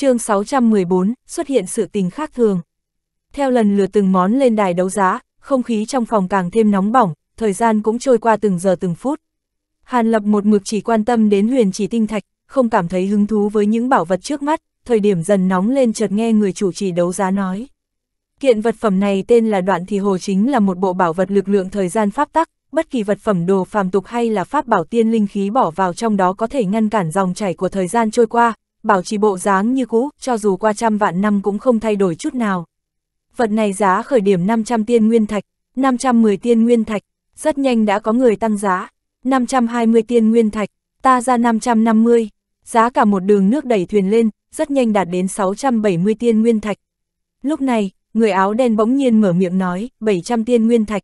chương 614, xuất hiện sự tình khác thường. Theo lần lượt từng món lên đài đấu giá, không khí trong phòng càng thêm nóng bỏng, thời gian cũng trôi qua từng giờ từng phút. Hàn Lập một mực chỉ quan tâm đến huyền chỉ tinh thạch, không cảm thấy hứng thú với những bảo vật trước mắt, thời điểm dần nóng lên chợt nghe người chủ trì đấu giá nói. Kiện vật phẩm này tên là đoạn thì hồ chính là một bộ bảo vật lực lượng thời gian pháp tắc, bất kỳ vật phẩm đồ phàm tục hay là pháp bảo tiên linh khí bỏ vào trong đó có thể ngăn cản dòng chảy của thời gian trôi qua, bảo trì bộ dáng như cũ, cho dù qua trăm vạn năm cũng không thay đổi chút nào. Vật này giá khởi điểm 500 tiên nguyên thạch, 510 tiên nguyên thạch, rất nhanh đã có người tăng giá, 520 tiên nguyên thạch, ta ra 550, giá cả một đường nước đẩy thuyền lên, rất nhanh đạt đến 670 tiên nguyên thạch. Lúc này, người áo đen bỗng nhiên mở miệng nói, 700 tiên nguyên thạch.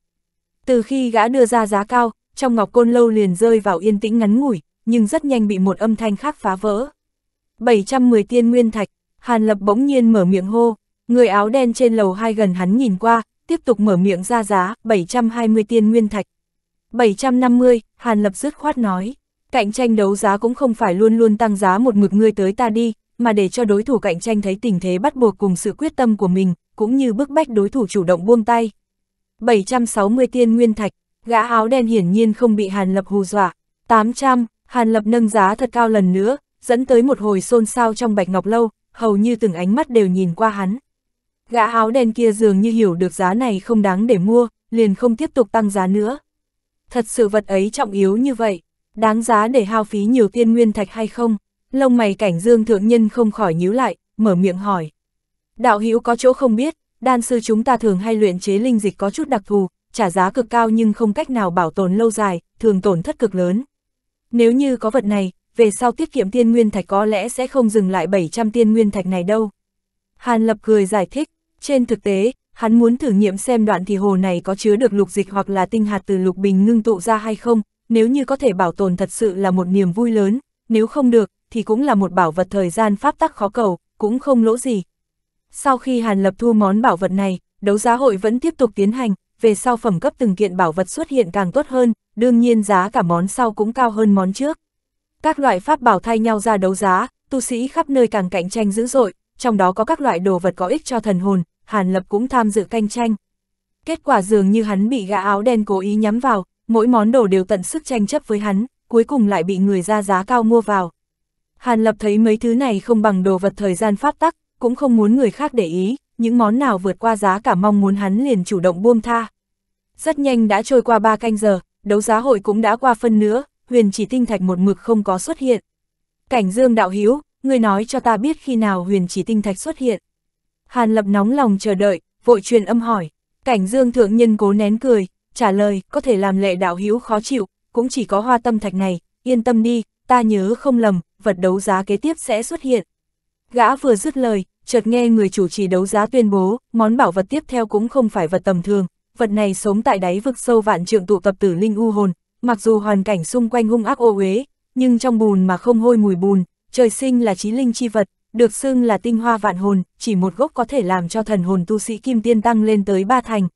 Từ khi gã đưa ra giá cao, trong ngọc côn lâu liền rơi vào yên tĩnh ngắn ngủi, nhưng rất nhanh bị một âm thanh khác phá vỡ. 710 tiên nguyên thạch, Hàn Lập bỗng nhiên mở miệng hô, người áo đen trên lầu hai gần hắn nhìn qua, tiếp tục mở miệng ra giá, 720 tiên nguyên thạch. 750, Hàn Lập dứt khoát nói, cạnh tranh đấu giá cũng không phải luôn luôn tăng giá một ngực ngươi tới ta đi, mà để cho đối thủ cạnh tranh thấy tình thế bắt buộc cùng sự quyết tâm của mình, cũng như bức bách đối thủ chủ động buông tay. 760 tiên nguyên thạch, gã áo đen hiển nhiên không bị Hàn Lập hù dọa, 800, Hàn Lập nâng giá thật cao lần nữa, dẫn tới một hồi xôn xao trong bạch ngọc lâu, hầu như từng ánh mắt đều nhìn qua hắn. Gã áo đen kia dường như hiểu được giá này không đáng để mua, liền không tiếp tục tăng giá nữa. Thật sự vật ấy trọng yếu như vậy, đáng giá để hao phí nhiều tiên nguyên thạch hay không? Lông mày cảnh dương thượng nhân không khỏi nhíu lại, mở miệng hỏi. Đạo hữu có chỗ không biết, đan sư chúng ta thường hay luyện chế linh dịch có chút đặc thù, trả giá cực cao nhưng không cách nào bảo tồn lâu dài, thường tổn thất cực lớn. Nếu như có vật này, về sau tiết kiệm tiên nguyên thạch có lẽ sẽ không dừng lại 700 tiên nguyên thạch này đâu. Hàn Lập cười giải thích, trên thực tế, hắn muốn thử nghiệm xem đoạn thì hồ này có chứa được lục dịch hoặc là tinh hạt từ lục bình ngưng tụ ra hay không, nếu như có thể bảo tồn thật sự là một niềm vui lớn, nếu không được, thì cũng là một bảo vật thời gian pháp tắc khó cầu, cũng không lỗ gì. Sau khi Hàn Lập thu món bảo vật này, đấu giá hội vẫn tiếp tục tiến hành, về sau phẩm cấp từng kiện bảo vật xuất hiện càng tốt hơn, đương nhiên giá cả món sau cũng cao hơn món trước. Các loại pháp bảo thay nhau ra đấu giá, tu sĩ khắp nơi càng cạnh tranh dữ dội, trong đó có các loại đồ vật có ích cho thần hồn, Hàn Lập cũng tham dự cạnh tranh. Kết quả dường như hắn bị gã áo đen cố ý nhắm vào, mỗi món đồ đều tận sức tranh chấp với hắn, cuối cùng lại bị người ra giá cao mua vào. Hàn Lập thấy mấy thứ này không bằng đồ vật thời gian pháp tắc, cũng không muốn người khác để ý, những món nào vượt qua giá cả mong muốn hắn liền chủ động buông tha. Rất nhanh đã trôi qua ba canh giờ, đấu giá hội cũng đã qua phân nữa, huyền chỉ tinh thạch một mực không có xuất hiện. Cảnh dương đạo hiếu, người nói cho ta biết khi nào huyền chỉ tinh thạch xuất hiện. Hàn lập nóng lòng chờ đợi, vội truyền âm hỏi. Cảnh dương thượng nhân cố nén cười, trả lời có thể làm lệ đạo hiếu khó chịu, cũng chỉ có hoa tâm thạch này, yên tâm đi, ta nhớ không lầm, vật đấu giá kế tiếp sẽ xuất hiện. Gã vừa dứt lời, chợt nghe người chủ trì đấu giá tuyên bố, món bảo vật tiếp theo cũng không phải vật tầm thường, vật này sống tại đáy vực sâu vạn trượng tụ tập tử linh u hồn, Mặc dù hoàn cảnh xung quanh hung ác ô uế, nhưng trong bùn mà không hôi mùi bùn, trời sinh là trí linh chi vật, được xưng là tinh hoa vạn hồn, chỉ một gốc có thể làm cho thần hồn tu sĩ kim tiên tăng lên tới ba thành.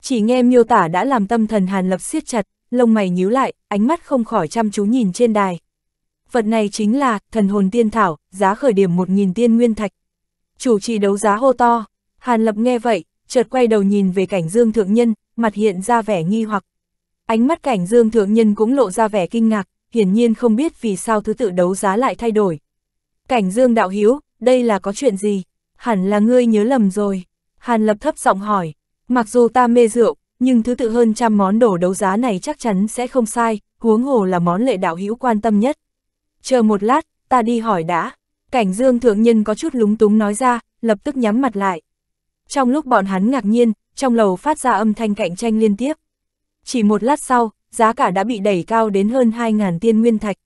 Chỉ nghe miêu tả đã làm tâm thần Hàn Lập siết chặt, lông mày nhíu lại, ánh mắt không khỏi chăm chú nhìn trên đài. Vật này chính là thần hồn tiên thảo, giá khởi điểm một nghìn tiên nguyên thạch. Chủ trì đấu giá hô to, Hàn Lập nghe vậy, chợt quay đầu nhìn về cảnh Dương Thượng Nhân, mặt hiện ra vẻ nghi hoặc. Ánh mắt cảnh Dương Thượng Nhân cũng lộ ra vẻ kinh ngạc, hiển nhiên không biết vì sao thứ tự đấu giá lại thay đổi. Cảnh Dương đạo hiếu, đây là có chuyện gì? Hẳn là ngươi nhớ lầm rồi. Hàn Lập thấp giọng hỏi, mặc dù ta mê rượu, nhưng thứ tự hơn trăm món đồ đấu giá này chắc chắn sẽ không sai, huống hồ là món lệ đạo hữu quan tâm nhất. Chờ một lát, ta đi hỏi đã. Cảnh Dương Thượng Nhân có chút lúng túng nói ra, lập tức nhắm mặt lại. Trong lúc bọn hắn ngạc nhiên, trong lầu phát ra âm thanh cạnh tranh liên tiếp. Chỉ một lát sau, giá cả đã bị đẩy cao đến hơn 2.000 tiên nguyên thạch.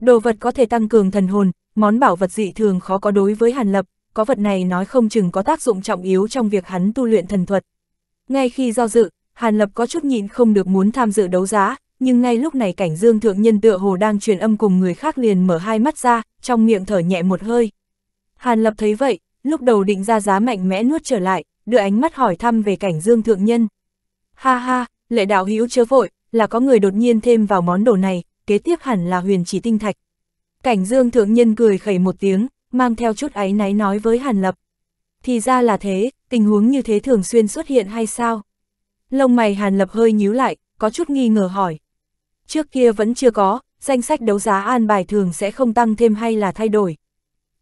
Đồ vật có thể tăng cường thần hồn, món bảo vật dị thường khó có đối với Hàn Lập, có vật này nói không chừng có tác dụng trọng yếu trong việc hắn tu luyện thần thuật. Ngay khi do dự, Hàn Lập có chút nhịn không được muốn tham dự đấu giá, nhưng ngay lúc này cảnh dương thượng nhân tựa hồ đang truyền âm cùng người khác liền mở hai mắt ra, trong miệng thở nhẹ một hơi. Hàn Lập thấy vậy, lúc đầu định ra giá mạnh mẽ nuốt trở lại, đưa ánh mắt hỏi thăm về cảnh dương thượng nhân. Ha ha, lệ đạo hữu chớ vội, là có người đột nhiên thêm vào món đồ này, kế tiếp hẳn là huyền chỉ tinh thạch. Cảnh dương thượng nhân cười khẩy một tiếng, mang theo chút áy náy nói với Hàn Lập. Thì ra là thế, tình huống như thế thường xuyên xuất hiện hay sao? Lông mày Hàn Lập hơi nhíu lại, có chút nghi ngờ hỏi. Trước kia vẫn chưa có, danh sách đấu giá an bài thường sẽ không tăng thêm hay là thay đổi.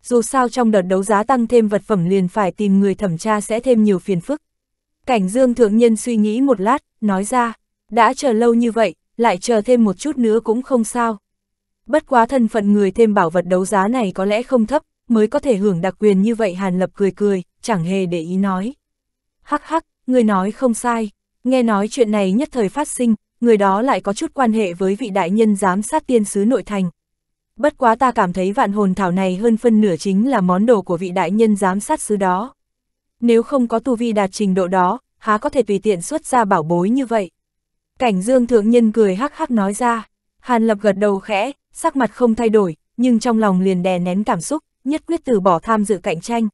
Dù sao trong đợt đấu giá tăng thêm vật phẩm liền phải tìm người thẩm tra sẽ thêm nhiều phiền phức. Cảnh Dương Thượng Nhân suy nghĩ một lát, nói ra, đã chờ lâu như vậy, lại chờ thêm một chút nữa cũng không sao. Bất quá thân phận người thêm bảo vật đấu giá này có lẽ không thấp, mới có thể hưởng đặc quyền như vậy Hàn Lập cười cười, chẳng hề để ý nói. Hắc hắc, người nói không sai, nghe nói chuyện này nhất thời phát sinh, người đó lại có chút quan hệ với vị đại nhân giám sát tiên sứ nội thành. Bất quá ta cảm thấy vạn hồn thảo này hơn phân nửa chính là món đồ của vị đại nhân giám sát sứ đó. Nếu không có tu vi đạt trình độ đó, há có thể tùy tiện xuất ra bảo bối như vậy. Cảnh dương thượng nhân cười hắc hắc nói ra, Hàn Lập gật đầu khẽ, sắc mặt không thay đổi, nhưng trong lòng liền đè nén cảm xúc, nhất quyết từ bỏ tham dự cạnh tranh.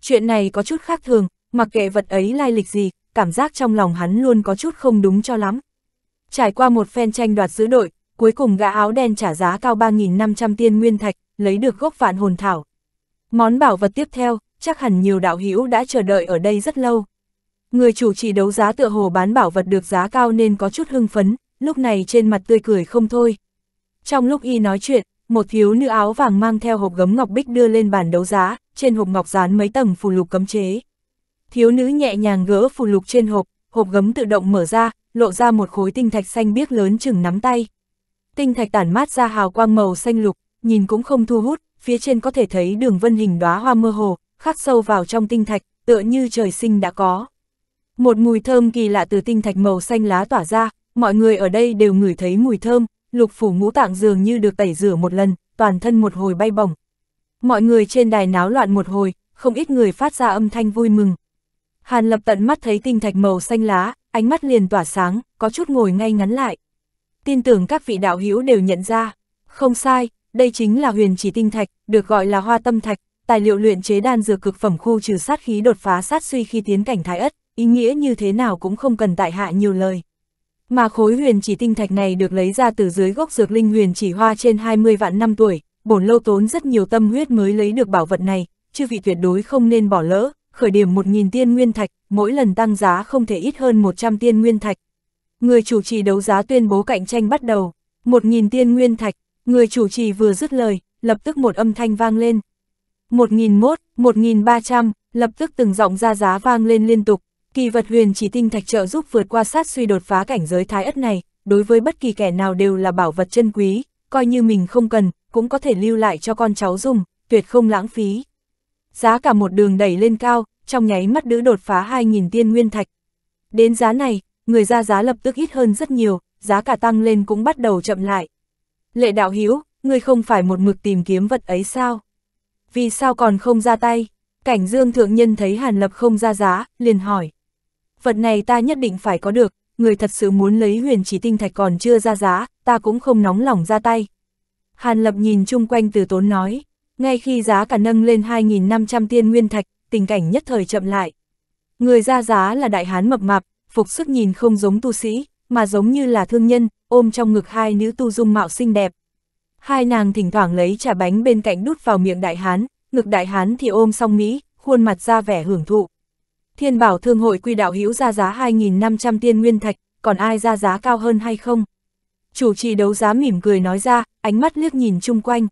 Chuyện này có chút khác thường, mặc kệ vật ấy lai lịch gì, cảm giác trong lòng hắn luôn có chút không đúng cho lắm. Trải qua một phen tranh đoạt giữ đội, cuối cùng gã áo đen trả giá cao 3.500 tiên nguyên thạch, lấy được gốc vạn hồn thảo. Món bảo vật tiếp theo, chắc hẳn nhiều đạo hữu đã chờ đợi ở đây rất lâu. Người chủ trì đấu giá tựa hồ bán bảo vật được giá cao nên có chút hưng phấn, lúc này trên mặt tươi cười không thôi. Trong lúc y nói chuyện, một thiếu nữ áo vàng mang theo hộp gấm ngọc bích đưa lên bàn đấu giá, trên hộp ngọc dán mấy tầng phù lục cấm chế. Thiếu nữ nhẹ nhàng gỡ phù lục trên hộp, hộp gấm tự động mở ra, lộ ra một khối tinh thạch xanh biếc lớn chừng nắm tay. Tinh thạch tản mát ra hào quang màu xanh lục, nhìn cũng không thu hút, phía trên có thể thấy đường vân hình đóa hoa mơ hồ, khắc sâu vào trong tinh thạch, tựa như trời sinh đã có. Một mùi thơm kỳ lạ từ tinh thạch màu xanh lá tỏa ra, mọi người ở đây đều ngửi thấy mùi thơm, lục phủ ngũ tạng dường như được tẩy rửa một lần, toàn thân một hồi bay bổng. Mọi người trên đài náo loạn một hồi, không ít người phát ra âm thanh vui mừng. Hàn lập tận mắt thấy tinh thạch màu xanh lá, ánh mắt liền tỏa sáng, có chút ngồi ngay ngắn lại. Tin tưởng các vị đạo hữu đều nhận ra, không sai, đây chính là huyền chỉ tinh thạch, được gọi là hoa tâm thạch, tài liệu luyện chế đan dược cực phẩm khu trừ sát khí đột phá sát suy khi tiến cảnh thái ất, ý nghĩa như thế nào cũng không cần tại hạ nhiều lời. Mà khối huyền chỉ tinh thạch này được lấy ra từ dưới gốc dược linh huyền chỉ hoa trên 20 vạn năm tuổi, bổn lâu tốn rất nhiều tâm huyết mới lấy được bảo vật này, chư vị tuyệt đối không nên bỏ lỡ, khởi điểm 1.000 tiên nguyên thạch, mỗi lần tăng giá không thể ít hơn 100 tiên nguyên thạch. Người chủ trì đấu giá tuyên bố cạnh tranh bắt đầu, 1.000 tiên nguyên thạch, người chủ trì vừa dứt lời, lập tức một âm thanh vang lên, 1001, 1300, lập tức từng giọng ra giá vang lên liên tục, kỳ vật huyền chỉ tinh thạch trợ giúp vượt qua sát suy đột phá cảnh giới thái ất này, đối với bất kỳ kẻ nào đều là bảo vật chân quý, coi như mình không cần, cũng có thể lưu lại cho con cháu dùng, tuyệt không lãng phí. Giá cả một đường đẩy lên cao, trong nháy mắt đứa đột phá 2.000 tiên nguyên thạch. Đến giá này, người ra giá lập tức ít hơn rất nhiều, giá cả tăng lên cũng bắt đầu chậm lại. Lệ đạo hiếu, ngươi không phải một mực tìm kiếm vật ấy sao? vì sao còn không ra tay? Cảnh dương thượng nhân thấy Hàn Lập không ra giá, liền hỏi. Vật này ta nhất định phải có được, người thật sự muốn lấy huyền chỉ tinh thạch còn chưa ra giá, ta cũng không nóng lòng ra tay. Hàn Lập nhìn chung quanh từ tốn nói, ngay khi giá cả nâng lên 2.500 tiên nguyên thạch, tình cảnh nhất thời chậm lại. Người ra giá là đại hán mập mạp, phục sức nhìn không giống tu sĩ, mà giống như là thương nhân, ôm trong ngực hai nữ tu dung mạo xinh đẹp hai nàng thỉnh thoảng lấy trà bánh bên cạnh đút vào miệng đại hán, ngực đại hán thì ôm song Mỹ, khuôn mặt ra vẻ hưởng thụ. Thiên bảo thương hội quy đạo hữu ra giá 2.500 tiên nguyên thạch, còn ai ra giá cao hơn hay không? Chủ trì đấu giá mỉm cười nói ra, ánh mắt liếc nhìn chung quanh.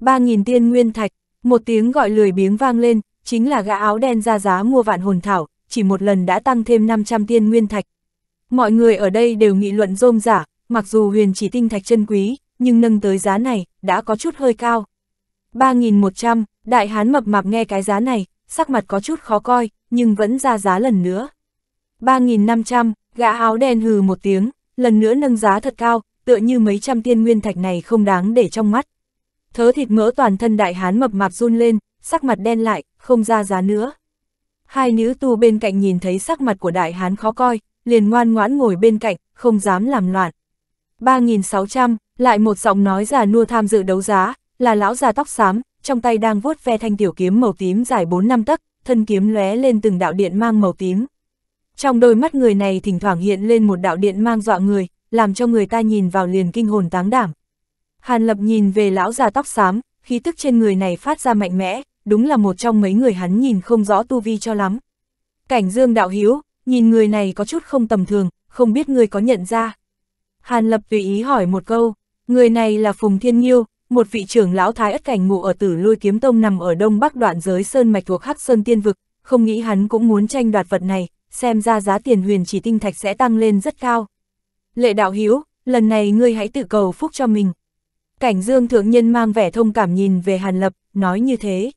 3.000 tiên nguyên thạch, một tiếng gọi lười biếng vang lên, chính là gã áo đen ra giá mua vạn hồn thảo, chỉ một lần đã tăng thêm 500 tiên nguyên thạch. Mọi người ở đây đều nghị luận rôm giả, mặc dù huyền chỉ tinh thạch chân quý, nhưng nâng tới giá này, đã có chút hơi cao. 3.100, đại hán mập mạp nghe cái giá này, sắc mặt có chút khó coi, nhưng vẫn ra giá lần nữa. 3.500, gã áo đen hừ một tiếng, lần nữa nâng giá thật cao, tựa như mấy trăm tiên nguyên thạch này không đáng để trong mắt. Thớ thịt mỡ toàn thân đại hán mập mạp run lên, sắc mặt đen lại, không ra giá nữa. Hai nữ tu bên cạnh nhìn thấy sắc mặt của đại hán khó coi, liền ngoan ngoãn ngồi bên cạnh, không dám làm loạn. 3.600, lại một giọng nói già nua tham dự đấu giá, là lão già tóc xám, trong tay đang vuốt ve thanh tiểu kiếm màu tím dài 4 năm tấc, thân kiếm lóe lên từng đạo điện mang màu tím. Trong đôi mắt người này thỉnh thoảng hiện lên một đạo điện mang dọa người, làm cho người ta nhìn vào liền kinh hồn táng đảm. Hàn Lập nhìn về lão già tóc xám, khí tức trên người này phát ra mạnh mẽ, đúng là một trong mấy người hắn nhìn không rõ tu vi cho lắm. Cảnh Dương đạo hiếu, nhìn người này có chút không tầm thường, không biết người có nhận ra. Hàn Lập tùy ý hỏi một câu, Người này là Phùng Thiên Nhiêu, một vị trưởng lão thái ất cảnh ngụ ở tử lôi kiếm tông nằm ở đông bắc đoạn giới sơn mạch thuộc Hắc Sơn Tiên Vực, không nghĩ hắn cũng muốn tranh đoạt vật này, xem ra giá tiền huyền chỉ tinh thạch sẽ tăng lên rất cao. Lệ đạo hiếu, lần này ngươi hãy tự cầu phúc cho mình. Cảnh dương thượng nhân mang vẻ thông cảm nhìn về Hàn Lập, nói như thế.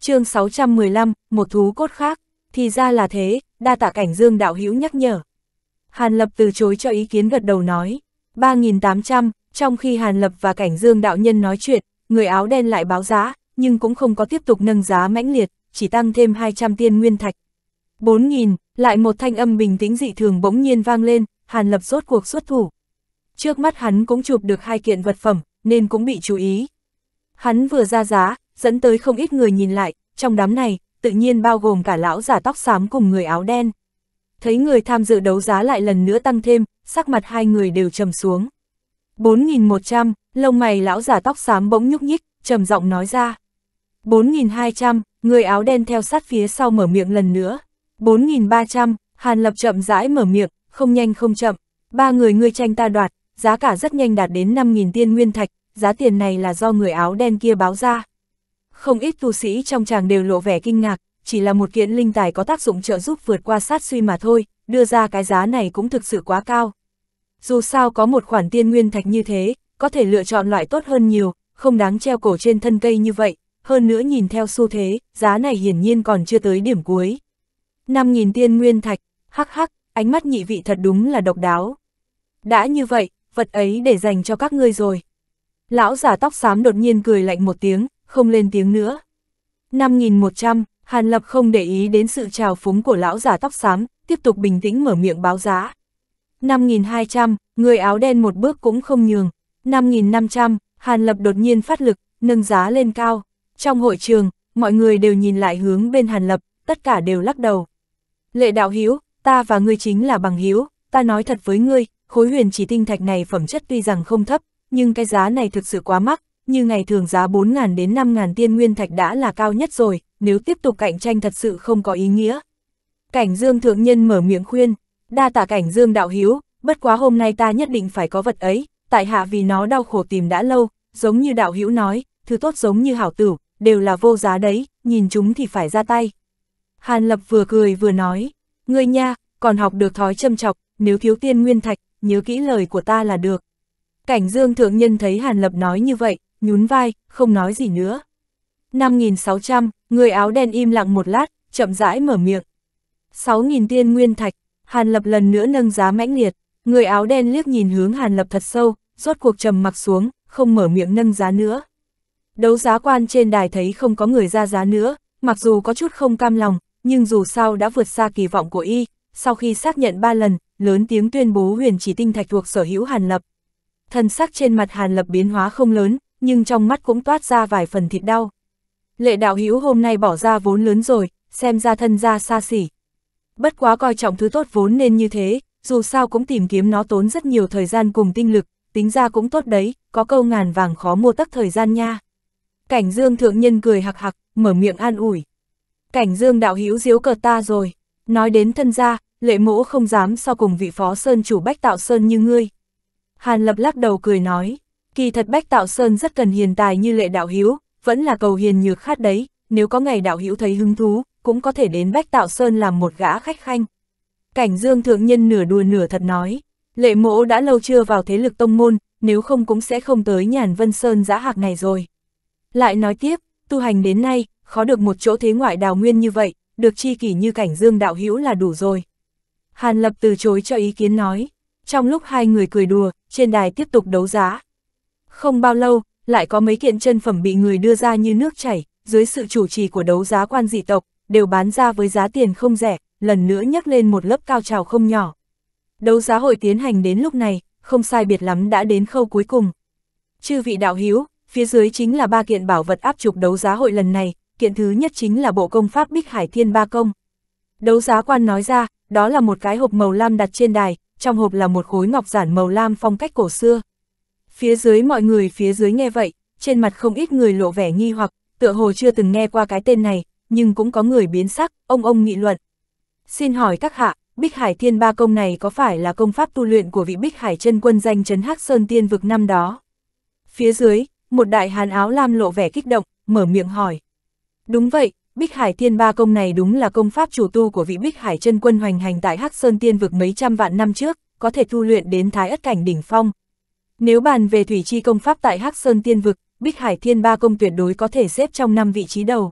chương 615, một thú cốt khác, thì ra là thế, đa tạ cảnh dương đạo hiếu nhắc nhở. Hàn Lập từ chối cho ý kiến gật đầu nói, 3.800, trong khi Hàn Lập và Cảnh Dương đạo nhân nói chuyện, người áo đen lại báo giá, nhưng cũng không có tiếp tục nâng giá mãnh liệt, chỉ tăng thêm 200 tiên nguyên thạch. 4.000, lại một thanh âm bình tĩnh dị thường bỗng nhiên vang lên, Hàn Lập rốt cuộc xuất thủ. Trước mắt hắn cũng chụp được hai kiện vật phẩm, nên cũng bị chú ý. Hắn vừa ra giá, dẫn tới không ít người nhìn lại, trong đám này, tự nhiên bao gồm cả lão giả tóc xám cùng người áo đen thấy người tham dự đấu giá lại lần nữa tăng thêm, sắc mặt hai người đều trầm xuống. 4.100, lông mày lão giả tóc xám bỗng nhúc nhích, trầm giọng nói ra. 4.200, người áo đen theo sát phía sau mở miệng lần nữa. 4.300, Hàn Lập chậm rãi mở miệng, không nhanh không chậm. Ba người ngươi tranh ta đoạt, giá cả rất nhanh đạt đến 5.000 tiên nguyên thạch, giá tiền này là do người áo đen kia báo ra. Không ít tu sĩ trong chàng đều lộ vẻ kinh ngạc, chỉ là một kiện linh tài có tác dụng trợ giúp vượt qua sát suy mà thôi, đưa ra cái giá này cũng thực sự quá cao. Dù sao có một khoản tiên nguyên thạch như thế, có thể lựa chọn loại tốt hơn nhiều, không đáng treo cổ trên thân cây như vậy, hơn nữa nhìn theo xu thế, giá này hiển nhiên còn chưa tới điểm cuối. 5.000 tiên nguyên thạch, hắc hắc, ánh mắt nhị vị thật đúng là độc đáo. Đã như vậy, vật ấy để dành cho các ngươi rồi. Lão giả tóc xám đột nhiên cười lạnh một tiếng, không lên tiếng nữa. 5.100, Hàn Lập không để ý đến sự trào phúng của lão giả tóc xám, tiếp tục bình tĩnh mở miệng báo giá. 5.200, người áo đen một bước cũng không nhường. 5.500, Hàn Lập đột nhiên phát lực, nâng giá lên cao. Trong hội trường, mọi người đều nhìn lại hướng bên Hàn Lập, tất cả đều lắc đầu. Lệ đạo hiếu, ta và ngươi chính là bằng hiếu, ta nói thật với ngươi, khối huyền chỉ tinh thạch này phẩm chất tuy rằng không thấp, nhưng cái giá này thực sự quá mắc, như ngày thường giá 4.000 đến 5.000 tiên nguyên thạch đã là cao nhất rồi, nếu tiếp tục cạnh tranh thật sự không có ý nghĩa. Cảnh Dương thượng nhân mở miệng khuyên, đa tả cảnh Dương đạo hiếu, bất quá hôm nay ta nhất định phải có vật ấy, tại hạ vì nó đau khổ tìm đã lâu, giống như đạo hiếu nói, thứ tốt giống như hảo tử, đều là vô giá đấy, nhìn chúng thì phải ra tay. Hàn Lập vừa cười vừa nói, ngươi nha, còn học được thói châm chọc, nếu thiếu tiên nguyên thạch, nhớ kỹ lời của ta là được. Cảnh Dương thượng nhân thấy Hàn Lập nói như vậy, nhún vai, không nói gì nữa. 5.600, Người áo đen im lặng một lát, chậm rãi mở miệng. Sáu nghìn tiên nguyên thạch, Hàn Lập lần nữa nâng giá mãnh liệt, người áo đen liếc nhìn hướng Hàn Lập thật sâu, rốt cuộc trầm mặc xuống, không mở miệng nâng giá nữa. Đấu giá quan trên đài thấy không có người ra giá nữa, mặc dù có chút không cam lòng, nhưng dù sao đã vượt xa kỳ vọng của y, sau khi xác nhận ba lần, lớn tiếng tuyên bố huyền chỉ tinh thạch thuộc sở hữu Hàn Lập. Thần sắc trên mặt Hàn Lập biến hóa không lớn, nhưng trong mắt cũng toát ra vài phần thịt đau lệ đạo hữu hôm nay bỏ ra vốn lớn rồi, xem ra thân ra xa xỉ. Bất quá coi trọng thứ tốt vốn nên như thế, dù sao cũng tìm kiếm nó tốn rất nhiều thời gian cùng tinh lực, tính ra cũng tốt đấy, có câu ngàn vàng khó mua tất thời gian nha. Cảnh Dương thượng nhân cười hạc hạc, mở miệng an ủi. Cảnh Dương đạo hữu diếu cợt ta rồi, nói đến thân gia, lệ mỗ không dám so cùng vị phó sơn chủ Bách Tạo Sơn như ngươi. Hàn Lập lắc đầu cười nói, kỳ thật Bách Tạo Sơn rất cần hiền tài như lệ đạo hữu, vẫn là cầu hiền nhược khát đấy, nếu có ngày đạo hữu thấy hứng thú, cũng có thể đến Bách Tạo Sơn làm một gã khách khanh. Cảnh Dương Thượng Nhân nửa đùa nửa thật nói, lệ mỗ đã lâu chưa vào thế lực tông môn, nếu không cũng sẽ không tới nhàn Vân Sơn giã hạc này rồi. Lại nói tiếp, tu hành đến nay, khó được một chỗ thế ngoại đào nguyên như vậy, được chi kỷ như cảnh Dương đạo hữu là đủ rồi. Hàn Lập từ chối cho ý kiến nói, trong lúc hai người cười đùa, trên đài tiếp tục đấu giá. Không bao lâu, lại có mấy kiện chân phẩm bị người đưa ra như nước chảy, dưới sự chủ trì của đấu giá quan dị tộc, đều bán ra với giá tiền không rẻ, lần nữa nhấc lên một lớp cao trào không nhỏ. Đấu giá hội tiến hành đến lúc này, không sai biệt lắm đã đến khâu cuối cùng. Chư vị đạo hiếu, phía dưới chính là ba kiện bảo vật áp trục đấu giá hội lần này, kiện thứ nhất chính là bộ công pháp Bích Hải Thiên Ba Công. Đấu giá quan nói ra, đó là một cái hộp màu lam đặt trên đài, trong hộp là một khối ngọc giản màu lam phong cách cổ xưa. Phía dưới mọi người phía dưới nghe vậy, trên mặt không ít người lộ vẻ nghi hoặc, tựa hồ chưa từng nghe qua cái tên này, nhưng cũng có người biến sắc, ông ông nghị luận. Xin hỏi các hạ, Bích Hải Thiên Ba Công này có phải là công pháp tu luyện của vị Bích Hải chân quân danh chấn Hắc Sơn Tiên vực năm đó? Phía dưới, một đại hàn áo lam lộ vẻ kích động, mở miệng hỏi. Đúng vậy, Bích Hải Thiên Ba Công này đúng là công pháp chủ tu của vị Bích Hải chân quân hoành hành tại Hắc Sơn Tiên vực mấy trăm vạn năm trước, có thể tu luyện đến thái ất cảnh đỉnh phong, nếu bàn về thủy chi công pháp tại Hắc Sơn Tiên Vực, Bích Hải Thiên Ba Công tuyệt đối có thể xếp trong năm vị trí đầu.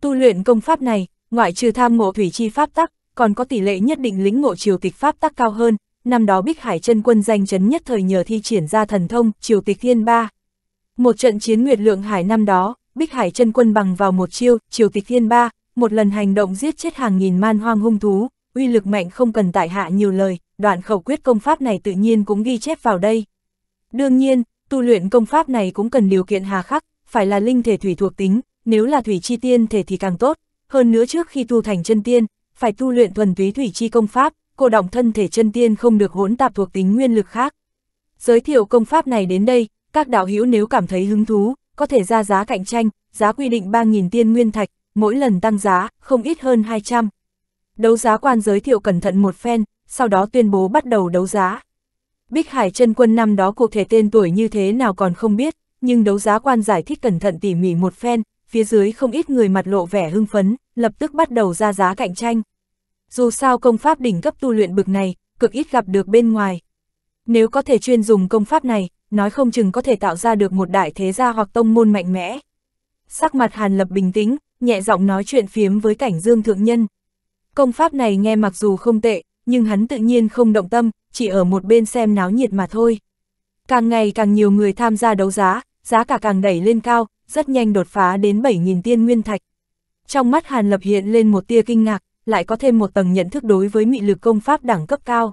Tu luyện công pháp này, ngoại trừ tham ngộ thủy chi pháp tắc, còn có tỷ lệ nhất định lĩnh ngộ triều tịch pháp tắc cao hơn, năm đó Bích Hải chân quân danh chấn nhất thời nhờ thi triển ra thần thông triều tịch thiên ba. Một trận chiến nguyệt lượng hải năm đó, Bích Hải chân quân bằng vào một chiêu triều tịch thiên ba, một lần hành động giết chết hàng nghìn man hoang hung thú, uy lực mạnh không cần tại hạ nhiều lời, đoạn khẩu quyết công pháp này tự nhiên cũng ghi chép vào đây. Đương nhiên, tu luyện công pháp này cũng cần điều kiện hà khắc, phải là linh thể thủy thuộc tính, nếu là thủy chi tiên thể thì càng tốt, hơn nữa trước khi tu thành chân tiên, phải tu luyện thuần túy thủy chi công pháp, cô động thân thể chân tiên không được hỗn tạp thuộc tính nguyên lực khác. Giới thiệu công pháp này đến đây, các đạo hữu nếu cảm thấy hứng thú, có thể ra giá cạnh tranh, giá quy định 3.000 tiên nguyên thạch, mỗi lần tăng giá, không ít hơn 200. Đấu giá quan giới thiệu cẩn thận một phen, sau đó tuyên bố bắt đầu đấu giá. Bích Hải chân quân năm đó cụ thể tên tuổi như thế nào còn không biết, nhưng đấu giá quan giải thích cẩn thận tỉ mỉ một phen, phía dưới không ít người mặt lộ vẻ hưng phấn, lập tức bắt đầu ra giá cạnh tranh. Dù sao công pháp đỉnh cấp tu luyện bực này, cực ít gặp được bên ngoài. Nếu có thể chuyên dùng công pháp này, nói không chừng có thể tạo ra được một đại thế gia hoặc tông môn mạnh mẽ. Sắc mặt Hàn Lập bình tĩnh, nhẹ giọng nói chuyện phiếm với cảnh Dương Thượng Nhân. Công pháp này nghe mặc dù không tệ, nhưng hắn tự nhiên không động tâm, chỉ ở một bên xem náo nhiệt mà thôi. Càng ngày càng nhiều người tham gia đấu giá, giá cả càng đẩy lên cao, rất nhanh đột phá đến 7.000 tiên nguyên thạch. Trong mắt Hàn Lập hiện lên một tia kinh ngạc, lại có thêm một tầng nhận thức đối với mị lực công pháp đẳng cấp cao.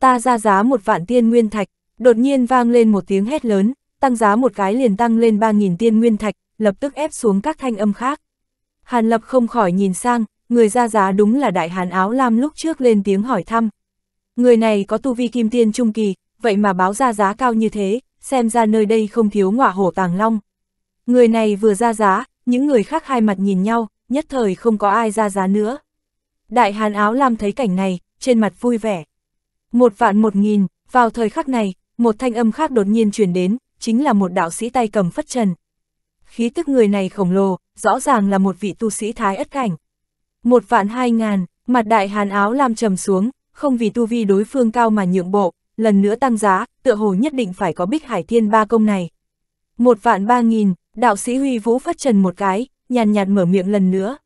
Ta ra giá một vạn tiên nguyên thạch, đột nhiên vang lên một tiếng hét lớn, tăng giá một cái liền tăng lên 3.000 tiên nguyên thạch, lập tức ép xuống các thanh âm khác. Hàn Lập không khỏi nhìn sang, người ra giá đúng là đại hàn áo lam lúc trước lên tiếng hỏi thăm. Người này có tu vi kim tiên trung kỳ, vậy mà báo ra giá cao như thế, xem ra nơi đây không thiếu ngọa hổ tàng long. Người này vừa ra giá, những người khác hai mặt nhìn nhau, nhất thời không có ai ra giá nữa. Đại hàn áo lam thấy cảnh này, trên mặt vui vẻ. Một vạn một nghìn, vào thời khắc này, một thanh âm khác đột nhiên chuyển đến, chính là một đạo sĩ tay cầm phất trần. Khí tức người này khổng lồ, rõ ràng là một vị tu sĩ thái ất cảnh. Một vạn hai ngàn, mặt đại hàn áo làm trầm xuống, không vì tu vi đối phương cao mà nhượng bộ, lần nữa tăng giá, tựa hồ nhất định phải có bích hải thiên ba công này. Một vạn ba nghìn, đạo sĩ Huy Vũ phát trần một cái, nhàn nhạt mở miệng lần nữa.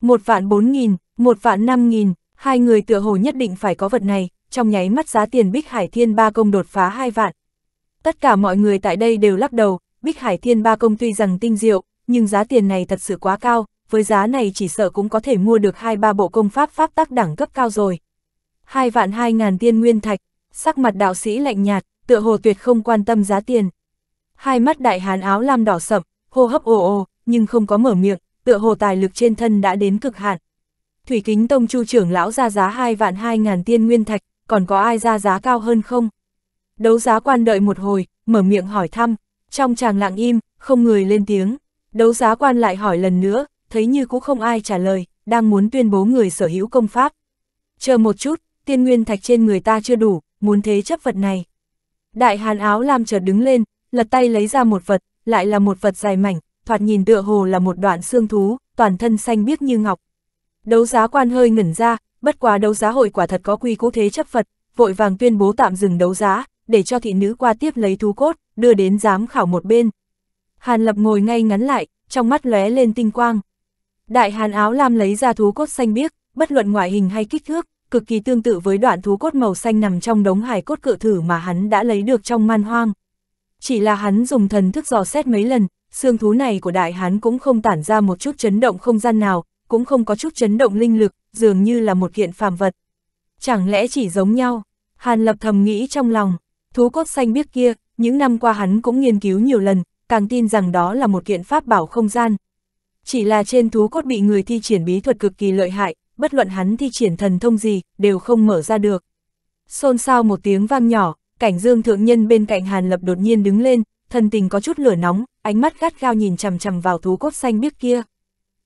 Một vạn bốn nghìn, một vạn năm nghìn, hai người tựa hồ nhất định phải có vật này, trong nháy mắt giá tiền bích hải thiên ba công đột phá hai vạn. Tất cả mọi người tại đây đều lắc đầu, bích hải thiên ba công tuy rằng tinh diệu, nhưng giá tiền này thật sự quá cao, với giá này chỉ sợ cũng có thể mua được hai ba bộ công pháp pháp tắc đẳng cấp cao rồi. Hai vạn hai ngàn tiên nguyên thạch, sắc mặt đạo sĩ lạnh nhạt, tựa hồ tuyệt không quan tâm giá tiền. Hai mắt đại hán áo lam đỏ sậm, hô hấp ồ ồ, nhưng không có mở miệng, tựa hồ tài lực trên thân đã đến cực hạn. Thủy kính tông chu trưởng lão ra giá hai vạn hai ngàn tiên nguyên thạch, còn có ai ra giá cao hơn không? Đấu giá quan đợi một hồi, mở miệng hỏi thăm, trong chàng lặng im, không người lên tiếng. Đấu giá quan lại hỏi lần nữa, thấy như cũng không ai trả lời, đang muốn tuyên bố người sở hữu công pháp. Chờ một chút, tiên nguyên thạch trên người ta chưa đủ, muốn thế chấp vật này. Đại hàn áo lam chợt đứng lên, lật tay lấy ra một vật, lại là một vật dài mảnh, thoạt nhìn tựa hồ là một đoạn xương thú, toàn thân xanh biếc như ngọc. Đấu giá quan hơi ngẩn ra, bất quá đấu giá hội quả thật có quy cũ thế chấp vật, vội vàng tuyên bố tạm dừng đấu giá, để cho thị nữ qua tiếp lấy thú cốt, đưa đến giám khảo một bên. Hàn Lập ngồi ngay ngắn lại, trong mắt lóe lên tinh quang. Đại hàn áo lam lấy ra thú cốt xanh biếc, bất luận ngoại hình hay kích thước, cực kỳ tương tự với đoạn thú cốt màu xanh nằm trong đống hài cốt cự thử mà hắn đã lấy được trong man hoang. Chỉ là hắn dùng thần thức dò xét mấy lần, xương thú này của đại hán cũng không tản ra một chút chấn động không gian nào, cũng không có chút chấn động linh lực, dường như là một kiện phàm vật. Chẳng lẽ chỉ giống nhau? Hàn lập thầm nghĩ trong lòng, thú cốt xanh biếc kia, những năm qua hắn cũng nghiên cứu nhiều lần, càng tin rằng đó là một kiện pháp bảo không gian, chỉ là trên thú cốt bị người thi triển bí thuật cực kỳ lợi hại, bất luận hắn thi triển thần thông gì, đều không mở ra được. Xôn xao một tiếng vang nhỏ, cảnh dương thượng nhân bên cạnh Hàn Lập đột nhiên đứng lên, thần tình có chút lửa nóng, ánh mắt gắt gao nhìn chằm chằm vào thú cốt xanh biếc kia.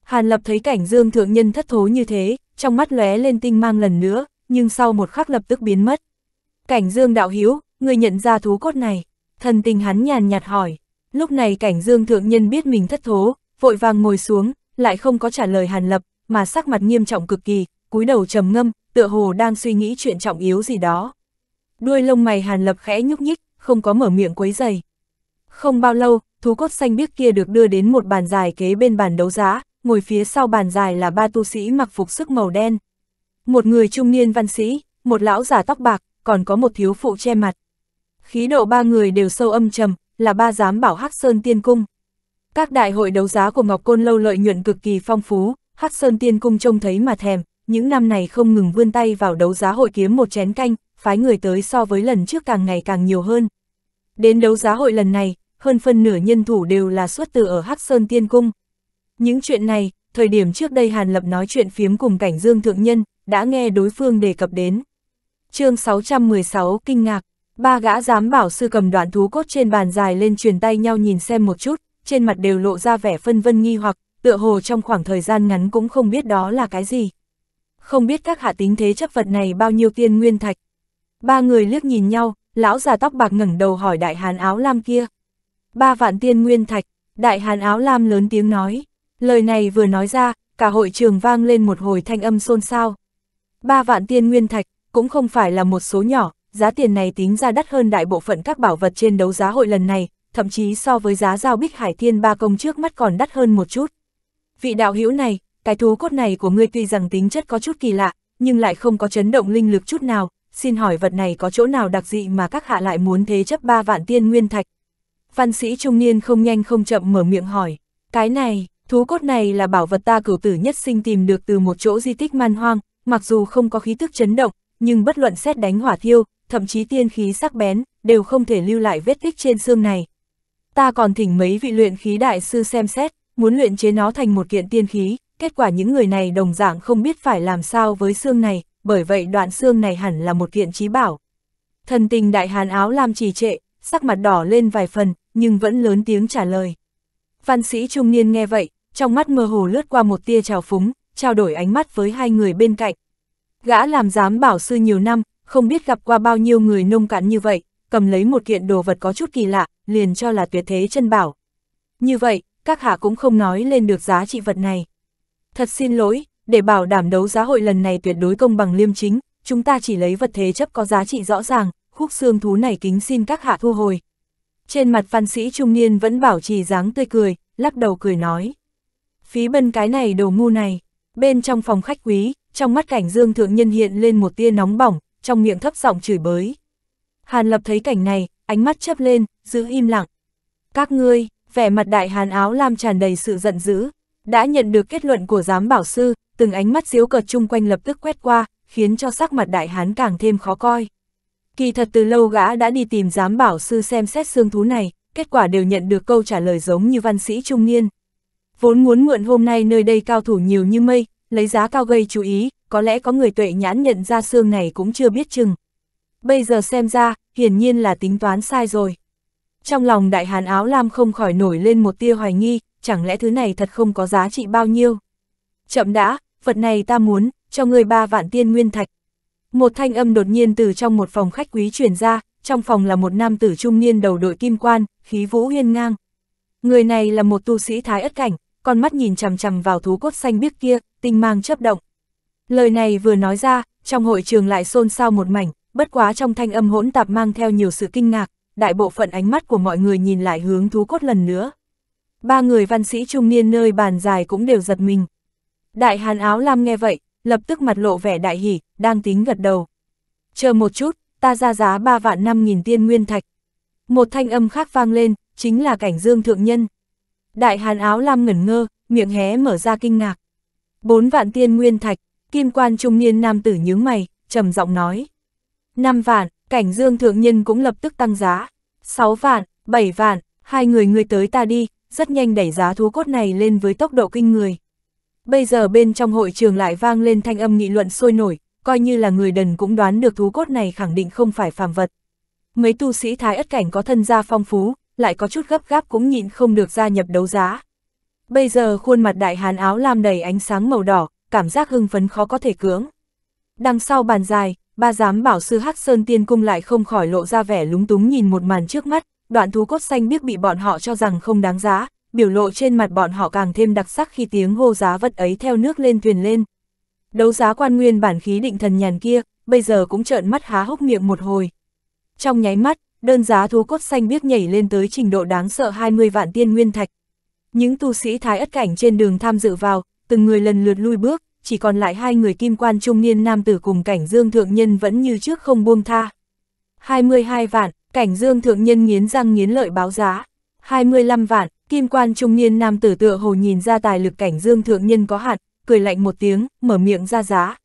Hàn Lập thấy cảnh dương thượng nhân thất thố như thế, trong mắt lóe lên tinh mang lần nữa, nhưng sau một khắc lập tức biến mất. Cảnh dương đạo hiếu, người nhận ra thú cốt này, thần tình hắn nhàn nhạt hỏi. Lúc này cảnh dương thượng nhân biết mình thất thố, vội vàng ngồi xuống, lại không có trả lời Hàn Lập, mà sắc mặt nghiêm trọng cực kỳ, cúi đầu trầm ngâm, tựa hồ đang suy nghĩ chuyện trọng yếu gì đó. Đuôi lông mày Hàn Lập khẽ nhúc nhích, không có mở miệng quấy dày. Không bao lâu, thú cốt xanh biếc kia được đưa đến một bàn dài kế bên bàn đấu giá, ngồi phía sau bàn dài là ba tu sĩ mặc phục sức màu đen. Một người trung niên văn sĩ, một lão giả tóc bạc, còn có một thiếu phụ che mặt. Khí độ ba người đều sâu âm trầm, là ba giám bảo Hắc Sơn Tiên Cung. Các đại hội đấu giá của Ngọc Côn Lâu lợi nhuận cực kỳ phong phú, Hắc Sơn Tiên Cung trông thấy mà thèm, những năm này không ngừng vươn tay vào đấu giá hội kiếm một chén canh, phái người tới so với lần trước càng ngày càng nhiều hơn. Đến đấu giá hội lần này, hơn phân nửa nhân thủ đều là xuất từ ở Hắc Sơn Tiên Cung. Những chuyện này, thời điểm trước đây Hàn Lập nói chuyện phiếm cùng cảnh Dương Thượng Nhân, đã nghe đối phương đề cập đến. chương 616 kinh ngạc, ba gã giám bảo sư cầm đoạn thú cốt trên bàn dài lên truyền tay nhau nhìn xem một chút, trên mặt đều lộ ra vẻ phân vân nghi hoặc, tựa hồ trong khoảng thời gian ngắn cũng không biết đó là cái gì. Không biết các hạ tính thế chấp vật này bao nhiêu tiên nguyên thạch. Ba người liếc nhìn nhau, lão già tóc bạc ngẩng đầu hỏi đại hàn áo lam kia. Ba vạn tiên nguyên thạch, đại hàn áo lam lớn tiếng nói. Lời này vừa nói ra, cả hội trường vang lên một hồi thanh âm xôn xao. Ba vạn tiên nguyên thạch, cũng không phải là một số nhỏ, giá tiền này tính ra đắt hơn đại bộ phận các bảo vật trên đấu giá hội lần này, thậm chí so với giá giao bích hải thiên ba công trước mắt còn đắt hơn một chút. Vị đạo hữu này, cái thú cốt này của ngươi tuy rằng tính chất có chút kỳ lạ, nhưng lại không có chấn động linh lực chút nào, xin hỏi vật này có chỗ nào đặc dị mà các hạ lại muốn thế chấp ba vạn tiên nguyên thạch. Văn sĩ trung niên không nhanh không chậm mở miệng hỏi, cái này, thú cốt này là bảo vật ta cửu tử nhất sinh tìm được từ một chỗ di tích man hoang, mặc dù không có khí tức chấn động, nhưng bất luận xét đánh hỏa thiêu, thậm chí tiên khí sắc bén, đều không thể lưu lại vết tích trên xương này ta còn thỉnh mấy vị luyện khí đại sư xem xét, muốn luyện chế nó thành một kiện tiên khí, kết quả những người này đồng dạng không biết phải làm sao với xương này, bởi vậy đoạn xương này hẳn là một kiện trí bảo. Thần tình đại hàn áo làm trì trệ, sắc mặt đỏ lên vài phần, nhưng vẫn lớn tiếng trả lời. Văn sĩ trung niên nghe vậy, trong mắt mơ hồ lướt qua một tia trào phúng, trao đổi ánh mắt với hai người bên cạnh. Gã làm giám bảo sư nhiều năm, không biết gặp qua bao nhiêu người nông cạn như vậy, cầm lấy một kiện đồ vật có chút kỳ lạ, liền cho là tuyệt thế chân bảo. Như vậy, các hạ cũng không nói lên được giá trị vật này. Thật xin lỗi, để bảo đảm đấu giá hội lần này tuyệt đối công bằng liêm chính, chúng ta chỉ lấy vật thế chấp có giá trị rõ ràng, khúc xương thú này kính xin các hạ thu hồi. Trên mặt văn sĩ trung niên vẫn bảo trì dáng tươi cười, lắc đầu cười nói. Phí bân cái này đồ ngu này, bên trong phòng khách quý, trong mắt cảnh dương thượng nhân hiện lên một tia nóng bỏng, trong miệng thấp giọng chửi bới. Hàn Lập thấy cảnh này, ánh mắt chấp lên, giữ im lặng. Các ngươi, vẻ mặt đại hàn áo lam tràn đầy sự giận dữ, đã nhận được kết luận của giám bảo sư, từng ánh mắt xíu cợt chung quanh lập tức quét qua, khiến cho sắc mặt đại hán càng thêm khó coi. Kỳ thật từ lâu gã đã đi tìm giám bảo sư xem xét xương thú này, kết quả đều nhận được câu trả lời giống như văn sĩ trung niên. Vốn muốn mượn hôm nay nơi đây cao thủ nhiều như mây, lấy giá cao gây chú ý, có lẽ có người tuệ nhãn nhận ra xương này cũng chưa biết chừng bây giờ xem ra, hiển nhiên là tính toán sai rồi. Trong lòng đại hán áo lam không khỏi nổi lên một tia hoài nghi, chẳng lẽ thứ này thật không có giá trị bao nhiêu. Chậm đã, vật này ta muốn, cho người ba vạn tiên nguyên thạch. Một thanh âm đột nhiên từ trong một phòng khách quý chuyển ra, trong phòng là một nam tử trung niên đầu đội kim quan, khí vũ huyên ngang. Người này là một tu sĩ thái ất cảnh, con mắt nhìn chằm chằm vào thú cốt xanh biếc kia, tinh mang chấp động. Lời này vừa nói ra, trong hội trường lại xôn xao một mảnh, bất quá trong thanh âm hỗn tạp mang theo nhiều sự kinh ngạc, đại bộ phận ánh mắt của mọi người nhìn lại hướng thú cốt lần nữa. Ba người văn sĩ trung niên nơi bàn dài cũng đều giật mình. Đại hàn áo lam nghe vậy, lập tức mặt lộ vẻ đại hỉ, đang tính gật đầu. Chờ một chút, ta ra giá 3 vạn 5 nghìn tiên nguyên thạch. Một thanh âm khác vang lên, chính là cảnh dương thượng nhân. Đại hàn áo lam ngẩn ngơ, miệng hé mở ra kinh ngạc. 4 vạn tiên nguyên thạch, kim quan trung niên nam tử nhướng mày, trầm giọng nói. 5 vạn, cảnh dương thượng nhân cũng lập tức tăng giá. 6 vạn, 7 vạn, hai người người tới ta đi, rất nhanh đẩy giá thú cốt này lên với tốc độ kinh người. Bây giờ bên trong hội trường lại vang lên thanh âm nghị luận sôi nổi, coi như là người đần cũng đoán được thú cốt này khẳng định không phải phàm vật. Mấy tu sĩ thái ất cảnh có thân gia phong phú, lại có chút gấp gáp cũng nhịn không được gia nhập đấu giá. Bây giờ khuôn mặt đại hán áo lam đầy ánh sáng màu đỏ, cảm giác hưng phấn khó có thể cưỡng. Đằng sau bàn dài, ba giám bảo sư Hắc Sơn Tiên Cung lại không khỏi lộ ra vẻ lúng túng nhìn một màn trước mắt, đoạn thú cốt xanh biết bị bọn họ cho rằng không đáng giá, biểu lộ trên mặt bọn họ càng thêm đặc sắc khi tiếng hô giá vật ấy theo nước lên thuyền lên. Đấu giá quan nguyên bản khí định thần nhàn kia, bây giờ cũng trợn mắt há hốc miệng một hồi. Trong nháy mắt, đơn giá thú cốt xanh biết nhảy lên tới trình độ đáng sợ 20 vạn tiên nguyên thạch. Những tu sĩ thái ất cảnh trên đường tham dự vào, từng người lần lượt lui bước, chỉ còn lại hai người kim quan trung niên nam tử cùng cảnh dương thượng nhân vẫn như trước không buông tha. 22 vạn, cảnh dương thượng nhân nghiến răng nghiến lợi báo giá. 25 vạn, kim quan trung niên nam tử tựa hồ nhìn ra tài lực cảnh dương thượng nhân có hạn, cười lạnh một tiếng, mở miệng ra giá.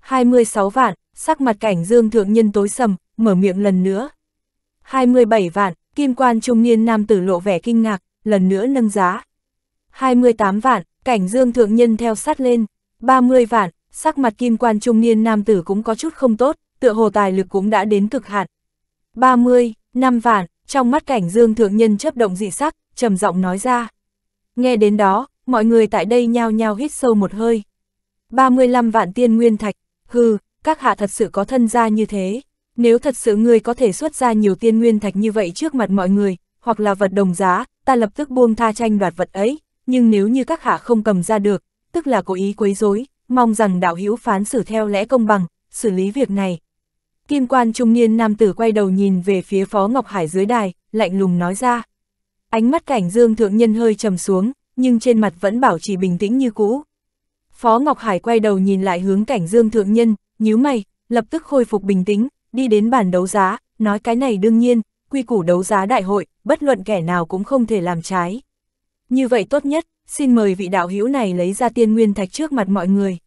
26 vạn, sắc mặt cảnh dương thượng nhân tối sầm, mở miệng lần nữa. 27 vạn, kim quan trung niên nam tử lộ vẻ kinh ngạc, lần nữa nâng giá. 28 vạn, cảnh dương thượng nhân theo sát lên, 30 vạn, sắc mặt kim quan trung niên nam tử cũng có chút không tốt, tựa hồ tài lực cũng đã đến cực hạn. 30, 5 vạn, trong mắt cảnh dương thượng nhân chấp động dị sắc, trầm giọng nói ra. Nghe đến đó, mọi người tại đây nhao nhao hít sâu một hơi. 35 vạn tiên nguyên thạch, hừ, các hạ thật sự có thân gia như thế. Nếu thật sự người có thể xuất ra nhiều tiên nguyên thạch như vậy trước mặt mọi người, hoặc là vật đồng giá, ta lập tức buông tha tranh đoạt vật ấy, nhưng nếu như các hạ không cầm ra được, tức là cố ý quấy rối, mong rằng đạo hữu phán xử theo lẽ công bằng, xử lý việc này. Kim quan trung niên nam tử quay đầu nhìn về phía Phó Ngọc Hải dưới đài, lạnh lùng nói ra. Ánh mắt cảnh dương thượng nhân hơi trầm xuống, nhưng trên mặt vẫn bảo trì bình tĩnh như cũ. Phó Ngọc Hải quay đầu nhìn lại hướng cảnh dương thượng nhân, nhíu mày, lập tức khôi phục bình tĩnh, đi đến bàn đấu giá, nói cái này đương nhiên, quy củ đấu giá đại hội, bất luận kẻ nào cũng không thể làm trái. Như vậy tốt nhất, xin mời vị đạo hữu này lấy ra tiên nguyên thạch trước mặt mọi người.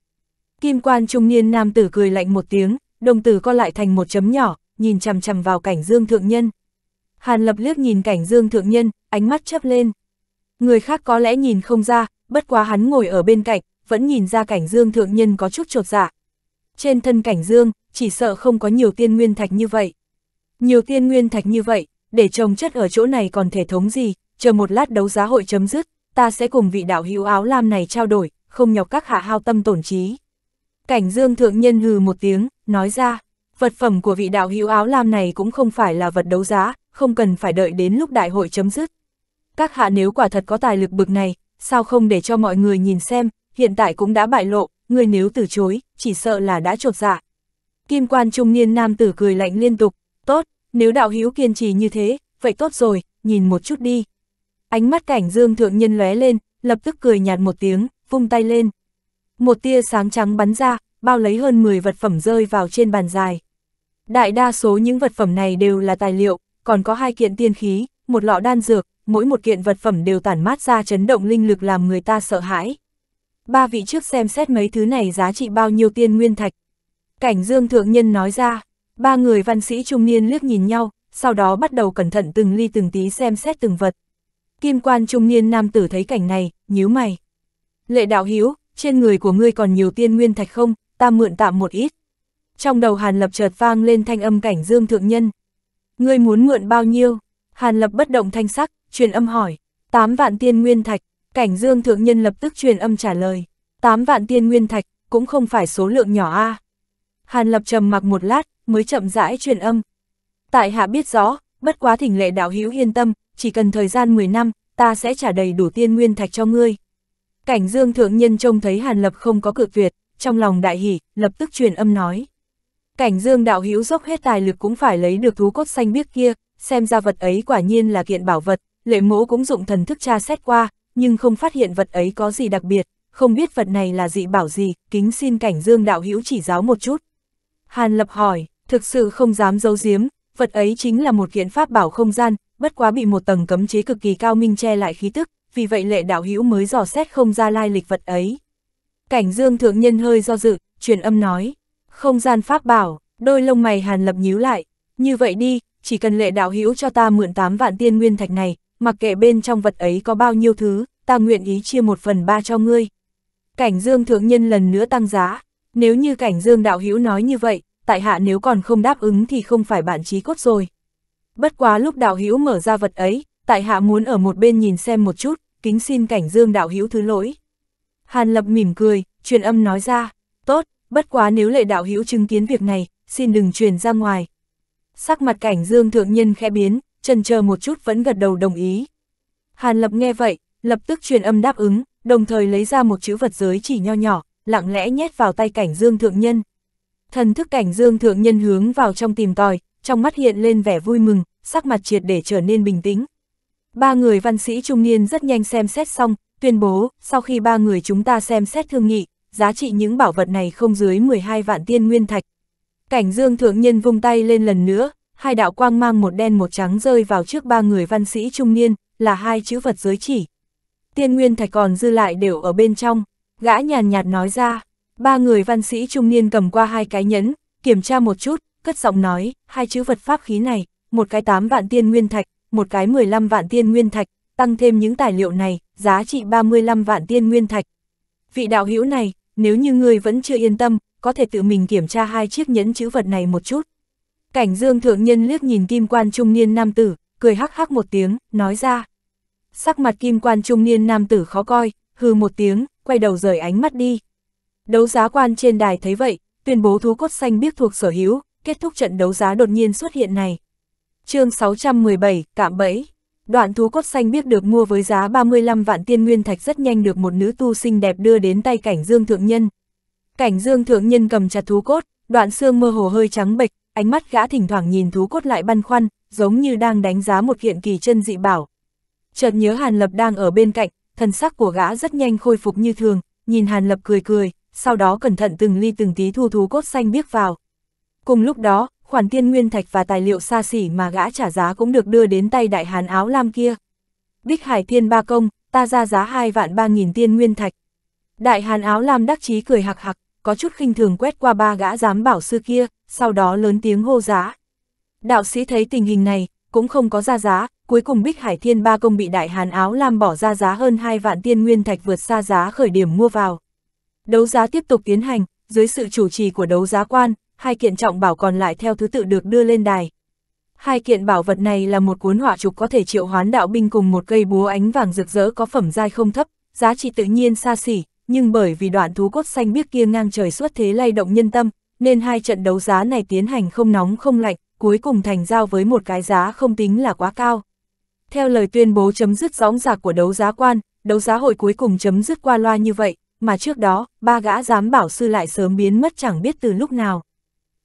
Kim quan trung niên nam tử cười lạnh một tiếng, đồng tử co lại thành một chấm nhỏ, nhìn chằm chằm vào cảnh dương thượng nhân. Hàn lập liếc nhìn cảnh dương thượng nhân, ánh mắt chấp lên. Người khác có lẽ nhìn không ra, bất quá hắn ngồi ở bên cạnh, vẫn nhìn ra cảnh dương thượng nhân có chút trột dạ. Trên thân cảnh dương, chỉ sợ không có nhiều tiên nguyên thạch như vậy. Nhiều tiên nguyên thạch như vậy, để trồng chất ở chỗ này còn thể thống gì, chờ một lát đấu giá hội chấm dứt, ta sẽ cùng vị đạo hữu áo lam này trao đổi, không nhọc các hạ hao tâm tổn trí. Cảnh dương thượng nhân hừ một tiếng, nói ra, vật phẩm của vị đạo hữu áo lam này cũng không phải là vật đấu giá, không cần phải đợi đến lúc đại hội chấm dứt. Các hạ nếu quả thật có tài lực bực này, sao không để cho mọi người nhìn xem, hiện tại cũng đã bại lộ, người nếu từ chối, chỉ sợ là đã trột dạ. Kim quan trung niên nam tử cười lạnh liên tục, tốt, nếu đạo hữu kiên trì như thế, vậy tốt rồi, nhìn một chút đi. Ánh mắt cảnh dương thượng nhân lóe lên, lập tức cười nhạt một tiếng, vung tay lên. Một tia sáng trắng bắn ra, bao lấy hơn 10 vật phẩm rơi vào trên bàn dài. Đại đa số những vật phẩm này đều là tài liệu, còn có hai kiện tiên khí, một lọ đan dược, mỗi một kiện vật phẩm đều tản mát ra chấn động linh lực làm người ta sợ hãi. Ba vị trước xem xét mấy thứ này giá trị bao nhiêu tiên nguyên thạch. Cảnh Dương Thượng Nhân nói ra, ba người văn sĩ trung niên liếc nhìn nhau, sau đó bắt đầu cẩn thận từng ly từng tí xem xét từng vật. Kim quan trung niên nam tử thấy cảnh này, nhíu mày. Lệ đạo hiếu, trên người của ngươi còn nhiều tiên nguyên thạch không, ta mượn tạm một ít. Trong đầu Hàn Lập chợt vang lên thanh âm cảnh dương thượng nhân. Ngươi muốn mượn bao nhiêu? Hàn Lập bất động thanh sắc, truyền âm hỏi. Tám vạn tiên nguyên thạch, cảnh dương thượng nhân lập tức truyền âm trả lời. Tám vạn tiên nguyên thạch, cũng không phải số lượng nhỏ a. Hàn Lập trầm mặc một lát, mới chậm rãi truyền âm. Tại hạ biết rõ, bất quá thỉnh lệ đạo hữu yên tâm, chỉ cần thời gian 10 năm, ta sẽ trả đầy đủ tiên nguyên thạch cho ngươi. Cảnh dương thượng nhân trông thấy Hàn Lập không có cự tuyệt, trong lòng đại hỉ, lập tức truyền âm nói. Cảnh dương đạo hữu dốc hết tài lực cũng phải lấy được thú cốt xanh biếc kia, xem ra vật ấy quả nhiên là kiện bảo vật, lệ mỗ cũng dụng thần thức tra xét qua, nhưng không phát hiện vật ấy có gì đặc biệt, không biết vật này là dị bảo gì, kính xin cảnh dương đạo hữu chỉ giáo một chút. Hàn Lập hỏi, thực sự không dám giấu giếm, vật ấy chính là một kiện pháp bảo không gian, bất quá bị một tầng cấm chế cực kỳ cao minh che lại khí tức, vì vậy lệ đạo hữu mới dò xét không ra lai lịch vật ấy. Cảnh dương thượng nhân hơi do dự, truyền âm nói, không gian pháp bảo, đôi lông mày hàn lập nhíu lại, như vậy đi, chỉ cần lệ đạo hữu cho ta mượn 8 vạn tiên nguyên thạch này, mặc kệ bên trong vật ấy có bao nhiêu thứ, ta nguyện ý chia một phần ba cho ngươi. Cảnh dương thượng nhân lần nữa tăng giá, nếu như cảnh dương đạo hữu nói như vậy, tại hạ nếu còn không đáp ứng thì không phải bản trí cốt rồi. Bất quá lúc đạo hữu mở ra vật ấy, tại hạ muốn ở một bên nhìn xem một chút, kính xin cảnh dương đạo hữu thứ lỗi. Hàn Lập mỉm cười, truyền âm nói ra, tốt, bất quá nếu lệ đạo hữu chứng kiến việc này, xin đừng truyền ra ngoài. Sắc mặt cảnh dương thượng nhân khẽ biến, trần chờ một chút vẫn gật đầu đồng ý. Hàn Lập nghe vậy, lập tức truyền âm đáp ứng, đồng thời lấy ra một chữ vật giới chỉ nho nhỏ, lặng lẽ nhét vào tay cảnh dương thượng nhân. Thần thức cảnh dương thượng nhân hướng vào trong tìm tòi, trong mắt hiện lên vẻ vui mừng, sắc mặt triệt để trở nên bình tĩnh. Ba người văn sĩ trung niên rất nhanh xem xét xong, tuyên bố, sau khi ba người chúng ta xem xét thương nghị, giá trị những bảo vật này không dưới 12 vạn tiên nguyên thạch. Cảnh dương thượng nhân vung tay lên lần nữa, hai đạo quang mang một đen một trắng rơi vào trước ba người văn sĩ trung niên, là hai chữ vật giới chỉ. Tiên nguyên thạch còn dư lại đều ở bên trong, gã nhàn nhạt nói ra, ba người văn sĩ trung niên cầm qua hai cái nhẫn, kiểm tra một chút, cất giọng nói, hai chữ vật pháp khí này, một cái 8 vạn tiên nguyên thạch, một cái 15 vạn tiên nguyên thạch, tăng thêm những tài liệu này, giá trị 35 vạn tiên nguyên thạch. Vị đạo hữu này, nếu như ngươi vẫn chưa yên tâm, có thể tự mình kiểm tra hai chiếc nhẫn chữ vật này một chút. Cảnh Dương thượng nhân liếc nhìn kim quan trung niên nam tử, cười hắc hắc một tiếng, nói ra. Sắc mặt kim quan trung niên nam tử khó coi, hừ một tiếng, quay đầu rời ánh mắt đi. Đấu giá quan trên đài thấy vậy, tuyên bố thú cốt xanh biết thuộc sở hữu, kết thúc trận đấu giá đột nhiên xuất hiện này. chương 617, Cạm Bẫy Đoạn thú cốt xanh biết được mua với giá 35 vạn tiên nguyên thạch rất nhanh được một nữ tu xinh đẹp đưa đến tay cảnh dương thượng nhân. Cảnh dương thượng nhân cầm chặt thú cốt, đoạn xương mơ hồ hơi trắng bệch, ánh mắt gã thỉnh thoảng nhìn thú cốt lại băn khoăn, giống như đang đánh giá một hiện kỳ chân dị bảo. Chợt nhớ Hàn Lập đang ở bên cạnh, thần sắc của gã rất nhanh khôi phục như thường, nhìn Hàn Lập cười cười, sau đó cẩn thận từng ly từng tí thu thú cốt xanh biếc vào, Cùng lúc đó, khoản tiên nguyên thạch và tài liệu xa xỉ mà gã trả giá cũng được đưa đến tay đại hàn áo lam kia. Đích hải thiên ba công, ta ra giá hai vạn ba nghìn tiên nguyên thạch. Đại hàn áo lam đắc chí cười hạc hạc, có chút khinh thường quét qua ba gã giám bảo sư kia, sau đó lớn tiếng hô giá. Đạo sĩ thấy tình hình này, cũng không có ra giá, cuối cùng Bích Hải Thiên Ba Công bị Đại Hàn Áo Lam bỏ ra giá hơn 2 vạn tiên nguyên thạch vượt xa giá khởi điểm mua vào. Đấu giá tiếp tục tiến hành, dưới sự chủ trì của đấu giá quan, hai kiện trọng bảo còn lại theo thứ tự được đưa lên đài. Hai kiện bảo vật này là một cuốn hỏa trục có thể triệu hoán đạo binh cùng một cây búa ánh vàng rực rỡ có phẩm giai không thấp, giá trị tự nhiên xa xỉ, nhưng bởi vì đoạn thú cốt xanh biếc kia ngang trời suốt thế lay động nhân tâm, nên hai trận đấu giá này tiến hành không nóng không lạnh, cuối cùng thành giao với một cái giá không tính là quá cao. Theo lời tuyên bố chấm dứt gióng giạc của đấu giá quan, đấu giá hội cuối cùng chấm dứt qua loa như vậy, mà trước đó, ba gã giám bảo sư lại sớm biến mất chẳng biết từ lúc nào.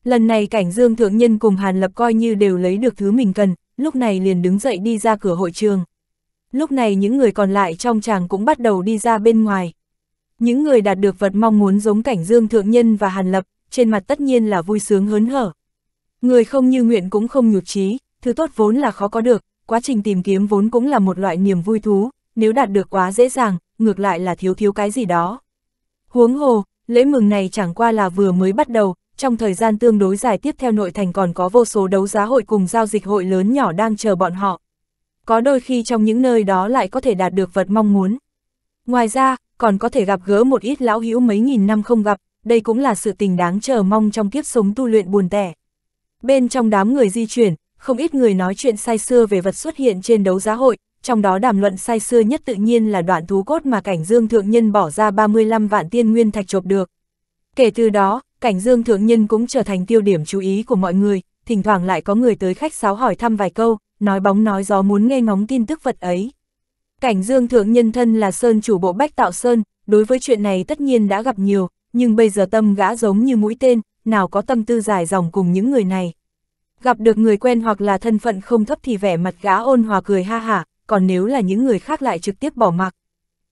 Lần này cảnh Dương Thượng Nhân cùng Hàn Lập coi như đều lấy được thứ mình cần, lúc này liền đứng dậy đi ra cửa hội trường. Lúc này những người còn lại trong chàng cũng bắt đầu đi ra bên ngoài. Những người đạt được vật mong muốn giống cảnh Dương Thượng Nhân và Hàn Lập, trên mặt tất nhiên là vui sướng hớn hở. Người không như nguyện cũng không nhụt chí, thứ tốt vốn là khó có được, quá trình tìm kiếm vốn cũng là một loại niềm vui thú, nếu đạt được quá dễ dàng, ngược lại là thiếu thiếu cái gì đó. Huống hồ, lễ mừng này chẳng qua là vừa mới bắt đầu, trong thời gian tương đối dài tiếp theo nội thành còn có vô số đấu giá hội cùng giao dịch hội lớn nhỏ đang chờ bọn họ. Có đôi khi trong những nơi đó lại có thể đạt được vật mong muốn. Ngoài ra, còn có thể gặp gỡ một ít lão hữu mấy nghìn năm không gặp, đây cũng là sự tình đáng chờ mong trong kiếp sống tu luyện buồn tẻ. Bên trong đám người di chuyển, không ít người nói chuyện say xưa về vật xuất hiện trên đấu giá hội, trong đó đàm luận say xưa nhất tự nhiên là đoạn thú cốt mà cảnh dương thượng nhân bỏ ra 35 vạn tiên nguyên thạch chộp được. Kể từ đó, cảnh dương thượng nhân cũng trở thành tiêu điểm chú ý của mọi người, thỉnh thoảng lại có người tới khách sáo hỏi thăm vài câu, nói bóng nói gió muốn nghe ngóng tin tức vật ấy. Cảnh dương thượng nhân thân là sơn chủ bộ bách tạo sơn, đối với chuyện này tất nhiên đã gặp nhiều, nhưng bây giờ tâm gã giống như mũi tên, nào có tâm tư dài dòng cùng những người này. Gặp được người quen hoặc là thân phận không thấp thì vẻ mặt gã ôn hòa cười ha hả, còn nếu là những người khác lại trực tiếp bỏ mặc.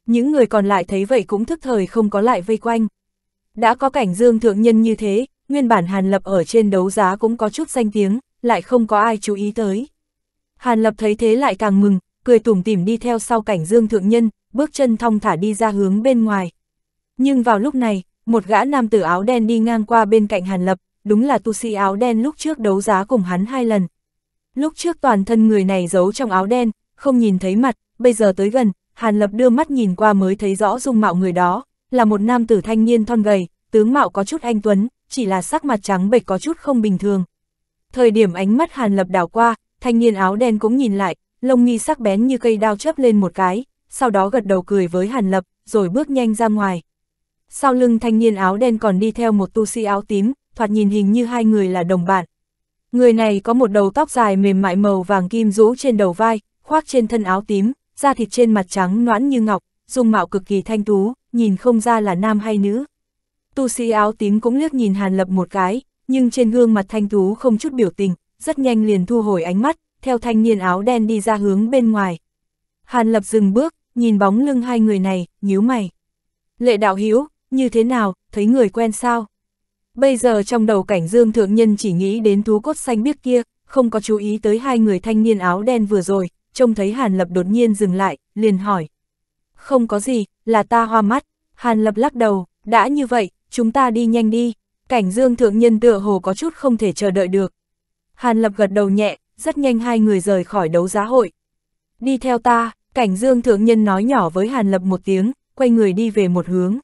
Những người còn lại thấy vậy cũng thức thời không có lại vây quanh. Đã có cảnh dương thượng nhân như thế, nguyên bản Hàn Lập ở trên đấu giá cũng có chút danh tiếng, lại không có ai chú ý tới. Hàn Lập thấy thế lại càng mừng, cười tủm tỉm đi theo sau cảnh dương thượng nhân, bước chân thong thả đi ra hướng bên ngoài. Nhưng vào lúc này, một gã nam tử áo đen đi ngang qua bên cạnh Hàn Lập, đúng là tu sĩ áo đen lúc trước đấu giá cùng hắn hai lần. Lúc trước toàn thân người này giấu trong áo đen, không nhìn thấy mặt, bây giờ tới gần, Hàn Lập đưa mắt nhìn qua mới thấy rõ dung mạo người đó, là một nam tử thanh niên thon gầy, tướng mạo có chút anh tuấn, chỉ là sắc mặt trắng bệch có chút không bình thường. Thời điểm ánh mắt Hàn Lập đảo qua, thanh niên áo đen cũng nhìn lại, lông nghi sắc bén như cây đao chớp lên một cái, sau đó gật đầu cười với Hàn Lập, rồi bước nhanh ra ngoài. Sau lưng thanh niên áo đen còn đi theo một tu sĩ áo tím, thoạt nhìn hình như hai người là đồng bạn. Người này có một đầu tóc dài mềm mại màu vàng kim rũ trên đầu vai, khoác trên thân áo tím, da thịt trên mặt trắng noãn như ngọc, dung mạo cực kỳ thanh tú, nhìn không ra là nam hay nữ. Tu sĩ áo tím cũng liếc nhìn Hàn Lập một cái, nhưng trên gương mặt thanh tú không chút biểu tình, rất nhanh liền thu hồi ánh mắt, theo thanh niên áo đen đi ra hướng bên ngoài. Hàn Lập dừng bước, nhìn bóng lưng hai người này, nhíu mày. Lệ đạo hiếu, như thế nào, thấy người quen sao? Bây giờ trong đầu cảnh Dương Thượng Nhân chỉ nghĩ đến tú cốt xanh biếc kia, không có chú ý tới hai người thanh niên áo đen vừa rồi, trông thấy Hàn Lập đột nhiên dừng lại, liền hỏi không có gì, là ta hoa mắt, Hàn Lập lắc đầu, đã như vậy, chúng ta đi nhanh đi, cảnh dương thượng nhân tựa hồ có chút không thể chờ đợi được. Hàn Lập gật đầu nhẹ, rất nhanh hai người rời khỏi đấu giá hội. Đi theo ta, cảnh dương thượng nhân nói nhỏ với Hàn Lập một tiếng, quay người đi về một hướng.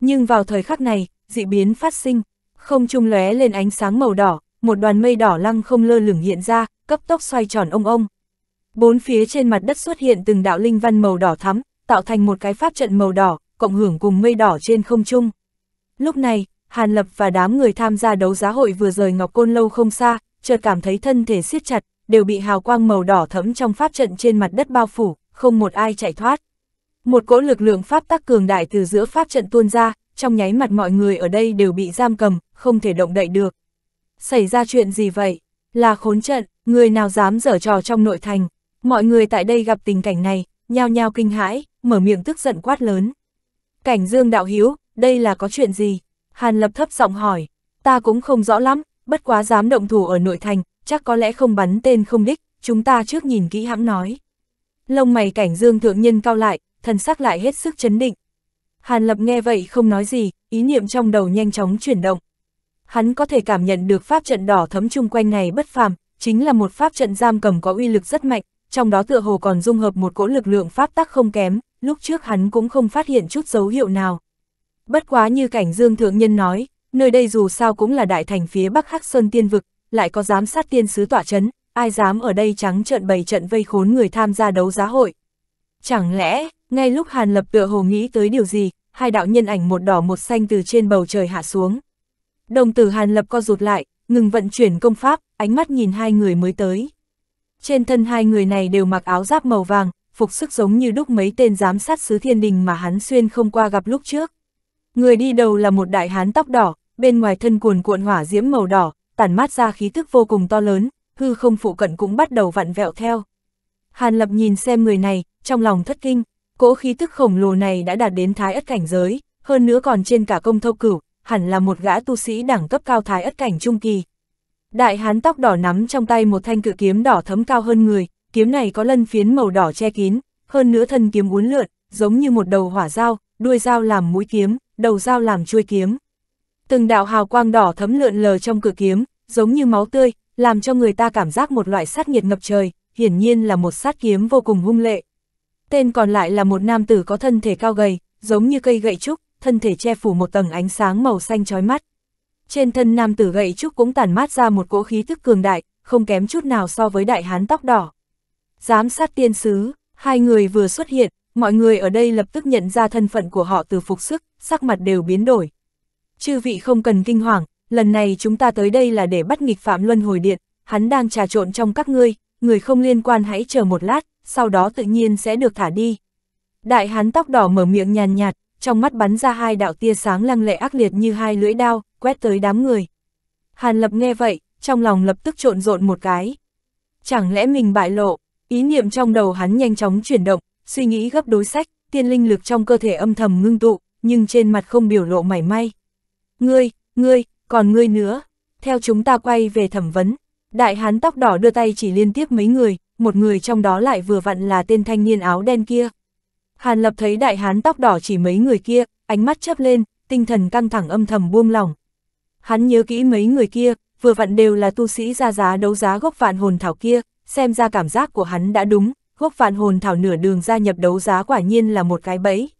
Nhưng vào thời khắc này, dị biến phát sinh, không trung lóe lên ánh sáng màu đỏ, một đoàn mây đỏ lăng không lơ lửng hiện ra, cấp tốc xoay tròn ông ông. Bốn phía trên mặt đất xuất hiện từng đạo linh văn màu đỏ thắm, tạo thành một cái pháp trận màu đỏ, cộng hưởng cùng mây đỏ trên không trung. Lúc này, Hàn Lập và đám người tham gia đấu giá hội vừa rời Ngọc Côn Lâu không xa, chợt cảm thấy thân thể siết chặt, đều bị hào quang màu đỏ thẫm trong pháp trận trên mặt đất bao phủ, không một ai chạy thoát. Một cỗ lực lượng pháp tắc cường đại từ giữa pháp trận tuôn ra, trong nháy mặt mọi người ở đây đều bị giam cầm, không thể động đậy được. Xảy ra chuyện gì vậy? Là khốn trận, người nào dám dở trò trong nội thành. Mọi người tại đây gặp tình cảnh này, nhao nhao kinh hãi, mở miệng tức giận quát lớn. Cảnh Dương đạo hiếu, đây là có chuyện gì? Hàn Lập thấp giọng hỏi, ta cũng không rõ lắm, bất quá dám động thủ ở nội thành, chắc có lẽ không bắn tên không đích, chúng ta trước nhìn kỹ hãm nói. Lông mày cảnh Dương thượng nhân cao lại, thần sắc lại hết sức chấn định. Hàn Lập nghe vậy không nói gì, ý niệm trong đầu nhanh chóng chuyển động. Hắn có thể cảm nhận được pháp trận đỏ thấm chung quanh này bất phàm, chính là một pháp trận giam cầm có uy lực rất mạnh, trong đó tựa hồ còn dung hợp một cỗ lực lượng pháp tắc không kém, lúc trước hắn cũng không phát hiện chút dấu hiệu nào. Bất quá như cảnh Dương Thượng Nhân nói, nơi đây dù sao cũng là đại thành phía Bắc Hắc Sơn Tiên Vực, lại có giám sát tiên sứ tỏa chấn, ai dám ở đây trắng trận bày trận vây khốn người tham gia đấu giá hội. Chẳng lẽ, ngay lúc Hàn Lập tựa hồ nghĩ tới điều gì, hai đạo nhân ảnh một đỏ một xanh từ trên bầu trời hạ xuống. Đồng tử Hàn Lập co rụt lại, ngừng vận chuyển công pháp, ánh mắt nhìn hai người mới tới. Trên thân hai người này đều mặc áo giáp màu vàng, phục sức giống như đúc mấy tên giám sát sứ thiên đình mà hắn xuyên không qua gặp lúc trước. Người đi đầu là một đại hán tóc đỏ, bên ngoài thân cuồn cuộn hỏa diễm màu đỏ, tản mát ra khí thức vô cùng to lớn, hư không phụ cận cũng bắt đầu vặn vẹo theo. Hàn Lập nhìn xem người này, trong lòng thất kinh, cỗ khí thức khổng lồ này đã đạt đến thái ất cảnh giới, hơn nữa còn trên cả công thâu cửu, hẳn là một gã tu sĩ đẳng cấp cao thái ất cảnh trung kỳ, Đại hán tóc đỏ nắm trong tay một thanh cự kiếm đỏ thấm cao hơn người, kiếm này có lân phiến màu đỏ che kín, hơn nữa thân kiếm uốn lượn, giống như một đầu hỏa dao, đuôi dao làm mũi kiếm, đầu dao làm chuôi kiếm. Từng đạo hào quang đỏ thấm lượn lờ trong cự kiếm, giống như máu tươi, làm cho người ta cảm giác một loại sát nhiệt ngập trời, hiển nhiên là một sát kiếm vô cùng hung lệ. Tên còn lại là một nam tử có thân thể cao gầy, giống như cây gậy trúc, thân thể che phủ một tầng ánh sáng màu xanh chói mắt, trên thân nam tử gậy trúc cũng tàn mát ra một cỗ khí thức cường đại, không kém chút nào so với đại hán tóc đỏ. Giám sát tiên sứ, hai người vừa xuất hiện, mọi người ở đây lập tức nhận ra thân phận của họ từ phục sức, sắc mặt đều biến đổi. Chư vị không cần kinh hoàng, lần này chúng ta tới đây là để bắt nghịch phạm luân hồi điện, hắn đang trà trộn trong các ngươi, người không liên quan hãy chờ một lát, sau đó tự nhiên sẽ được thả đi. Đại hán tóc đỏ mở miệng nhàn nhạt, trong mắt bắn ra hai đạo tia sáng lăng lệ ác liệt như hai lưỡi đao, quét tới đám người. Hàn Lập nghe vậy, trong lòng lập tức trộn rộn một cái. Chẳng lẽ mình bại lộ, ý niệm trong đầu hắn nhanh chóng chuyển động, suy nghĩ gấp đối sách, tiên linh lực trong cơ thể âm thầm ngưng tụ, nhưng trên mặt không biểu lộ mảy may. Ngươi, ngươi, còn ngươi nữa, theo chúng ta quay về thẩm vấn. Đại hán tóc đỏ đưa tay chỉ liên tiếp mấy người, một người trong đó lại vừa vặn là tên thanh niên áo đen kia. Hàn lập thấy đại hán tóc đỏ chỉ mấy người kia, ánh mắt chớp lên, tinh thần căng thẳng âm thầm buông lỏng. Hắn nhớ kỹ mấy người kia, vừa vặn đều là tu sĩ ra giá đấu giá gốc vạn hồn thảo kia, xem ra cảm giác của hắn đã đúng, gốc vạn hồn thảo nửa đường gia nhập đấu giá quả nhiên là một cái bẫy.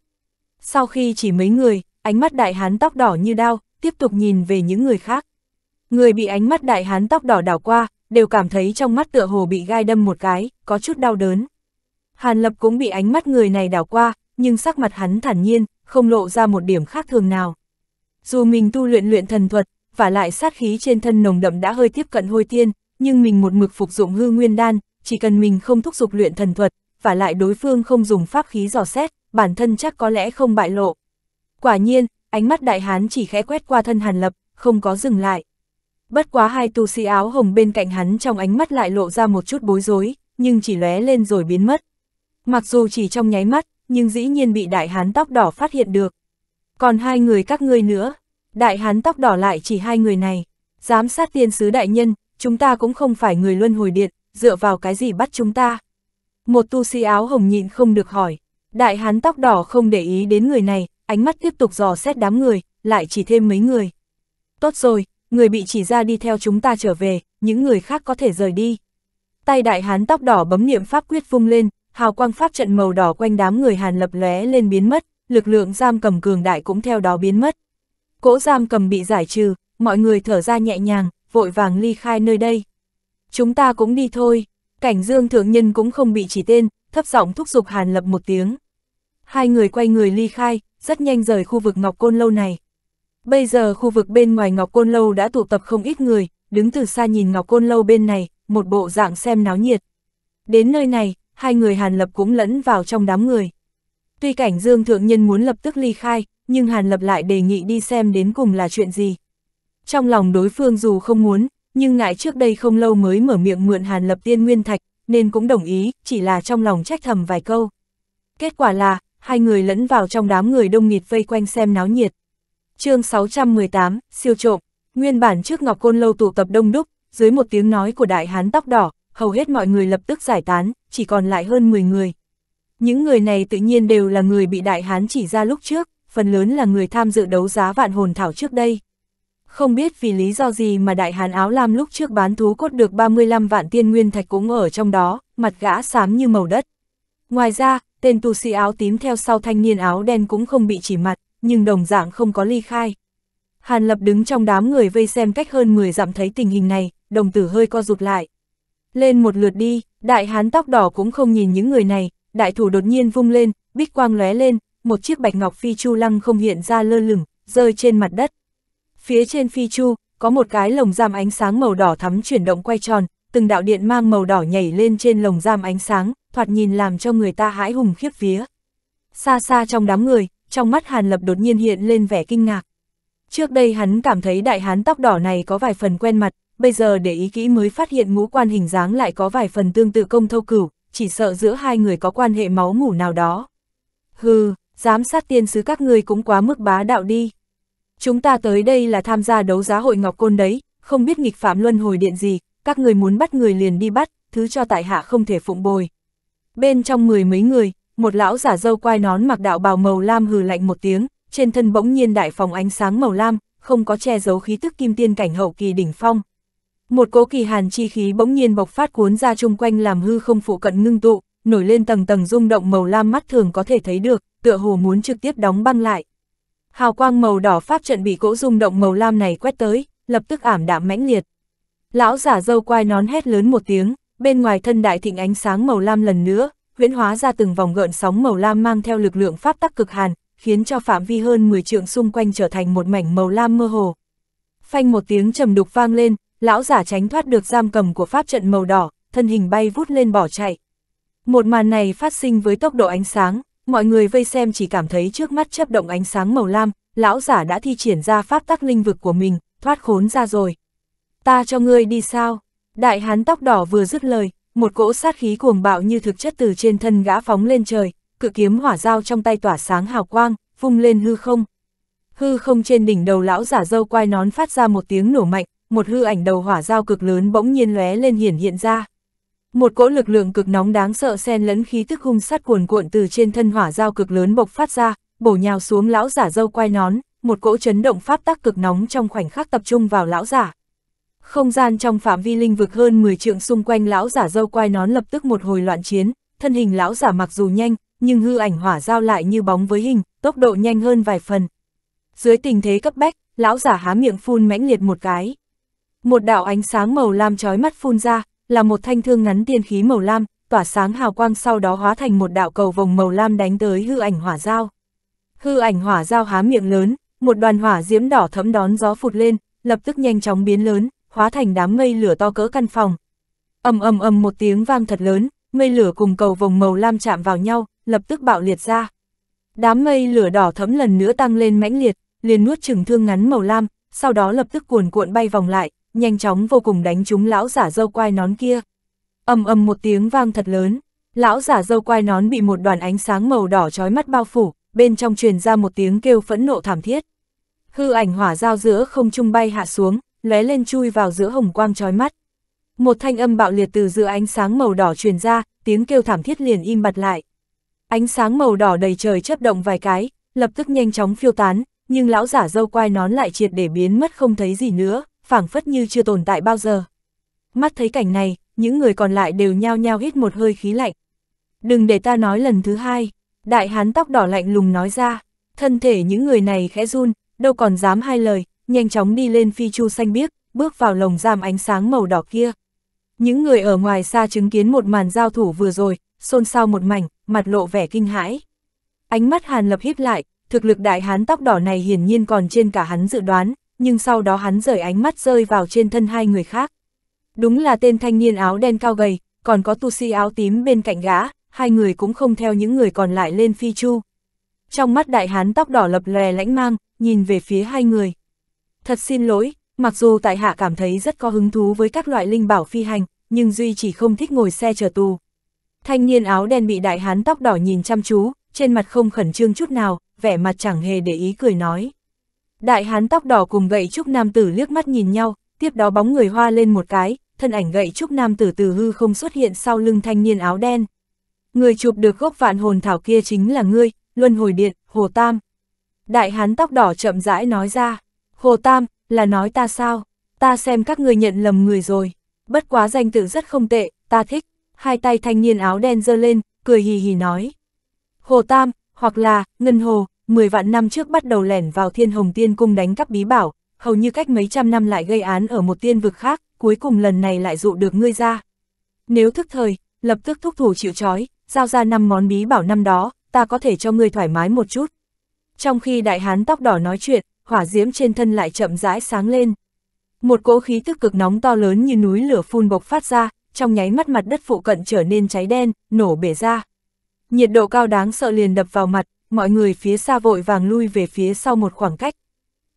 Sau khi chỉ mấy người, ánh mắt đại hán tóc đỏ như đao, tiếp tục nhìn về những người khác. Người bị ánh mắt đại hán tóc đỏ đảo qua, đều cảm thấy trong mắt tựa hồ bị gai đâm một cái, có chút đau đớn. Hàn Lập cũng bị ánh mắt người này đảo qua, nhưng sắc mặt hắn thản nhiên, không lộ ra một điểm khác thường nào. Dù mình tu luyện luyện thần thuật, và lại sát khí trên thân nồng đậm đã hơi tiếp cận hôi tiên, nhưng mình một mực phục dụng hư nguyên đan, chỉ cần mình không thúc dục luyện thần thuật, và lại đối phương không dùng pháp khí dò xét, bản thân chắc có lẽ không bại lộ. Quả nhiên, ánh mắt đại hán chỉ khẽ quét qua thân Hàn Lập, không có dừng lại. Bất quá hai tu sĩ áo hồng bên cạnh hắn trong ánh mắt lại lộ ra một chút bối rối, nhưng chỉ lóe lên rồi biến mất. Mặc dù chỉ trong nháy mắt, nhưng dĩ nhiên bị đại hán tóc đỏ phát hiện được. Còn hai người các ngươi nữa, Đại hán tóc đỏ lại chỉ hai người này. Giám sát tiên sứ đại nhân, chúng ta cũng không phải người luân hồi điện, dựa vào cái gì bắt chúng ta. Một tu sĩ áo hồng nhịn không được hỏi. Đại hán tóc đỏ không để ý đến người này, ánh mắt tiếp tục dò xét đám người, lại chỉ thêm mấy người. Tốt rồi, người bị chỉ ra đi theo chúng ta trở về, những người khác có thể rời đi. Tay đại hán tóc đỏ bấm niệm pháp quyết vung lên, hào quang pháp trận màu đỏ quanh đám người hàn lập lóe lên biến mất, lực lượng giam cầm cường đại cũng theo đó biến mất. Cỗ giam cầm bị giải trừ, mọi người thở ra nhẹ nhàng, vội vàng ly khai nơi đây. Chúng ta cũng đi thôi, cảnh dương thượng nhân cũng không bị chỉ tên, thấp giọng thúc giục Hàn Lập một tiếng. Hai người quay người ly khai, rất nhanh rời khu vực Ngọc Côn Lâu này. Bây giờ khu vực bên ngoài Ngọc Côn Lâu đã tụ tập không ít người, đứng từ xa nhìn Ngọc Côn Lâu bên này, một bộ dạng xem náo nhiệt. Đến nơi này, hai người Hàn Lập cũng lẫn vào trong đám người. Tuy cảnh Dương Thượng Nhân muốn lập tức ly khai, nhưng Hàn Lập lại đề nghị đi xem đến cùng là chuyện gì. Trong lòng đối phương dù không muốn, nhưng ngại trước đây không lâu mới mở miệng mượn Hàn Lập tiên nguyên thạch, nên cũng đồng ý, chỉ là trong lòng trách thầm vài câu. Kết quả là, hai người lẫn vào trong đám người đông nghịt vây quanh xem náo nhiệt. chương 618, siêu trộm, nguyên bản trước Ngọc Côn Lâu tụ tập đông đúc, dưới một tiếng nói của đại hán tóc đỏ, hầu hết mọi người lập tức giải tán, chỉ còn lại hơn 10 người. Những người này tự nhiên đều là người bị đại hán chỉ ra lúc trước, phần lớn là người tham dự đấu giá vạn hồn thảo trước đây. Không biết vì lý do gì mà đại hàn áo lam lúc trước bán thú cốt được 35 vạn tiên nguyên thạch cũng ở trong đó, mặt gã xám như màu đất. Ngoài ra, tên tu sĩ áo tím theo sau thanh niên áo đen cũng không bị chỉ mặt, nhưng đồng dạng không có ly khai. Hàn Lập đứng trong đám người vây xem cách hơn 10 dặm thấy tình hình này, đồng tử hơi co rụt lại. Lên một lượt đi, đại hán tóc đỏ cũng không nhìn những người này, đại thủ đột nhiên vung lên, bích quang lóe lên, một chiếc bạch ngọc phi chu lăng không hiện ra lơ lửng, rơi trên mặt đất. Phía trên phi chu, có một cái lồng giam ánh sáng màu đỏ thắm chuyển động quay tròn, từng đạo điện mang màu đỏ nhảy lên trên lồng giam ánh sáng, thoạt nhìn làm cho người ta hãi hùng khiếp vía. Xa xa trong đám người, trong mắt Hàn Lập đột nhiên hiện lên vẻ kinh ngạc. Trước đây hắn cảm thấy đại hán tóc đỏ này có vài phần quen mặt, bây giờ để ý kỹ mới phát hiện ngũ quan hình dáng lại có vài phần tương tự công thâu cửu, chỉ sợ giữa hai người có quan hệ máu mủ nào đó. Hừ, giám sát tiên sứ các người cũng quá mức bá đạo đi. Chúng ta tới đây là tham gia đấu giá hội ngọc côn đấy, không biết nghịch phạm luân hồi điện gì, các người muốn bắt người liền đi bắt, thứ cho tại hạ không thể phụng bồi. Bên trong mười mấy người, một lão giả dâu quai nón mặc đạo bào màu lam hừ lạnh một tiếng, trên thân bỗng nhiên đại phòng ánh sáng màu lam, không có che giấu khí tức kim tiên cảnh hậu kỳ đỉnh phong. Một cố kỳ hàn chi khí bỗng nhiên bộc phát cuốn ra chung quanh làm hư không phụ cận ngưng tụ, nổi lên tầng tầng rung động màu lam mắt thường có thể thấy được, tựa hồ muốn trực tiếp đóng băng lại. Hào quang màu đỏ pháp trận bị cỗ rung động màu lam này quét tới, lập tức ảm đạm mãnh liệt. Lão giả dâu quai nón hét lớn một tiếng, bên ngoài thân đại thịnh ánh sáng màu lam lần nữa, huyễn hóa ra từng vòng gợn sóng màu lam mang theo lực lượng pháp tắc cực hàn, khiến cho phạm vi hơn 10 trượng xung quanh trở thành một mảnh màu lam mơ hồ. Phanh một tiếng trầm đục vang lên, lão giả tránh thoát được giam cầm của pháp trận màu đỏ, thân hình bay vút lên bỏ chạy. Một màn này phát sinh với tốc độ ánh sáng, mọi người vây xem chỉ cảm thấy trước mắt chấp động ánh sáng màu lam, lão giả đã thi triển ra pháp tắc linh vực của mình, thoát khốn ra rồi. Ta cho ngươi đi sao? Đại hán tóc đỏ vừa dứt lời, một cỗ sát khí cuồng bạo như thực chất từ trên thân gã phóng lên trời, cự kiếm hỏa dao trong tay tỏa sáng hào quang, vung lên hư không. Hư không trên đỉnh đầu lão giả dâu quai nón phát ra một tiếng nổ mạnh, một hư ảnh đầu hỏa dao cực lớn bỗng nhiên lóe lên hiển hiện ra. Một cỗ lực lượng cực nóng đáng sợ xen lẫn khí tức hung sát cuồn cuộn từ trên thân hỏa dao cực lớn bộc phát ra, bổ nhào xuống lão giả dâu quai nón, một cỗ chấn động pháp tắc cực nóng trong khoảnh khắc tập trung vào lão giả. Không gian trong phạm vi linh vực hơn 10 trượng xung quanh lão giả dâu quai nón lập tức một hồi loạn chiến, thân hình lão giả mặc dù nhanh, nhưng hư ảnh hỏa giao lại như bóng với hình, tốc độ nhanh hơn vài phần. Dưới tình thế cấp bách, lão giả há miệng phun mãnh liệt một cái. Một đạo ánh sáng màu lam chói mắt phun ra, là một thanh thương ngắn tiên khí màu lam, tỏa sáng hào quang sau đó hóa thành một đạo cầu vòng màu lam đánh tới hư ảnh hỏa dao. Hư ảnh hỏa dao há miệng lớn, một đoàn hỏa diễm đỏ thẫm đón gió phụt lên, lập tức nhanh chóng biến lớn, hóa thành đám mây lửa to cỡ căn phòng. Ầm ầm ầm một tiếng vang thật lớn, mây lửa cùng cầu vòng màu lam chạm vào nhau, lập tức bạo liệt ra. Đám mây lửa đỏ thẫm lần nữa tăng lên mãnh liệt, liền nuốt chừng thương ngắn màu lam, sau đó lập tức cuồn cuộn bay vòng lại, nhanh chóng vô cùng đánh trúng lão giả dâu quai nón kia. ầm ầm một tiếng vang thật lớn, lão giả dâu quai nón bị một đoàn ánh sáng màu đỏ trói mắt bao phủ, bên trong truyền ra một tiếng kêu phẫn nộ thảm thiết. Hư ảnh hỏa giao giữa không trung bay hạ xuống, lóe lên chui vào giữa hồng quang trói mắt. Một thanh âm bạo liệt từ giữa ánh sáng màu đỏ truyền ra, tiếng kêu thảm thiết liền im bặt lại. Ánh sáng màu đỏ đầy trời chớp động vài cái, lập tức nhanh chóng phiêu tán, nhưng lão giả dâu quai nón lại triệt để biến mất không thấy gì nữa phảng phất như chưa tồn tại bao giờ. Mắt thấy cảnh này, những người còn lại đều nhao nhao hít một hơi khí lạnh. Đừng để ta nói lần thứ hai, đại hán tóc đỏ lạnh lùng nói ra, thân thể những người này khẽ run, đâu còn dám hai lời, nhanh chóng đi lên phi chu xanh biếc, bước vào lồng giam ánh sáng màu đỏ kia. Những người ở ngoài xa chứng kiến một màn giao thủ vừa rồi, xôn xao một mảnh, mặt lộ vẻ kinh hãi. Ánh mắt Hàn Lập híp lại, thực lực đại hán tóc đỏ này hiển nhiên còn trên cả hắn dự đoán, nhưng sau đó hắn rời ánh mắt rơi vào trên thân hai người khác. Đúng là tên thanh niên áo đen cao gầy, còn có tu sĩ áo tím bên cạnh gã, hai người cũng không theo những người còn lại lên phi chu. Trong mắt đại hán tóc đỏ lập lè lãnh mang, nhìn về phía hai người. Thật xin lỗi, mặc dù tại hạ cảm thấy rất có hứng thú với các loại linh bảo phi hành, nhưng Duy chỉ không thích ngồi xe chờ tù. Thanh niên áo đen bị đại hán tóc đỏ nhìn chăm chú, trên mặt không khẩn trương chút nào, vẻ mặt chẳng hề để ý cười nói. Đại hán tóc đỏ cùng gậy trúc nam tử liếc mắt nhìn nhau, tiếp đó bóng người hoa lên một cái, thân ảnh gậy trúc nam tử từ hư không xuất hiện sau lưng thanh niên áo đen. Người chụp được gốc vạn hồn thảo kia chính là ngươi, Luân Hồi Điện, Hồ Tam. Đại hán tóc đỏ chậm rãi nói ra, Hồ Tam, là nói ta sao, ta xem các ngươi nhận lầm người rồi, bất quá danh tự rất không tệ, ta thích, hai tay thanh niên áo đen giơ lên, cười hì hì nói. Hồ Tam, hoặc là, Ngân Hồ, 10 vạn năm trước bắt đầu lẻn vào thiên hồng tiên cung đánh cắp bí bảo, hầu như cách mấy trăm năm lại gây án ở một tiên vực khác, cuối cùng lần này lại dụ được ngươi ra. Nếu thức thời, lập tức thúc thủ chịu trói, giao ra năm món bí bảo năm đó, ta có thể cho ngươi thoải mái một chút. Trong khi đại hán tóc đỏ nói chuyện, hỏa diễm trên thân lại chậm rãi sáng lên. Một cỗ khí tức cực nóng to lớn như núi lửa phun bộc phát ra, trong nháy mắt mặt đất phụ cận trở nên cháy đen, nổ bể ra. Nhiệt độ cao đáng sợ liền đập vào mặt, mọi người phía xa vội vàng lui về phía sau một khoảng cách.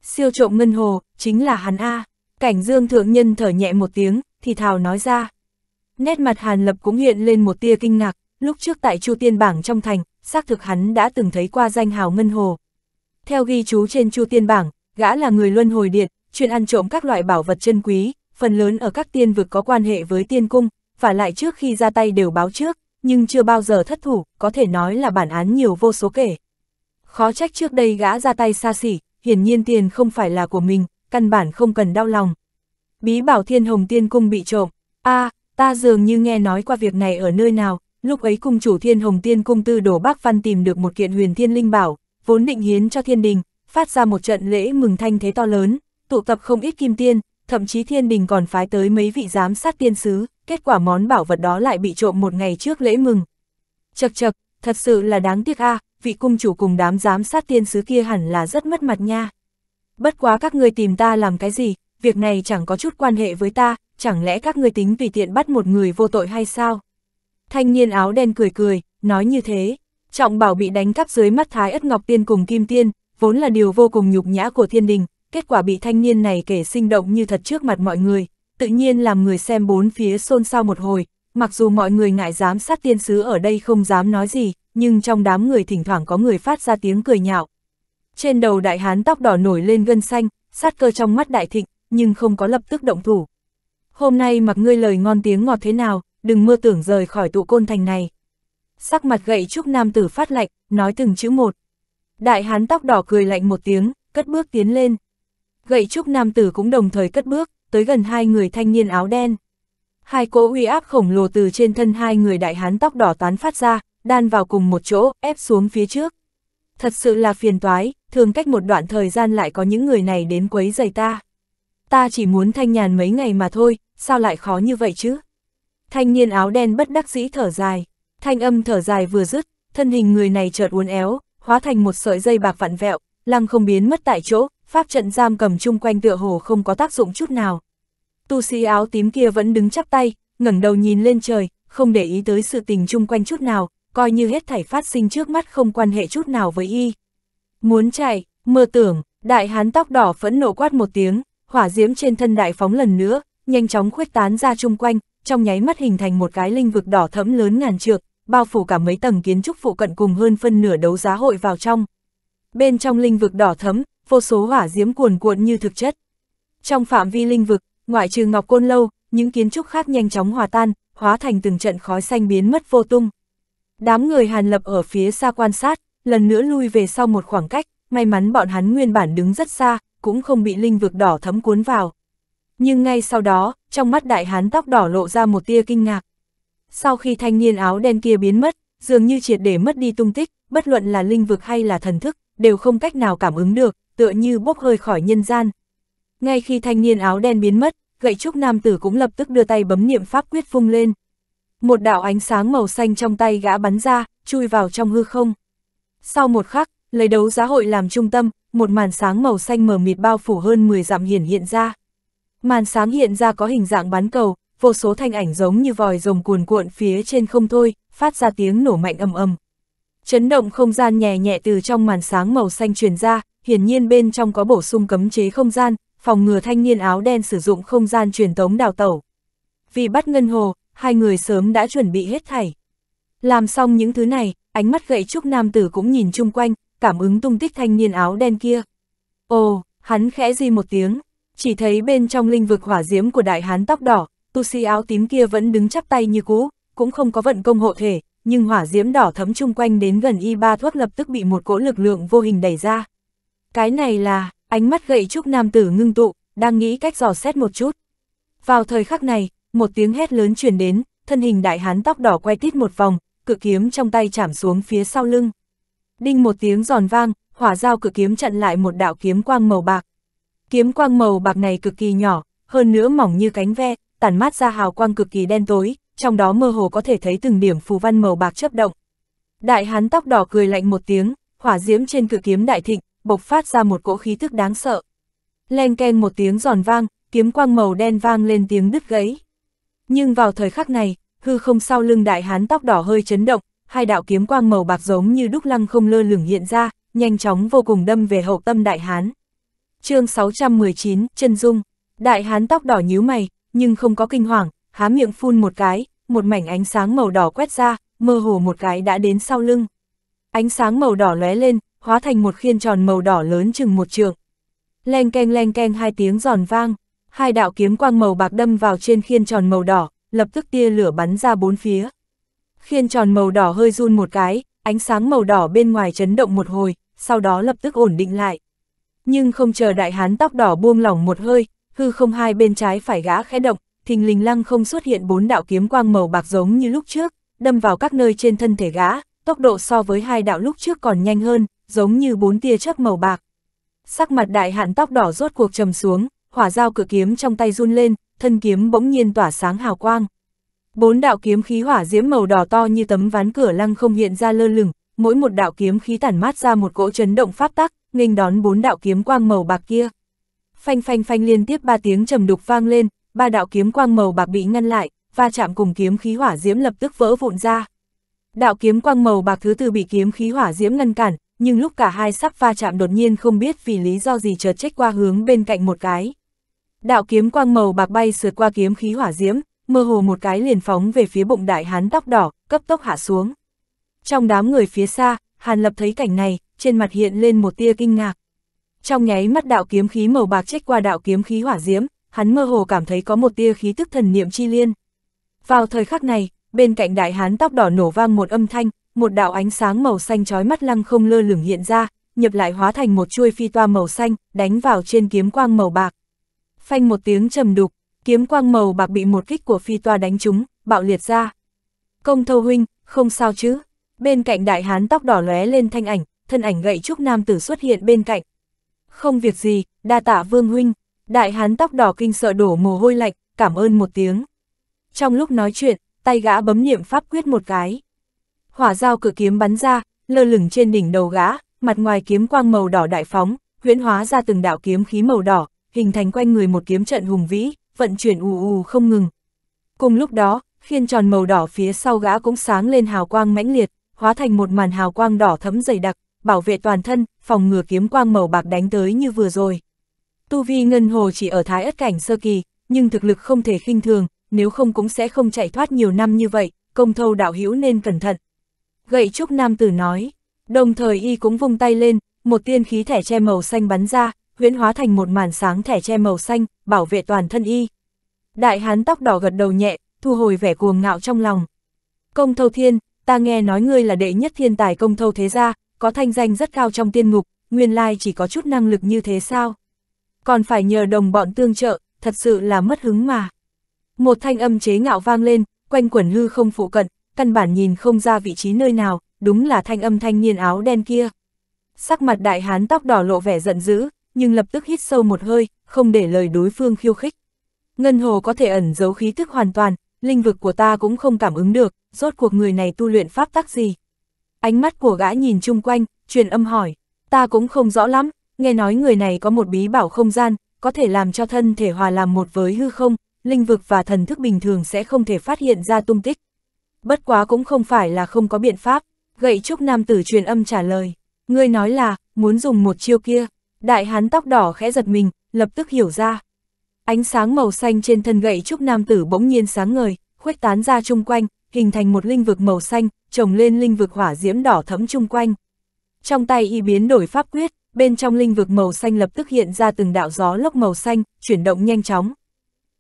Siêu trộm ngân hồ, chính là hắn A. Cảnh dương thượng nhân thở nhẹ một tiếng, thì thào nói ra. Nét mặt Hàn Lập cũng hiện lên một tia kinh ngạc, lúc trước tại Chu Tiên Bảng trong thành, xác thực hắn đã từng thấy qua danh hào ngân hồ. Theo ghi chú trên Chu Tiên Bảng, gã là người luân hồi điện, chuyên ăn trộm các loại bảo vật chân quý, phần lớn ở các tiên vực có quan hệ với tiên cung, và lại trước khi ra tay đều báo trước, nhưng chưa bao giờ thất thủ, có thể nói là bản án nhiều vô số kể. Khó trách trước đây gã ra tay xa xỉ, hiển nhiên tiền không phải là của mình, căn bản không cần đau lòng. Bí bảo thiên hồng tiên cung bị trộm, a à, ta dường như nghe nói qua việc này ở nơi nào, lúc ấy cung chủ thiên hồng tiên cung tư đổ bác văn tìm được một kiện huyền thiên linh bảo, vốn định hiến cho thiên đình, phát ra một trận lễ mừng thanh thế to lớn, tụ tập không ít kim tiên, thậm chí thiên đình còn phái tới mấy vị giám sát tiên sứ, kết quả món bảo vật đó lại bị trộm một ngày trước lễ mừng. Chật chật, thật sự là đáng tiếc a à, vị cung chủ cùng đám giám sát tiên sứ kia hẳn là rất mất mặt nha. Bất quá các ngươi tìm ta làm cái gì, việc này chẳng có chút quan hệ với ta, chẳng lẽ các ngươi tính vì tiện bắt một người vô tội hay sao? Thanh niên áo đen cười cười, nói như thế, trọng bảo bị đánh cắp dưới mắt Thái Ất Ngọc Tiên cùng Kim Tiên, vốn là điều vô cùng nhục nhã của thiên đình, kết quả bị thanh niên này kể sinh động như thật trước mặt mọi người, tự nhiên làm người xem bốn phía xôn xao một hồi, mặc dù mọi người ngại giám sát tiên sứ ở đây không dám nói gì, nhưng trong đám người thỉnh thoảng có người phát ra tiếng cười nhạo. Trên đầu đại hán tóc đỏ nổi lên gân xanh, sát cơ trong mắt đại thịnh, nhưng không có lập tức động thủ. Hôm nay mặc ngươi lời ngon tiếng ngọt thế nào, đừng mơ tưởng rời khỏi tụ côn thành này. Sắc mặt gậy trúc nam tử phát lạnh, nói từng chữ một. Đại hán tóc đỏ cười lạnh một tiếng, cất bước tiến lên. Gậy trúc nam tử cũng đồng thời cất bước, tới gần hai người thanh niên áo đen. Hai cỗ uy áp khổng lồ từ trên thân hai người đại hán tóc đỏ tán phát ra, đan vào cùng một chỗ, ép xuống phía trước. Thật sự là phiền toái, thường cách một đoạn thời gian lại có những người này đến quấy giày ta. Ta chỉ muốn thanh nhàn mấy ngày mà thôi, sao lại khó như vậy chứ? Thanh niên áo đen bất đắc dĩ thở dài, thanh âm thở dài vừa dứt, thân hình người này chợt uốn éo, hóa thành một sợi dây bạc vặn vẹo, lăng không biến mất tại chỗ, pháp trận giam cầm chung quanh tựa hồ không có tác dụng chút nào. Tu sĩ áo tím kia vẫn đứng chắp tay, ngẩng đầu nhìn lên trời, không để ý tới sự tình chung quanh chút nào, coi như hết thảy phát sinh trước mắt không quan hệ chút nào với y. Muốn chạy, mơ tưởng, đại hán tóc đỏ phẫn nộ quát một tiếng, hỏa diễm trên thân đại phóng lần nữa, nhanh chóng khuếch tán ra chung quanh, trong nháy mắt hình thành một cái linh vực đỏ thẫm lớn ngàn trượng, bao phủ cả mấy tầng kiến trúc phụ cận cùng hơn phân nửa đấu giá hội vào trong. Bên trong linh vực đỏ thẫm, vô số hỏa diễm cuồn cuộn như thực chất. Trong phạm vi linh vực, ngoại trừ Ngọc Côn Lâu, những kiến trúc khác nhanh chóng hòa tan, hóa thành từng trận khói xanh biến mất vô tung. Đám người Hàn Lập ở phía xa quan sát, lần nữa lui về sau một khoảng cách, may mắn bọn hắn nguyên bản đứng rất xa, cũng không bị linh vực đỏ thấm cuốn vào. Nhưng ngay sau đó, trong mắt đại hán tóc đỏ lộ ra một tia kinh ngạc. Sau khi thanh niên áo đen kia biến mất, dường như triệt để mất đi tung tích, bất luận là linh vực hay là thần thức, đều không cách nào cảm ứng được, tựa như bốc hơi khỏi nhân gian. Ngay khi thanh niên áo đen biến mất, gậy trúc nam tử cũng lập tức đưa tay bấm niệm pháp quyết phung lên. Một đạo ánh sáng màu xanh trong tay gã bắn ra, chui vào trong hư không. Sau một khắc, lấy đấu giá hội làm trung tâm, một màn sáng màu xanh mờ mịt bao phủ hơn 10 dặm hiển hiện ra. Màn sáng hiện ra có hình dạng bán cầu, vô số thanh ảnh giống như vòi rồng cuồn cuộn phía trên không thôi, phát ra tiếng nổ mạnh ầm ầm. Chấn động không gian nhẹ nhẹ từ trong màn sáng màu xanh truyền ra, hiển nhiên bên trong có bổ sung cấm chế không gian, phòng ngừa thanh niên áo đen sử dụng không gian truyền tống đào tẩu. Vì bắt ngân hồ, hai người sớm đã chuẩn bị hết thảy. Làm xong những thứ này, ánh mắt gậy trúc nam tử cũng nhìn chung quanh, cảm ứng tung tích thanh niên áo đen kia. Ồ, hắn khẽ di một tiếng, chỉ thấy bên trong linh vực hỏa diễm của đại hán tóc đỏ, tu sĩ áo tím kia vẫn đứng chắp tay như cũ, cũng không có vận công hộ thể, nhưng hỏa diễm đỏ thấm chung quanh đến gần y ba thuốc lập tức bị một cỗ lực lượng vô hình đẩy ra. Cái này là, ánh mắt gậy trúc nam tử ngưng tụ, đang nghĩ cách dò xét một chút. Vào thời khắc này, một tiếng hét lớn truyền đến, thân hình đại hán tóc đỏ quay tít một vòng, cự kiếm trong tay chạm xuống phía sau lưng. Đinh một tiếng giòn vang, hỏa dao cự kiếm chặn lại một đạo kiếm quang màu bạc. Kiếm quang màu bạc này cực kỳ nhỏ, hơn nữa mỏng như cánh ve, tản mát ra hào quang cực kỳ đen tối, trong đó mơ hồ có thể thấy từng điểm phù văn màu bạc chớp động. Đại hán tóc đỏ cười lạnh một tiếng, hỏa diễm trên cự kiếm đại thịnh, bộc phát ra một cỗ khí thức đáng sợ. Len ken một tiếng giòn vang, kiếm quang màu đen vang lên tiếng đứt gãy. Nhưng vào thời khắc này, hư không sau lưng đại hán tóc đỏ hơi chấn động, hai đạo kiếm quang màu bạc giống như đúc lăng không lơ lửng hiện ra, nhanh chóng vô cùng đâm về hậu tâm đại hán. chương 619, chân Dung, đại hán tóc đỏ nhíu mày, nhưng không có kinh hoàng, há miệng phun một cái, một mảnh ánh sáng màu đỏ quét ra, mơ hồ một cái đã đến sau lưng. Ánh sáng màu đỏ lóe lên, hóa thành một khiên tròn màu đỏ lớn chừng một trượng. Leng keng leng keng hai tiếng giòn vang, hai đạo kiếm quang màu bạc đâm vào trên khiên tròn màu đỏ, lập tức tia lửa bắn ra bốn phía. Khiên tròn màu đỏ hơi run một cái, ánh sáng màu đỏ bên ngoài chấn động một hồi, sau đó lập tức ổn định lại. Nhưng không chờ đại hán tóc đỏ buông lỏng một hơi, hư không hai bên trái phải gã khẽ động, thình lình lăng không xuất hiện bốn đạo kiếm quang màu bạc giống như lúc trước, đâm vào các nơi trên thân thể gã, tốc độ so với hai đạo lúc trước còn nhanh hơn, giống như bốn tia chớp màu bạc. Sắc mặt đại hạn tóc đỏ rốt cuộc trầm xuống, hỏa dao cử kiếm trong tay run lên, thân kiếm bỗng nhiên tỏa sáng hào quang. Bốn đạo kiếm khí hỏa diễm màu đỏ to như tấm ván cửa lăng không hiện ra lơ lửng, mỗi một đạo kiếm khí tản mát ra một cỗ chấn động pháp tắc, nghênh đón bốn đạo kiếm quang màu bạc kia. Phanh phanh phanh liên tiếp ba tiếng trầm đục vang lên, ba đạo kiếm quang màu bạc bị ngăn lại, va chạm cùng kiếm khí hỏa diễm lập tức vỡ vụn ra. Đạo kiếm quang màu bạc thứ tư bị kiếm khí hỏa diễm ngăn cản, nhưng lúc cả hai sắp va chạm đột nhiên không biết vì lý do gì chợt chết qua hướng bên cạnh một cái. Đạo kiếm quang màu bạc bay sượt qua kiếm khí hỏa diễm, mơ hồ một cái liền phóng về phía bụng đại hán tóc đỏ, cấp tốc hạ xuống. Trong đám người phía xa, Hàn Lập thấy cảnh này, trên mặt hiện lên một tia kinh ngạc. Trong nháy mắt đạo kiếm khí màu bạc chết qua đạo kiếm khí hỏa diễm, hắn mơ hồ cảm thấy có một tia khí tức thần niệm chi liên. Vào thời khắc này, bên cạnh đại hán tóc đỏ nổ vang một âm thanh, một đạo ánh sáng màu xanh chói mắt lăng không lơ lửng hiện ra, nhập lại hóa thành một chuôi phi toa màu xanh, đánh vào trên kiếm quang màu bạc. Phanh một tiếng trầm đục, kiếm quang màu bạc bị một kích của phi toa đánh trúng, bạo liệt ra. Công thâu huynh, không sao chứ. Bên cạnh đại hán tóc đỏ lóe lên thanh ảnh, thân ảnh gậy trúc nam tử xuất hiện bên cạnh. Không việc gì, đa tạ vương huynh. Đại hán tóc đỏ kinh sợ đổ mồ hôi lạnh, cảm ơn một tiếng. Trong lúc nói chuyện, tay gã bấm niệm pháp quyết một cái hỏa dao cửa kiếm bắn ra, lơ lửng trên đỉnh đầu gã, mặt ngoài kiếm quang màu đỏ đại phóng, huyễn hóa ra từng đạo kiếm khí màu đỏ, hình thành quanh người một kiếm trận hùng vĩ, vận chuyển ù ù không ngừng. Cùng lúc đó, khiên tròn màu đỏ phía sau gã cũng sáng lên hào quang mãnh liệt, hóa thành một màn hào quang đỏ thấm dày đặc, bảo vệ toàn thân, phòng ngừa kiếm quang màu bạc đánh tới như vừa rồi. Tu vi ngân hồ chỉ ở thái ất cảnh sơ kỳ, nhưng thực lực không thể khinh thường, nếu không cũng sẽ không chạy thoát nhiều năm như vậy, công thâu đạo hữu nên cẩn thận gậy trúc nam tử nói. Đồng thời y cũng vung tay lên, một tiên khí thẻ che màu xanh bắn ra, huyễn hóa thành một màn sáng thẻ che màu xanh, bảo vệ toàn thân y. Đại hán tóc đỏ gật đầu nhẹ, thu hồi vẻ cuồng ngạo trong lòng. Công thâu thiên, ta nghe nói ngươi là đệ nhất thiên tài công thâu thế gia, có thanh danh rất cao trong tiên ngục, nguyên lai chỉ có chút năng lực như thế sao? Còn phải nhờ đồng bọn tương trợ, thật sự là mất hứng mà. Một thanh âm chế ngạo vang lên, quanh quẩn hư không phụ cận, căn bản nhìn không ra vị trí nơi nào, đúng là thanh âm thanh niên áo đen kia. Sắc mặt đại hán tóc đỏ lộ vẻ giận dữ, nhưng lập tức hít sâu một hơi, không để lời đối phương khiêu khích. Ngân hồ có thể ẩn giấu khí thức hoàn toàn, linh vực của ta cũng không cảm ứng được, rốt cuộc người này tu luyện pháp tắc gì. Ánh mắt của gã nhìn chung quanh, truyền âm hỏi, ta cũng không rõ lắm, nghe nói người này có một bí bảo không gian, có thể làm cho thân thể hòa làm một với hư không, linh vực và thần thức bình thường sẽ không thể phát hiện ra tung tích bất quá cũng không phải là không có biện pháp, gậy trúc nam tử truyền âm trả lời, ngươi nói là, muốn dùng một chiêu kia, đại hán tóc đỏ khẽ giật mình, lập tức hiểu ra. Ánh sáng màu xanh trên thân gậy trúc nam tử bỗng nhiên sáng ngời, khuếch tán ra chung quanh, hình thành một linh vực màu xanh, trồng lên linh vực hỏa diễm đỏ thấm chung quanh. Trong tay y biến đổi pháp quyết, bên trong linh vực màu xanh lập tức hiện ra từng đạo gió lốc màu xanh, chuyển động nhanh chóng.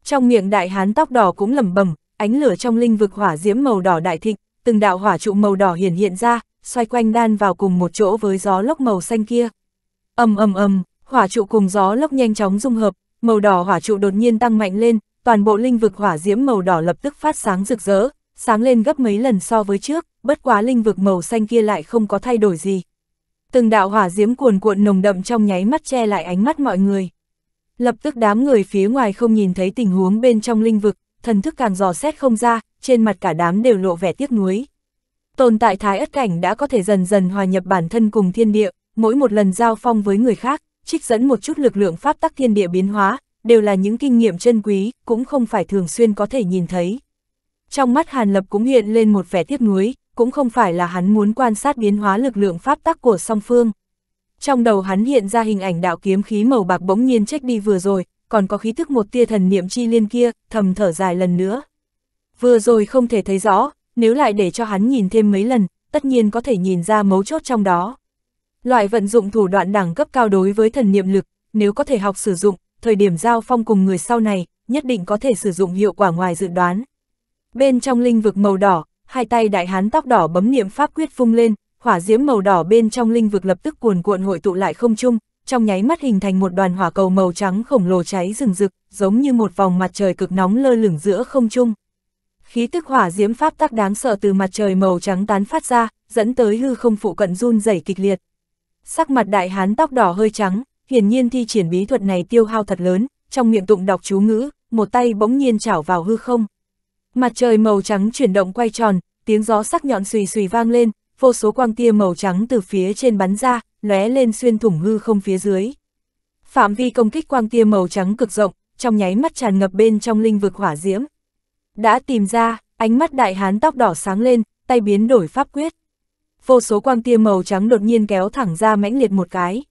Trong miệng đại hán tóc đỏ cũng lẩm bẩm, ánh lửa trong linh vực hỏa diễm màu đỏ đại thịnh, từng đạo hỏa trụ màu đỏ hiển hiện ra, xoay quanh đan vào cùng một chỗ với gió lốc màu xanh kia. Ầm ầm ầm, hỏa trụ cùng gió lốc nhanh chóng dung hợp, màu đỏ hỏa trụ đột nhiên tăng mạnh lên, toàn bộ linh vực hỏa diễm màu đỏ lập tức phát sáng rực rỡ, sáng lên gấp mấy lần so với trước, bất quá linh vực màu xanh kia lại không có thay đổi gì. Từng đạo hỏa diễm cuồn cuộn nồng đậm trong nháy mắt che lại ánh mắt mọi người. Lập tức đám người phía ngoài không nhìn thấy tình huống bên trong linh vực, thần thức càng dò xét không ra, trên mặt cả đám đều lộ vẻ tiếc nuối. Tồn tại thái ất cảnh đã có thể dần dần hòa nhập bản thân cùng thiên địa, mỗi một lần giao phong với người khác, trích dẫn một chút lực lượng pháp tắc thiên địa biến hóa, đều là những kinh nghiệm chân quý, cũng không phải thường xuyên có thể nhìn thấy. Trong mắt Hàn Lập cũng hiện lên một vẻ tiếc nuối, cũng không phải là hắn muốn quan sát biến hóa lực lượng pháp tắc của song phương. Trong đầu hắn hiện ra hình ảnh đạo kiếm khí màu bạc bỗng nhiên trách đi vừa rồi, còn có khí thức một tia thần niệm chi liên kia, thầm thở dài lần nữa. Vừa rồi không thể thấy rõ, nếu lại để cho hắn nhìn thêm mấy lần, tất nhiên có thể nhìn ra mấu chốt trong đó. Loại vận dụng thủ đoạn đẳng cấp cao đối với thần niệm lực, nếu có thể học sử dụng, thời điểm giao phong cùng người sau này, nhất định có thể sử dụng hiệu quả ngoài dự đoán. Bên trong linh vực màu đỏ, hai tay đại hán tóc đỏ bấm niệm pháp quyết phung lên, hỏa diễm màu đỏ bên trong linh vực lập tức cuồn cuộn hội tụ lại không chung, trong nháy mắt hình thành một đoàn hỏa cầu màu trắng khổng lồ cháy rừng rực, giống như một vòng mặt trời cực nóng lơ lửng giữa không trung. Khí tức hỏa diễm pháp tắc đáng sợ từ mặt trời màu trắng tán phát ra, dẫn tới hư không phụ cận run rẩy kịch liệt. Sắc mặt đại hán tóc đỏ hơi trắng, hiển nhiên thi triển bí thuật này tiêu hao thật lớn, trong miệng tụng đọc chú ngữ, một tay bỗng nhiên chảo vào hư không. Mặt trời màu trắng chuyển động quay tròn, tiếng gió sắc nhọn xùy xùy vang lên, vô số quang tia màu trắng từ phía trên bắn ra, lóe lên xuyên thủng hư không phía dưới. Phạm vi công kích quang tia màu trắng cực rộng, trong nháy mắt tràn ngập bên trong linh vực hỏa diễm. Đã tìm ra, ánh mắt đại hán tóc đỏ sáng lên, tay biến đổi pháp quyết. Vô số quang tia màu trắng đột nhiên kéo thẳng ra mãnh liệt một cái.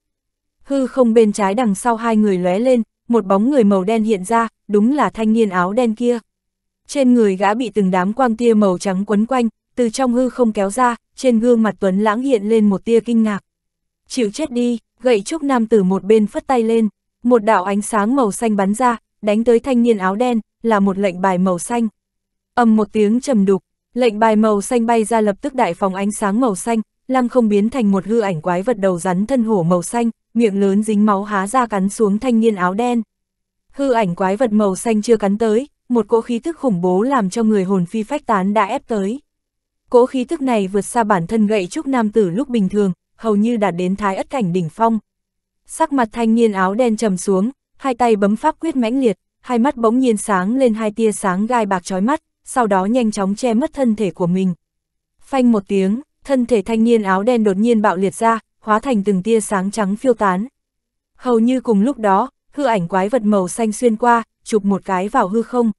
Hư không bên trái đằng sau hai người lóe lên, một bóng người màu đen hiện ra, đúng là thanh niên áo đen kia. Trên người gã bị từng đám quang tia màu trắng quấn quanh, từ trong hư không kéo ra, trên gương mặt Tuấn lãng hiện lên một tia kinh ngạc chịu chết đi, gậy trúc nam tử một bên phất tay lên, một đạo ánh sáng màu xanh bắn ra, đánh tới thanh niên áo đen, là một lệnh bài màu xanh. ầm một tiếng trầm đục, lệnh bài màu xanh bay ra lập tức đại phòng ánh sáng màu xanh, lăng không biến thành một hư ảnh quái vật đầu rắn thân hổ màu xanh, miệng lớn dính máu há ra cắn xuống thanh niên áo đen. Hư ảnh quái vật màu xanh chưa cắn tới, một cỗ khí tức khủng bố làm cho người hồn phi phách tán đã ép tới. Cỗ khí tức này vượt xa bản thân gậy trúc nam tử lúc bình thường, hầu như đạt đến thái ất cảnh đỉnh phong. Sắc mặt thanh niên áo đen trầm xuống, hai tay bấm pháp quyết mãnh liệt, hai mắt bỗng nhiên sáng lên hai tia sáng gai bạc trói mắt, sau đó nhanh chóng che mất thân thể của mình. Phanh một tiếng, thân thể thanh niên áo đen đột nhiên bạo liệt ra, hóa thành từng tia sáng trắng phiêu tán. Hầu như cùng lúc đó, hư ảnh quái vật màu xanh xuyên qua, chụp một cái vào hư không.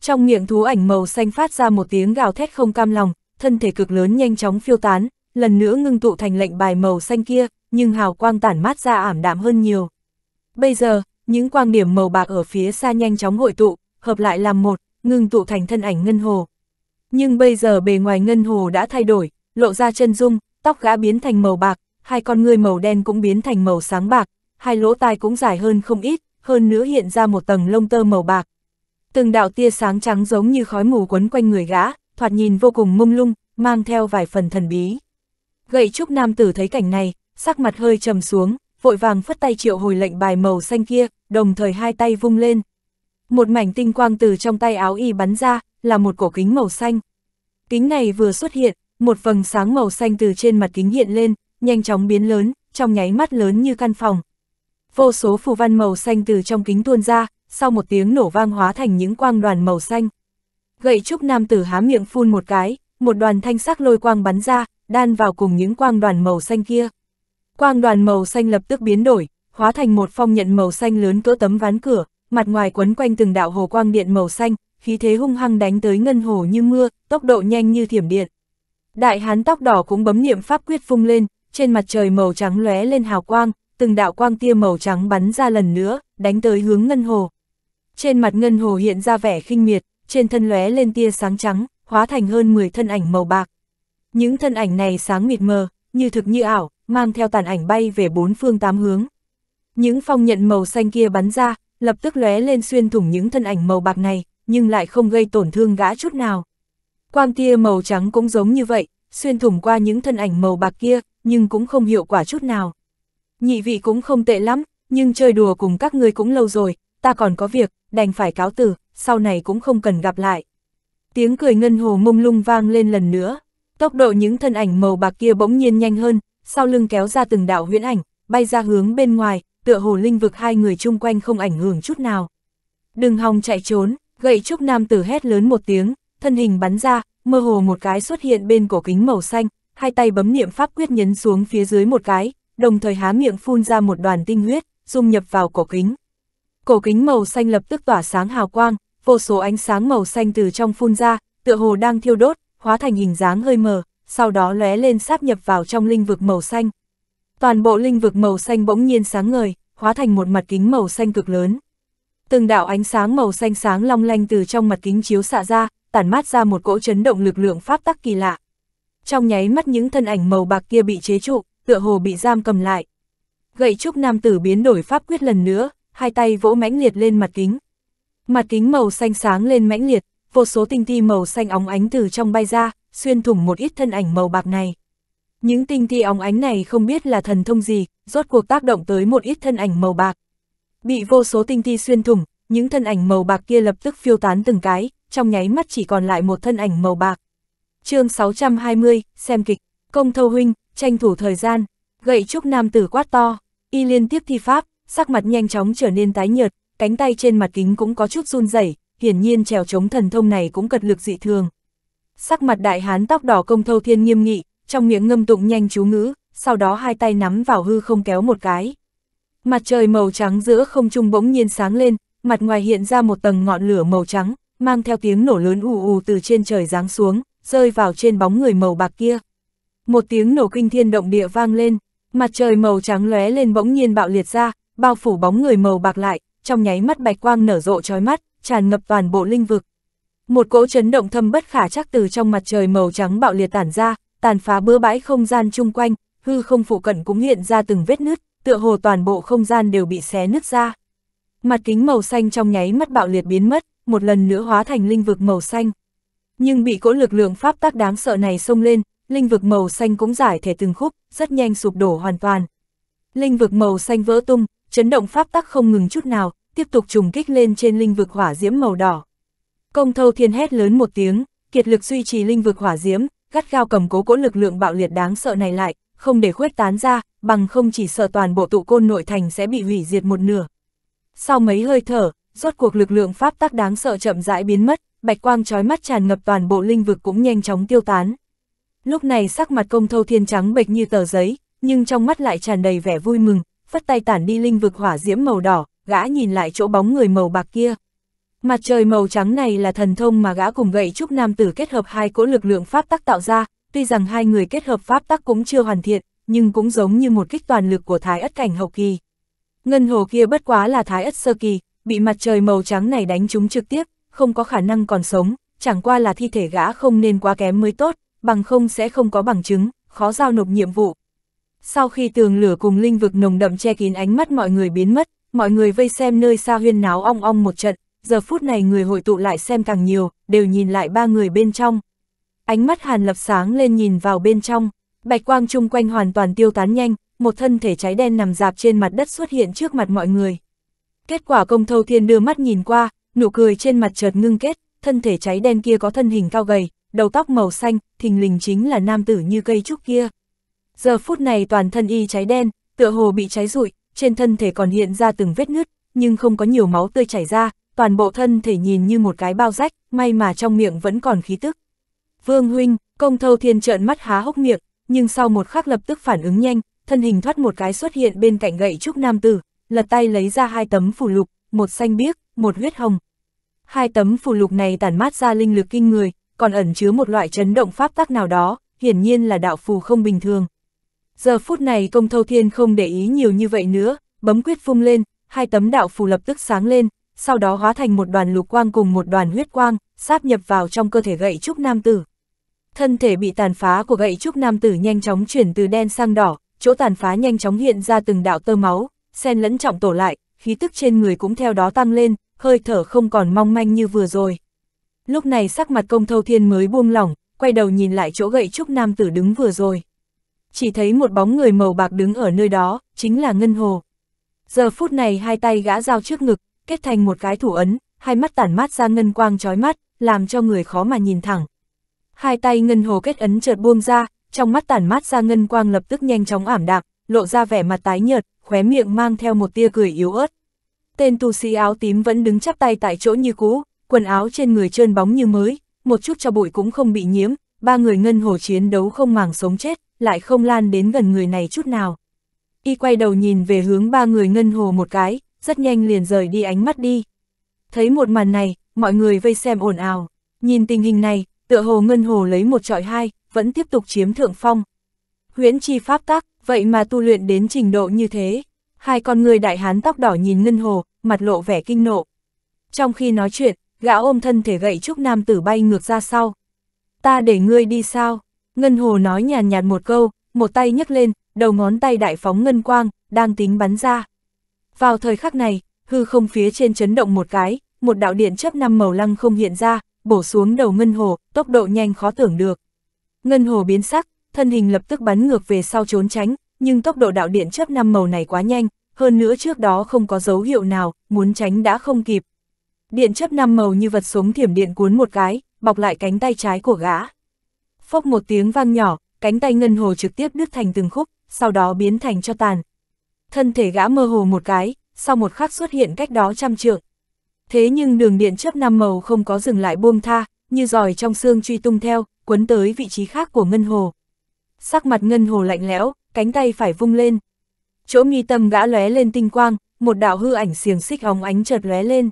Trong miệng thú ảnh màu xanh phát ra một tiếng gào thét không cam lòng, thân thể cực lớn nhanh chóng phiêu tán, lần nữa ngưng tụ thành lệnh bài màu xanh kia, nhưng hào quang tản mát ra ảm đạm hơn nhiều. Bây giờ, những quang điểm màu bạc ở phía xa nhanh chóng hội tụ, hợp lại làm một, ngưng tụ thành thân ảnh ngân hồ. Nhưng bây giờ bề ngoài ngân hồ đã thay đổi, lộ ra chân dung, tóc gã biến thành màu bạc, hai con ngươi màu đen cũng biến thành màu sáng bạc, hai lỗ tai cũng dài hơn không ít, hơn nữa hiện ra một tầng lông tơ màu bạc. Từng đạo tia sáng trắng giống như khói mù quấn quanh người gã, thoạt nhìn vô cùng mông lung, mang theo vài phần thần bí. Gậy trúc nam tử thấy cảnh này, sắc mặt hơi trầm xuống, vội vàng phất tay triệu hồi lệnh bài màu xanh kia, đồng thời hai tay vung lên. Một mảnh tinh quang từ trong tay áo y bắn ra, là một cổ kính màu xanh. Kính này vừa xuất hiện, một vầng sáng màu xanh từ trên mặt kính hiện lên, nhanh chóng biến lớn, trong nháy mắt lớn như căn phòng. Vô số phù văn màu xanh từ trong kính tuôn ra, sau một tiếng nổ vang hóa thành những quang đoàn màu xanh. Gậy trúc nam tử há miệng phun một cái, một đoàn thanh sắc lôi quang bắn ra, đan vào cùng những quang đoàn màu xanh kia. Quang đoàn màu xanh lập tức biến đổi, hóa thành một phong nhận màu xanh lớn cỡ tấm ván cửa, mặt ngoài quấn quanh từng đạo hồ quang điện màu xanh, khí thế hung hăng đánh tới ngân hồ như mưa, tốc độ nhanh như thiểm điện. Đại hán tóc đỏ cũng bấm niệm pháp quyết phung lên, trên mặt trời màu trắng lóe lên hào quang, từng đạo quang tia màu trắng bắn ra lần nữa, đánh tới hướng ngân hồ. Trên mặt ngân hồ hiện ra vẻ khinh miệt, trên thân lóe lên tia sáng trắng, hóa thành hơn 10 thân ảnh màu bạc. Những thân ảnh này sáng mịt mờ, như thực như ảo, mang theo tàn ảnh bay về bốn phương tám hướng. Những phong nhận màu xanh kia bắn ra, lập tức lóe lên xuyên thủng những thân ảnh màu bạc này, nhưng lại không gây tổn thương gã chút nào. Quang tia màu trắng cũng giống như vậy, xuyên thủng qua những thân ảnh màu bạc kia, nhưng cũng không hiệu quả chút nào. Nhị vị cũng không tệ lắm, nhưng chơi đùa cùng các ngươi cũng lâu rồi, ta còn có việc, đành phải cáo từ, sau này cũng không cần gặp lại. Tiếng cười ngân hồ mông lung vang lên lần nữa, Tốc độ những thân ảnh màu bạc kia bỗng nhiên nhanh hơn, sau lưng kéo ra từng đạo huyễn ảnh, bay ra hướng bên ngoài, tựa hồ linh vực hai người chung quanh không ảnh hưởng chút nào. Đừng hòng chạy trốn, gậy trúc nam tử hét lớn một tiếng, thân hình bắn ra, mơ hồ một cái xuất hiện bên cổ kính màu xanh, hai tay bấm niệm pháp quyết nhấn xuống phía dưới một cái, đồng thời há miệng phun ra một đoàn tinh huyết, dung nhập vào cổ kính. Cổ kính màu xanh lập tức tỏa sáng hào quang, vô số ánh sáng màu xanh từ trong phun ra, tựa hồ đang thiêu đốt, hóa thành hình dáng hơi mờ, sau đó lóe lên sáp nhập vào trong linh vực màu xanh. Toàn bộ linh vực màu xanh bỗng nhiên sáng ngời, hóa thành một mặt kính màu xanh cực lớn. Từng đạo ánh sáng màu xanh sáng long lanh từ trong mặt kính chiếu xạ ra, tản mát ra một cỗ chấn động lực lượng pháp tắc kỳ lạ. Trong nháy mắt những thân ảnh màu bạc kia bị chế trụ, tựa hồ bị giam cầm lại. Gậy trúc nam tử biến đổi pháp quyết lần nữa, hai tay vỗ mãnh liệt lên mặt kính. Mặt kính màu xanh sáng lên mãnh liệt, vô số tinh ti màu xanh óng ánh từ trong bay ra, xuyên thủng một ít thân ảnh màu bạc này. Những tinh ti óng ánh này không biết là thần thông gì, rốt cuộc tác động tới một ít thân ảnh màu bạc. Bị vô số tinh ti xuyên thủng, những thân ảnh màu bạc kia lập tức phiêu tán từng cái, trong nháy mắt chỉ còn lại một thân ảnh màu bạc. chương 620, xem kịch, công thâu huynh, tranh thủ thời gian, gậy trúc nam tử quát to, y liên tiếp thi pháp, sắc mặt nhanh chóng trở nên tái nhợt, cánh tay trên mặt kính cũng có chút run rẩy hiển nhiên trèo chống thần thông này cũng cật lực dị thường. Sắc mặt đại hán tóc đỏ công thâu thiên nghiêm nghị, trong miệng ngâm tụng nhanh chú ngữ, sau đó hai tay nắm vào hư không kéo một cái. Mặt trời màu trắng giữa không trung bỗng nhiên sáng lên, mặt ngoài hiện ra một tầng ngọn lửa màu trắng, mang theo tiếng nổ lớn ù ù từ trên trời giáng xuống, rơi vào trên bóng người màu bạc kia. Một tiếng nổ kinh thiên động địa vang lên, mặt trời màu trắng lóe lên bỗng nhiên bạo liệt ra, bao phủ bóng người màu bạc lại, trong nháy mắt bạch quang nở rộ chói mắt, tràn ngập toàn bộ linh vực. Một cỗ chấn động thâm bất khả chắc từ trong mặt trời màu trắng bạo liệt tản ra, tàn phá bữa bãi không gian chung quanh, hư không phụ cận cũng hiện ra từng vết nứt, tựa hồ toàn bộ không gian đều bị xé nứt ra. Mặt kính màu xanh trong nháy mắt bạo liệt biến mất, một lần nữa hóa thành linh vực màu xanh. Nhưng bị cỗ lực lượng pháp tác đáng sợ này xông lên, linh vực màu xanh cũng giải thể từng khúc, rất nhanh sụp đổ hoàn toàn. Linh vực màu xanh vỡ tung, chấn động pháp tắc không ngừng chút nào, tiếp tục trùng kích lên trên linh vực hỏa diễm màu đỏ. Công thâu thiên hét lớn một tiếng, kiệt lực duy trì linh vực hỏa diễm, gắt gao cầm cố cỗ lực lượng bạo liệt đáng sợ này lại, không để khuếch tán ra, bằng không chỉ sợ toàn bộ tụ côn nội thành sẽ bị hủy diệt một nửa. Sau mấy hơi thở, rốt cuộc lực lượng pháp tắc đáng sợ chậm rãi biến mất, bạch quang trói mắt tràn ngập toàn bộ linh vực cũng nhanh chóng tiêu tán. Lúc này sắc mặt công thâu thiên trắng bệch như tờ giấy, nhưng trong mắt lại tràn đầy vẻ vui mừng, phất tay tản đi linh vực hỏa diễm màu đỏ, gã nhìn lại chỗ bóng người màu bạc kia. Mặt trời màu trắng này là thần thông mà gã cùng gậy trúc nam tử kết hợp hai cỗ lực lượng pháp tắc tạo ra, tuy rằng hai người kết hợp pháp tắc cũng chưa hoàn thiện, nhưng cũng giống như một kích toàn lực của thái ất cảnh hậu kỳ. Ngân hồ kia bất quá là thái ất sơ kỳ, bị mặt trời màu trắng này đánh trúng trực tiếp, không có khả năng còn sống, chẳng qua là thi thể gã không nên quá kém mới tốt, bằng không sẽ không có bằng chứng, khó giao nộp nhiệm vụ. Sau khi tường lửa cùng linh vực nồng đậm che kín ánh mắt mọi người biến mất, mọi người vây xem nơi xa huyên náo ong ong một trận, giờ phút này người hội tụ lại xem càng nhiều, đều nhìn lại ba người bên trong. Ánh mắt Hàn Lập sáng lên nhìn vào bên trong, bạch quang chung quanh hoàn toàn tiêu tán nhanh, một thân thể cháy đen nằm dạp trên mặt đất xuất hiện trước mặt mọi người. Kết quả công thâu thiên đưa mắt nhìn qua, nụ cười trên mặt chợt ngưng kết, thân thể cháy đen kia có thân hình cao gầy, đầu tóc màu xanh, thình lình chính là nam tử như cây trúc kia. Giờ phút này toàn thân y cháy đen, tựa hồ bị cháy rụi, trên thân thể còn hiện ra từng vết nứt, nhưng không có nhiều máu tươi chảy ra, toàn bộ thân thể nhìn như một cái bao rách, may mà trong miệng vẫn còn khí tức. Vương huynh, công thâu thiên trợn mắt há hốc miệng, nhưng sau một khắc lập tức phản ứng nhanh, thân hình thoát một cái xuất hiện bên cạnh gậy trúc nam tử, lật tay lấy ra hai tấm phù lục, một xanh biếc, một huyết hồng. Hai tấm phù lục này tản mát ra linh lực kinh người, còn ẩn chứa một loại chấn động pháp tắc nào đó, hiển nhiên là đạo phù không bình thường. Giờ phút này công thâu thiên không để ý nhiều như vậy nữa, bấm quyết phung lên, hai tấm đạo phù lập tức sáng lên, sau đó hóa thành một đoàn lục quang cùng một đoàn huyết quang, sáp nhập vào trong cơ thể gậy trúc nam tử. Thân thể bị tàn phá của gậy trúc nam tử nhanh chóng chuyển từ đen sang đỏ, chỗ tàn phá nhanh chóng hiện ra từng đạo tơ máu, xen lẫn trọng tổ lại, khí tức trên người cũng theo đó tăng lên, hơi thở không còn mong manh như vừa rồi. Lúc này sắc mặt công thâu thiên mới buông lỏng, quay đầu nhìn lại chỗ gậy trúc nam tử đứng vừa rồi chỉ thấy một bóng người màu bạc đứng ở nơi đó, chính là Ngân Hồ. Giờ phút này hai tay gã dao trước ngực, kết thành một cái thủ ấn, hai mắt tản mát ra ngân quang chói mắt, làm cho người khó mà nhìn thẳng. Hai tay Ngân Hồ kết ấn chợt buông ra, trong mắt tản mát ra ngân quang lập tức nhanh chóng ảm đạm, lộ ra vẻ mặt tái nhợt, khóe miệng mang theo một tia cười yếu ớt. Tên tu sĩ áo tím vẫn đứng chắp tay tại chỗ như cũ, quần áo trên người trơn bóng như mới, một chút cho bụi cũng không bị nhiễm, ba người ngân hồ chiến đấu không màng sống chết lại không lan đến gần người này chút nào. Y quay đầu nhìn về hướng ba người ngân hồ một cái, rất nhanh liền rời đi ánh mắt đi. Thấy một màn này, mọi người vây xem ồn ào. Nhìn tình hình này, tựa hồ ngân hồ lấy một trọi hai, vẫn tiếp tục chiếm thượng phong. Huyễn chi pháp tắc, vậy mà tu luyện đến trình độ như thế. Hai con người đại hán tóc đỏ nhìn ngân hồ, mặt lộ vẻ kinh nộ. Trong khi nói chuyện, gã ôm thân thể gậy trúc nam tử bay ngược ra sau. Ta để ngươi đi sao? Ngân Hồ nói nhàn nhạt một câu, một tay nhấc lên, đầu ngón tay đại phóng ngân quang, đang tính bắn ra. Vào thời khắc này, hư không phía trên chấn động một cái, một đạo điện chấp năm màu lăng không hiện ra, bổ xuống đầu Ngân Hồ, tốc độ nhanh khó tưởng được. Ngân Hồ biến sắc, thân hình lập tức bắn ngược về sau trốn tránh, nhưng tốc độ đạo điện chấp năm màu này quá nhanh, hơn nữa trước đó không có dấu hiệu nào, muốn tránh đã không kịp. Điện chấp năm màu như vật sống thiểm điện cuốn một cái, bọc lại cánh tay trái của gã phốc một tiếng vang nhỏ, cánh tay ngân hồ trực tiếp đứt thành từng khúc, sau đó biến thành cho tàn. Thân thể gã mơ hồ một cái, sau một khắc xuất hiện cách đó trăm trượng. Thế nhưng đường điện chớp năm màu không có dừng lại buông tha, như giỏi trong xương truy tung theo, quấn tới vị trí khác của ngân hồ. Sắc mặt ngân hồ lạnh lẽo, cánh tay phải vung lên. Chỗ nghi tâm gã lóe lên tinh quang, một đạo hư ảnh xiềng xích hóng ánh chợt lóe lên.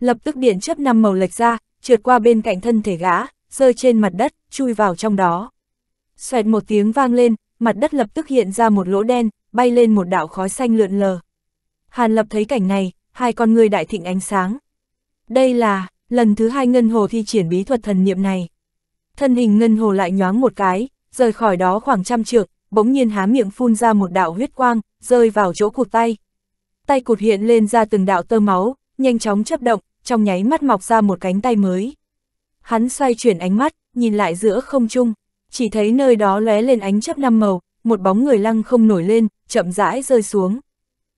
Lập tức điện chớp năm màu lệch ra, trượt qua bên cạnh thân thể gã, rơi trên mặt đất chui vào trong đó. Xoẹt một tiếng vang lên, mặt đất lập tức hiện ra một lỗ đen, bay lên một đạo khói xanh lượn lờ. Hàn Lập thấy cảnh này, hai con người đại thịnh ánh sáng. Đây là, lần thứ hai Ngân Hồ thi triển bí thuật thần niệm này. Thân hình Ngân Hồ lại nhoáng một cái, rời khỏi đó khoảng trăm trượng, bỗng nhiên há miệng phun ra một đạo huyết quang, rơi vào chỗ cụt tay. Tay cụt hiện lên ra từng đạo tơ máu, nhanh chóng chấp động, trong nháy mắt mọc ra một cánh tay mới. Hắn xoay chuyển ánh mắt, nhìn lại giữa không trung, chỉ thấy nơi đó lóe lên ánh chấp năm màu, một bóng người lăng không nổi lên, chậm rãi rơi xuống.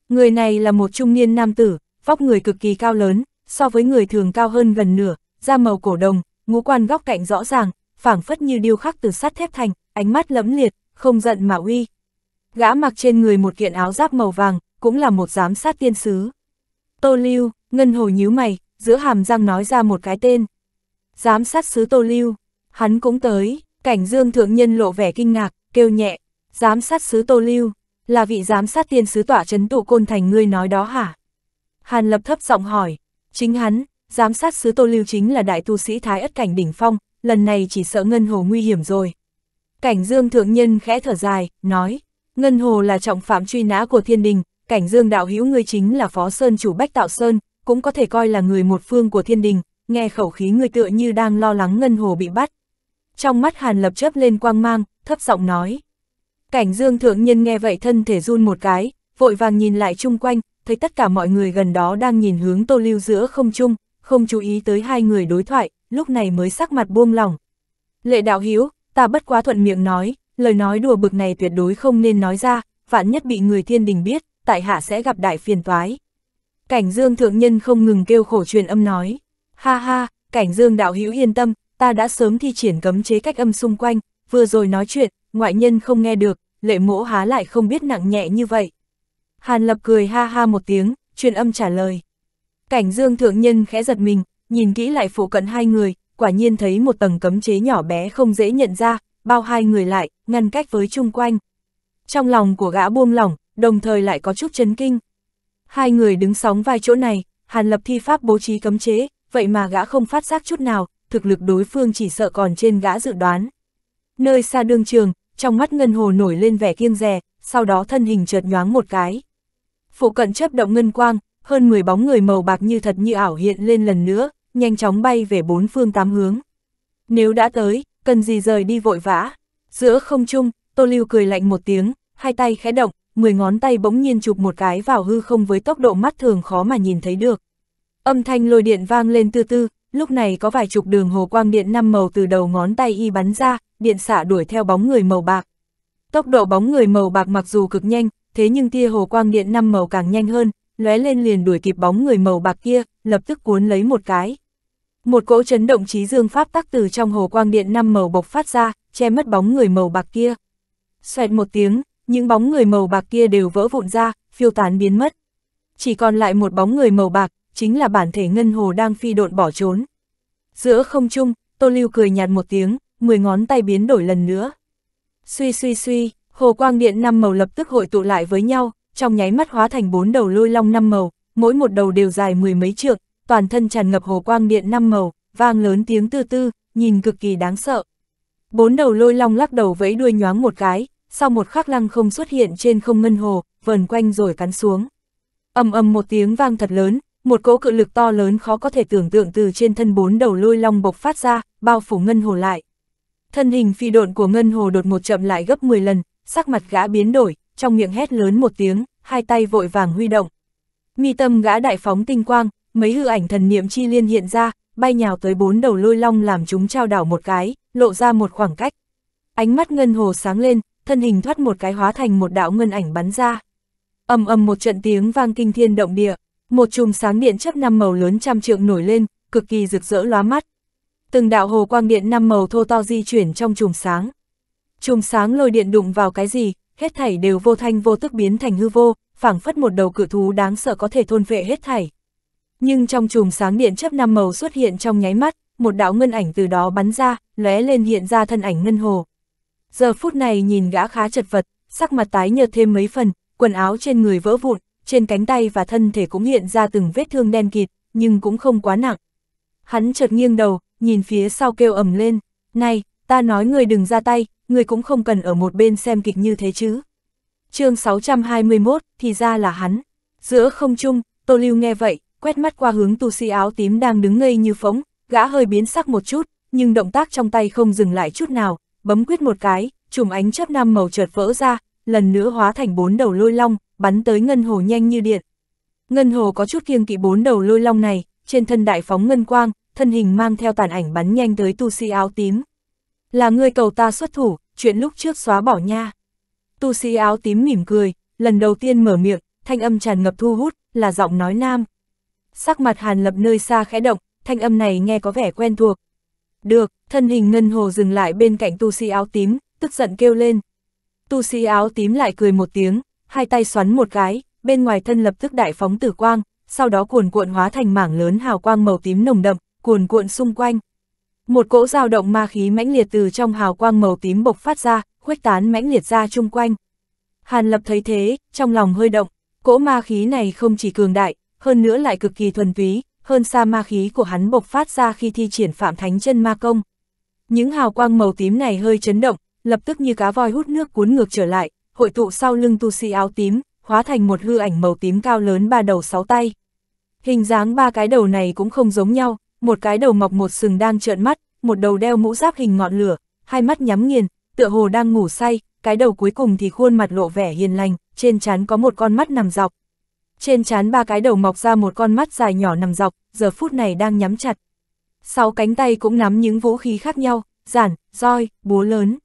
Người này là một trung niên nam tử, vóc người cực kỳ cao lớn, so với người thường cao hơn gần nửa, da màu cổ đồng, ngũ quan góc cạnh rõ ràng, phảng phất như điêu khắc từ sắt thép thành, ánh mắt lẫm liệt, không giận mà uy. Gã mặc trên người một kiện áo giáp màu vàng, cũng là một giám sát tiên sứ. Tô Lưu, Ngân Hồ nhíu mày, giữa hàm răng nói ra một cái tên. Giám sát sứ Tô Lưu, hắn cũng tới, cảnh dương thượng nhân lộ vẻ kinh ngạc, kêu nhẹ, giám sát sứ Tô Lưu, là vị giám sát tiên sứ tỏa chấn tụ côn thành ngươi nói đó hả? Hàn lập thấp giọng hỏi, chính hắn, giám sát sứ Tô Lưu chính là đại tu sĩ Thái Ất Cảnh Đỉnh Phong, lần này chỉ sợ Ngân Hồ nguy hiểm rồi. Cảnh Dương Thượng Nhân khẽ thở dài, nói, Ngân Hồ là trọng phạm truy nã của thiên đình, Cảnh Dương Đạo Hữu ngươi chính là Phó Sơn chủ Bách Tạo Sơn, cũng có thể coi là người một phương của thiên đình, nghe khẩu khí người tựa như đang lo lắng ngân hồ bị bắt. Trong mắt Hàn Lập chớp lên quang mang, thấp giọng nói. Cảnh Dương Thượng Nhân nghe vậy thân thể run một cái, vội vàng nhìn lại chung quanh, thấy tất cả mọi người gần đó đang nhìn hướng Tô Lưu giữa không trung không chú ý tới hai người đối thoại, lúc này mới sắc mặt buông lỏng. Lệ đạo hiếu, ta bất quá thuận miệng nói, lời nói đùa bực này tuyệt đối không nên nói ra, vạn nhất bị người thiên đình biết, tại hạ sẽ gặp đại phiền toái. Cảnh Dương Thượng Nhân không ngừng kêu khổ truyền âm nói. Ha ha, cảnh dương đạo hữu yên tâm, ta đã sớm thi triển cấm chế cách âm xung quanh, vừa rồi nói chuyện, ngoại nhân không nghe được, lệ mỗ há lại không biết nặng nhẹ như vậy. Hàn lập cười ha ha một tiếng, truyền âm trả lời. Cảnh dương thượng nhân khẽ giật mình, nhìn kỹ lại phụ cận hai người, quả nhiên thấy một tầng cấm chế nhỏ bé không dễ nhận ra, bao hai người lại, ngăn cách với chung quanh. Trong lòng của gã buông lỏng, đồng thời lại có chút chấn kinh. Hai người đứng sóng vai chỗ này, Hàn Lập thi pháp bố trí cấm chế, vậy mà gã không phát giác chút nào, thực lực đối phương chỉ sợ còn trên gã dự đoán. Nơi xa đương trường, trong mắt ngân hồ nổi lên vẻ kiêng rè, sau đó thân hình chợt nhoáng một cái. Phụ cận chấp động ngân quang, hơn 10 bóng người màu bạc như thật như ảo hiện lên lần nữa, nhanh chóng bay về bốn phương tám hướng. Nếu đã tới, cần gì rời đi vội vã. Giữa không trung, Tô Lưu cười lạnh một tiếng, hai tay khẽ động, 10 ngón tay bỗng nhiên chụp một cái vào hư không với tốc độ mắt thường khó mà nhìn thấy được. Âm thanh lôi điện vang lên từ từ, lúc này có vài chục đường hồ quang điện năm màu từ đầu ngón tay y bắn ra, điện xả đuổi theo bóng người màu bạc. Tốc độ bóng người màu bạc mặc dù cực nhanh, thế nhưng tia hồ quang điện năm màu càng nhanh hơn, lóe lên liền đuổi kịp bóng người màu bạc kia, lập tức cuốn lấy một cái. Một cỗ chấn động trí dương pháp tắc từ trong hồ quang điện năm màu bộc phát ra, che mất bóng người màu bạc kia. Xoẹt một tiếng, những bóng người màu bạc kia đều vỡ vụn ra, phiêu tán biến mất. Chỉ còn lại một bóng người màu bạc, chính là bản thể ngân hồ đang phi độn bỏ trốn. Giữa không trung, Tô Lưu cười nhạt một tiếng, mười ngón tay biến đổi lần nữa. Suy suy suy, hồ quang điện năm màu lập tức hội tụ lại với nhau, trong nháy mắt hóa thành bốn đầu lôi long năm màu, mỗi một đầu đều dài mười mấy trượng, toàn thân tràn ngập hồ quang điện năm màu, vang lớn tiếng tư tư, nhìn cực kỳ đáng sợ. Bốn đầu lôi long lắc đầu vẫy đuôi nhoáng một cái, sau một khắc lăng không xuất hiện trên không ngân hồ, vần quanh rồi cắn xuống. Ầm ầm một tiếng vang thật lớn, một cỗ cự lực to lớn khó có thể tưởng tượng từ trên thân bốn đầu lôi long bộc phát ra, bao phủ ngân hồ lại. Thân hình phi độn của ngân hồ đột một chậm lại gấp 10 lần, sắc mặt gã biến đổi, trong miệng hét lớn một tiếng, hai tay vội vàng huy động. Mi tâm gã đại phóng tinh quang, mấy hư ảnh thần niệm chi liên hiện ra, bay nhào tới bốn đầu lôi long làm chúng trao đảo một cái, lộ ra một khoảng cách. Ánh mắt ngân hồ sáng lên, thân hình thoát một cái hóa thành một đạo ngân ảnh bắn ra. Ầm ầm một trận tiếng vang kinh thiên động địa, một chùm sáng điện chấp năm màu lớn trăm trượng nổi lên, cực kỳ rực rỡ lóa mắt. Từng đạo hồ quang điện năm màu thô to di chuyển trong chùm sáng. Chùm sáng lôi điện đụng vào cái gì, hết thảy đều vô thanh vô tức biến thành hư vô, phảng phất một đầu cự thú đáng sợ có thể thôn vệ hết thảy. Nhưng trong chùm sáng điện chấp năm màu xuất hiện trong nháy mắt, một đạo ngân ảnh từ đó bắn ra, lóe lên hiện ra thân ảnh ngân hồ. Giờ phút này nhìn gã khá chật vật, sắc mặt tái nhợt thêm mấy phần, quần áo trên người vỡ vụn, trên cánh tay và thân thể cũng hiện ra từng vết thương đen kịt, nhưng cũng không quá nặng. Hắn chợt nghiêng đầu, nhìn phía sau kêu ầm lên, này, ta nói người đừng ra tay, người cũng không cần ở một bên xem kịch như thế chứ. chương 621, thì ra là hắn. Giữa không trung, Tô Lưu nghe vậy, quét mắt qua hướng tu sĩ áo tím đang đứng ngây như phóng, gã hơi biến sắc một chút, nhưng động tác trong tay không dừng lại chút nào, bấm quyết một cái, chùm ánh chớp năm màu chợt vỡ ra, lần nữa hóa thành bốn đầu lôi long, bắn tới ngân hồ nhanh như điện. Ngân hồ có chút kiêng kỵ bốn đầu lôi long này, trên thân đại phóng ngân quang, thân hình mang theo tàn ảnh bắn nhanh tới tu sĩ áo tím. Là người cầu ta xuất thủ, chuyện lúc trước xóa bỏ nha. Tu sĩ áo tím mỉm cười, lần đầu tiên mở miệng, thanh âm tràn ngập thu hút, là giọng nói nam. Sắc mặt hàn lập nơi xa khẽ động, thanh âm này nghe có vẻ quen thuộc. Được, thân hình ngân hồ dừng lại bên cạnh tu sĩ áo tím, tức giận kêu lên. Tu sĩ áo tím lại cười một tiếng, hai tay xoắn một cái, bên ngoài thân lập tức đại phóng tử quang, sau đó cuồn cuộn hóa thành mảng lớn hào quang màu tím nồng đậm, cuồn cuộn xung quanh. Một cỗ dao động ma khí mãnh liệt từ trong hào quang màu tím bộc phát ra, khuếch tán mãnh liệt ra chung quanh. Hàn Lập thấy thế, trong lòng hơi động, cỗ ma khí này không chỉ cường đại, hơn nữa lại cực kỳ thuần túy, hơn xa ma khí của hắn bộc phát ra khi thi triển phạm thánh chân ma công. Những hào quang màu tím này hơi chấn động, lập tức như cá voi hút nước cuốn ngược trở lại, hội tụ sau lưng tu sĩ áo tím, hóa thành một hư ảnh màu tím cao lớn ba đầu sáu tay. Hình dáng ba cái đầu này cũng không giống nhau, một cái đầu mọc một sừng đang trợn mắt, một đầu đeo mũ giáp hình ngọn lửa, hai mắt nhắm nghiền, tựa hồ đang ngủ say, cái đầu cuối cùng thì khuôn mặt lộ vẻ hiền lành, trên trán có một con mắt nằm dọc. Trên trán ba cái đầu mọc ra một con mắt dài nhỏ nằm dọc, giờ phút này đang nhắm chặt. Sáu cánh tay cũng nắm những vũ khí khác nhau, giản, roi, búa lớn.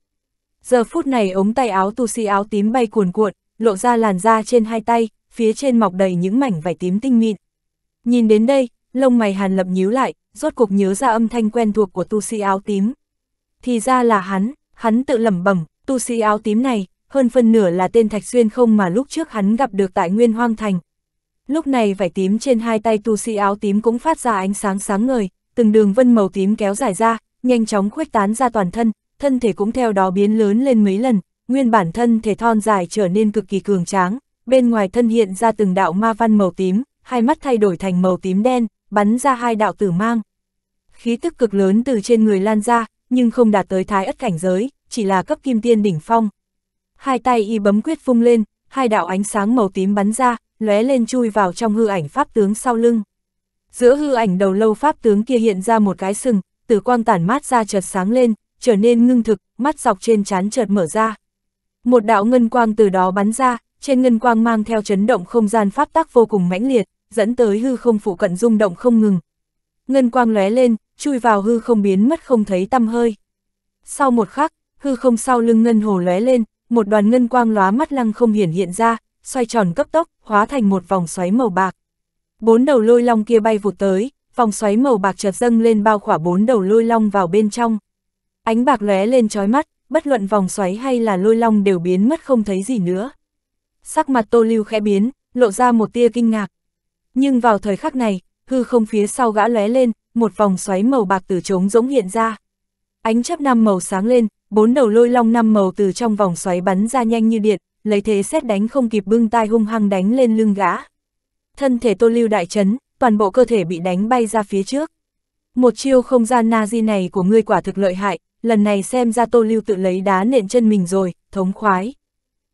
Giờ phút này ống tay áo tu sĩ áo tím bay cuồn cuộn, lộ ra làn da trên hai tay, phía trên mọc đầy những mảnh vải tím tinh mịn. Nhìn đến đây, lông mày Hàn Lập nhíu lại, rốt cuộc nhớ ra âm thanh quen thuộc của tu sĩ áo tím. Thì ra là hắn, hắn tự lẩm bẩm, tu sĩ áo tím này, hơn phân nửa là tên Thạch Xuyên không mà lúc trước hắn gặp được tại Nguyên Hoang Thành. Lúc này vải tím trên hai tay tu sĩ áo tím cũng phát ra ánh sáng sáng ngời, từng đường vân màu tím kéo dài ra, nhanh chóng khuếch tán ra toàn thân, thân thể cũng theo đó biến lớn lên mấy lần, nguyên bản thân thể thon dài trở nên cực kỳ cường tráng, bên ngoài thân hiện ra từng đạo ma văn màu tím, hai mắt thay đổi thành màu tím đen, bắn ra hai đạo tử mang. Khí tức cực lớn từ trên người lan ra, nhưng không đạt tới thái ất cảnh giới, chỉ là cấp kim tiên đỉnh phong. Hai tay y bấm quyết phung lên, hai đạo ánh sáng màu tím bắn ra, lóe lên chui vào trong hư ảnh pháp tướng sau lưng. Giữa hư ảnh đầu lâu pháp tướng kia hiện ra một cái sừng, từ quang tản mát ra chợt sáng lên, trở nên ngưng thực, mắt dọc trên chán chợt mở ra. Một đạo ngân quang từ đó bắn ra, trên ngân quang mang theo chấn động không gian pháp tắc vô cùng mãnh liệt, dẫn tới hư không phụ cận rung động không ngừng. Ngân quang lóe lên, chui vào hư không biến mất không thấy tăm hơi. Sau một khắc, hư không sau lưng ngân hồ lóe lên, một đoàn ngân quang lóa mắt lăng không hiển hiện ra, xoay tròn cấp tốc, hóa thành một vòng xoáy màu bạc. Bốn đầu lôi long kia bay vụt tới, vòng xoáy màu bạc chợt dâng lên bao khỏa bốn đầu lôi long vào bên trong. Ánh bạc lóe lên trói mắt, bất luận vòng xoáy hay là lôi long đều biến mất không thấy gì nữa. Sắc mặt Tô Lưu khẽ biến, lộ ra một tia kinh ngạc. Nhưng vào thời khắc này, hư không phía sau gã lóe lên, một vòng xoáy màu bạc từ trống rỗng hiện ra. Ánh chớp năm màu sáng lên, bốn đầu lôi long năm màu từ trong vòng xoáy bắn ra nhanh như điện, lấy thế xét đánh không kịp bưng tai hung hăng đánh lên lưng gã. Thân thể Tô Lưu đại chấn, toàn bộ cơ thể bị đánh bay ra phía trước. Một chiêu không gian Nazi này của ngươi quả thực lợi hại, lần này xem ra Tô Lưu tự lấy đá nện chân mình rồi, thống khoái.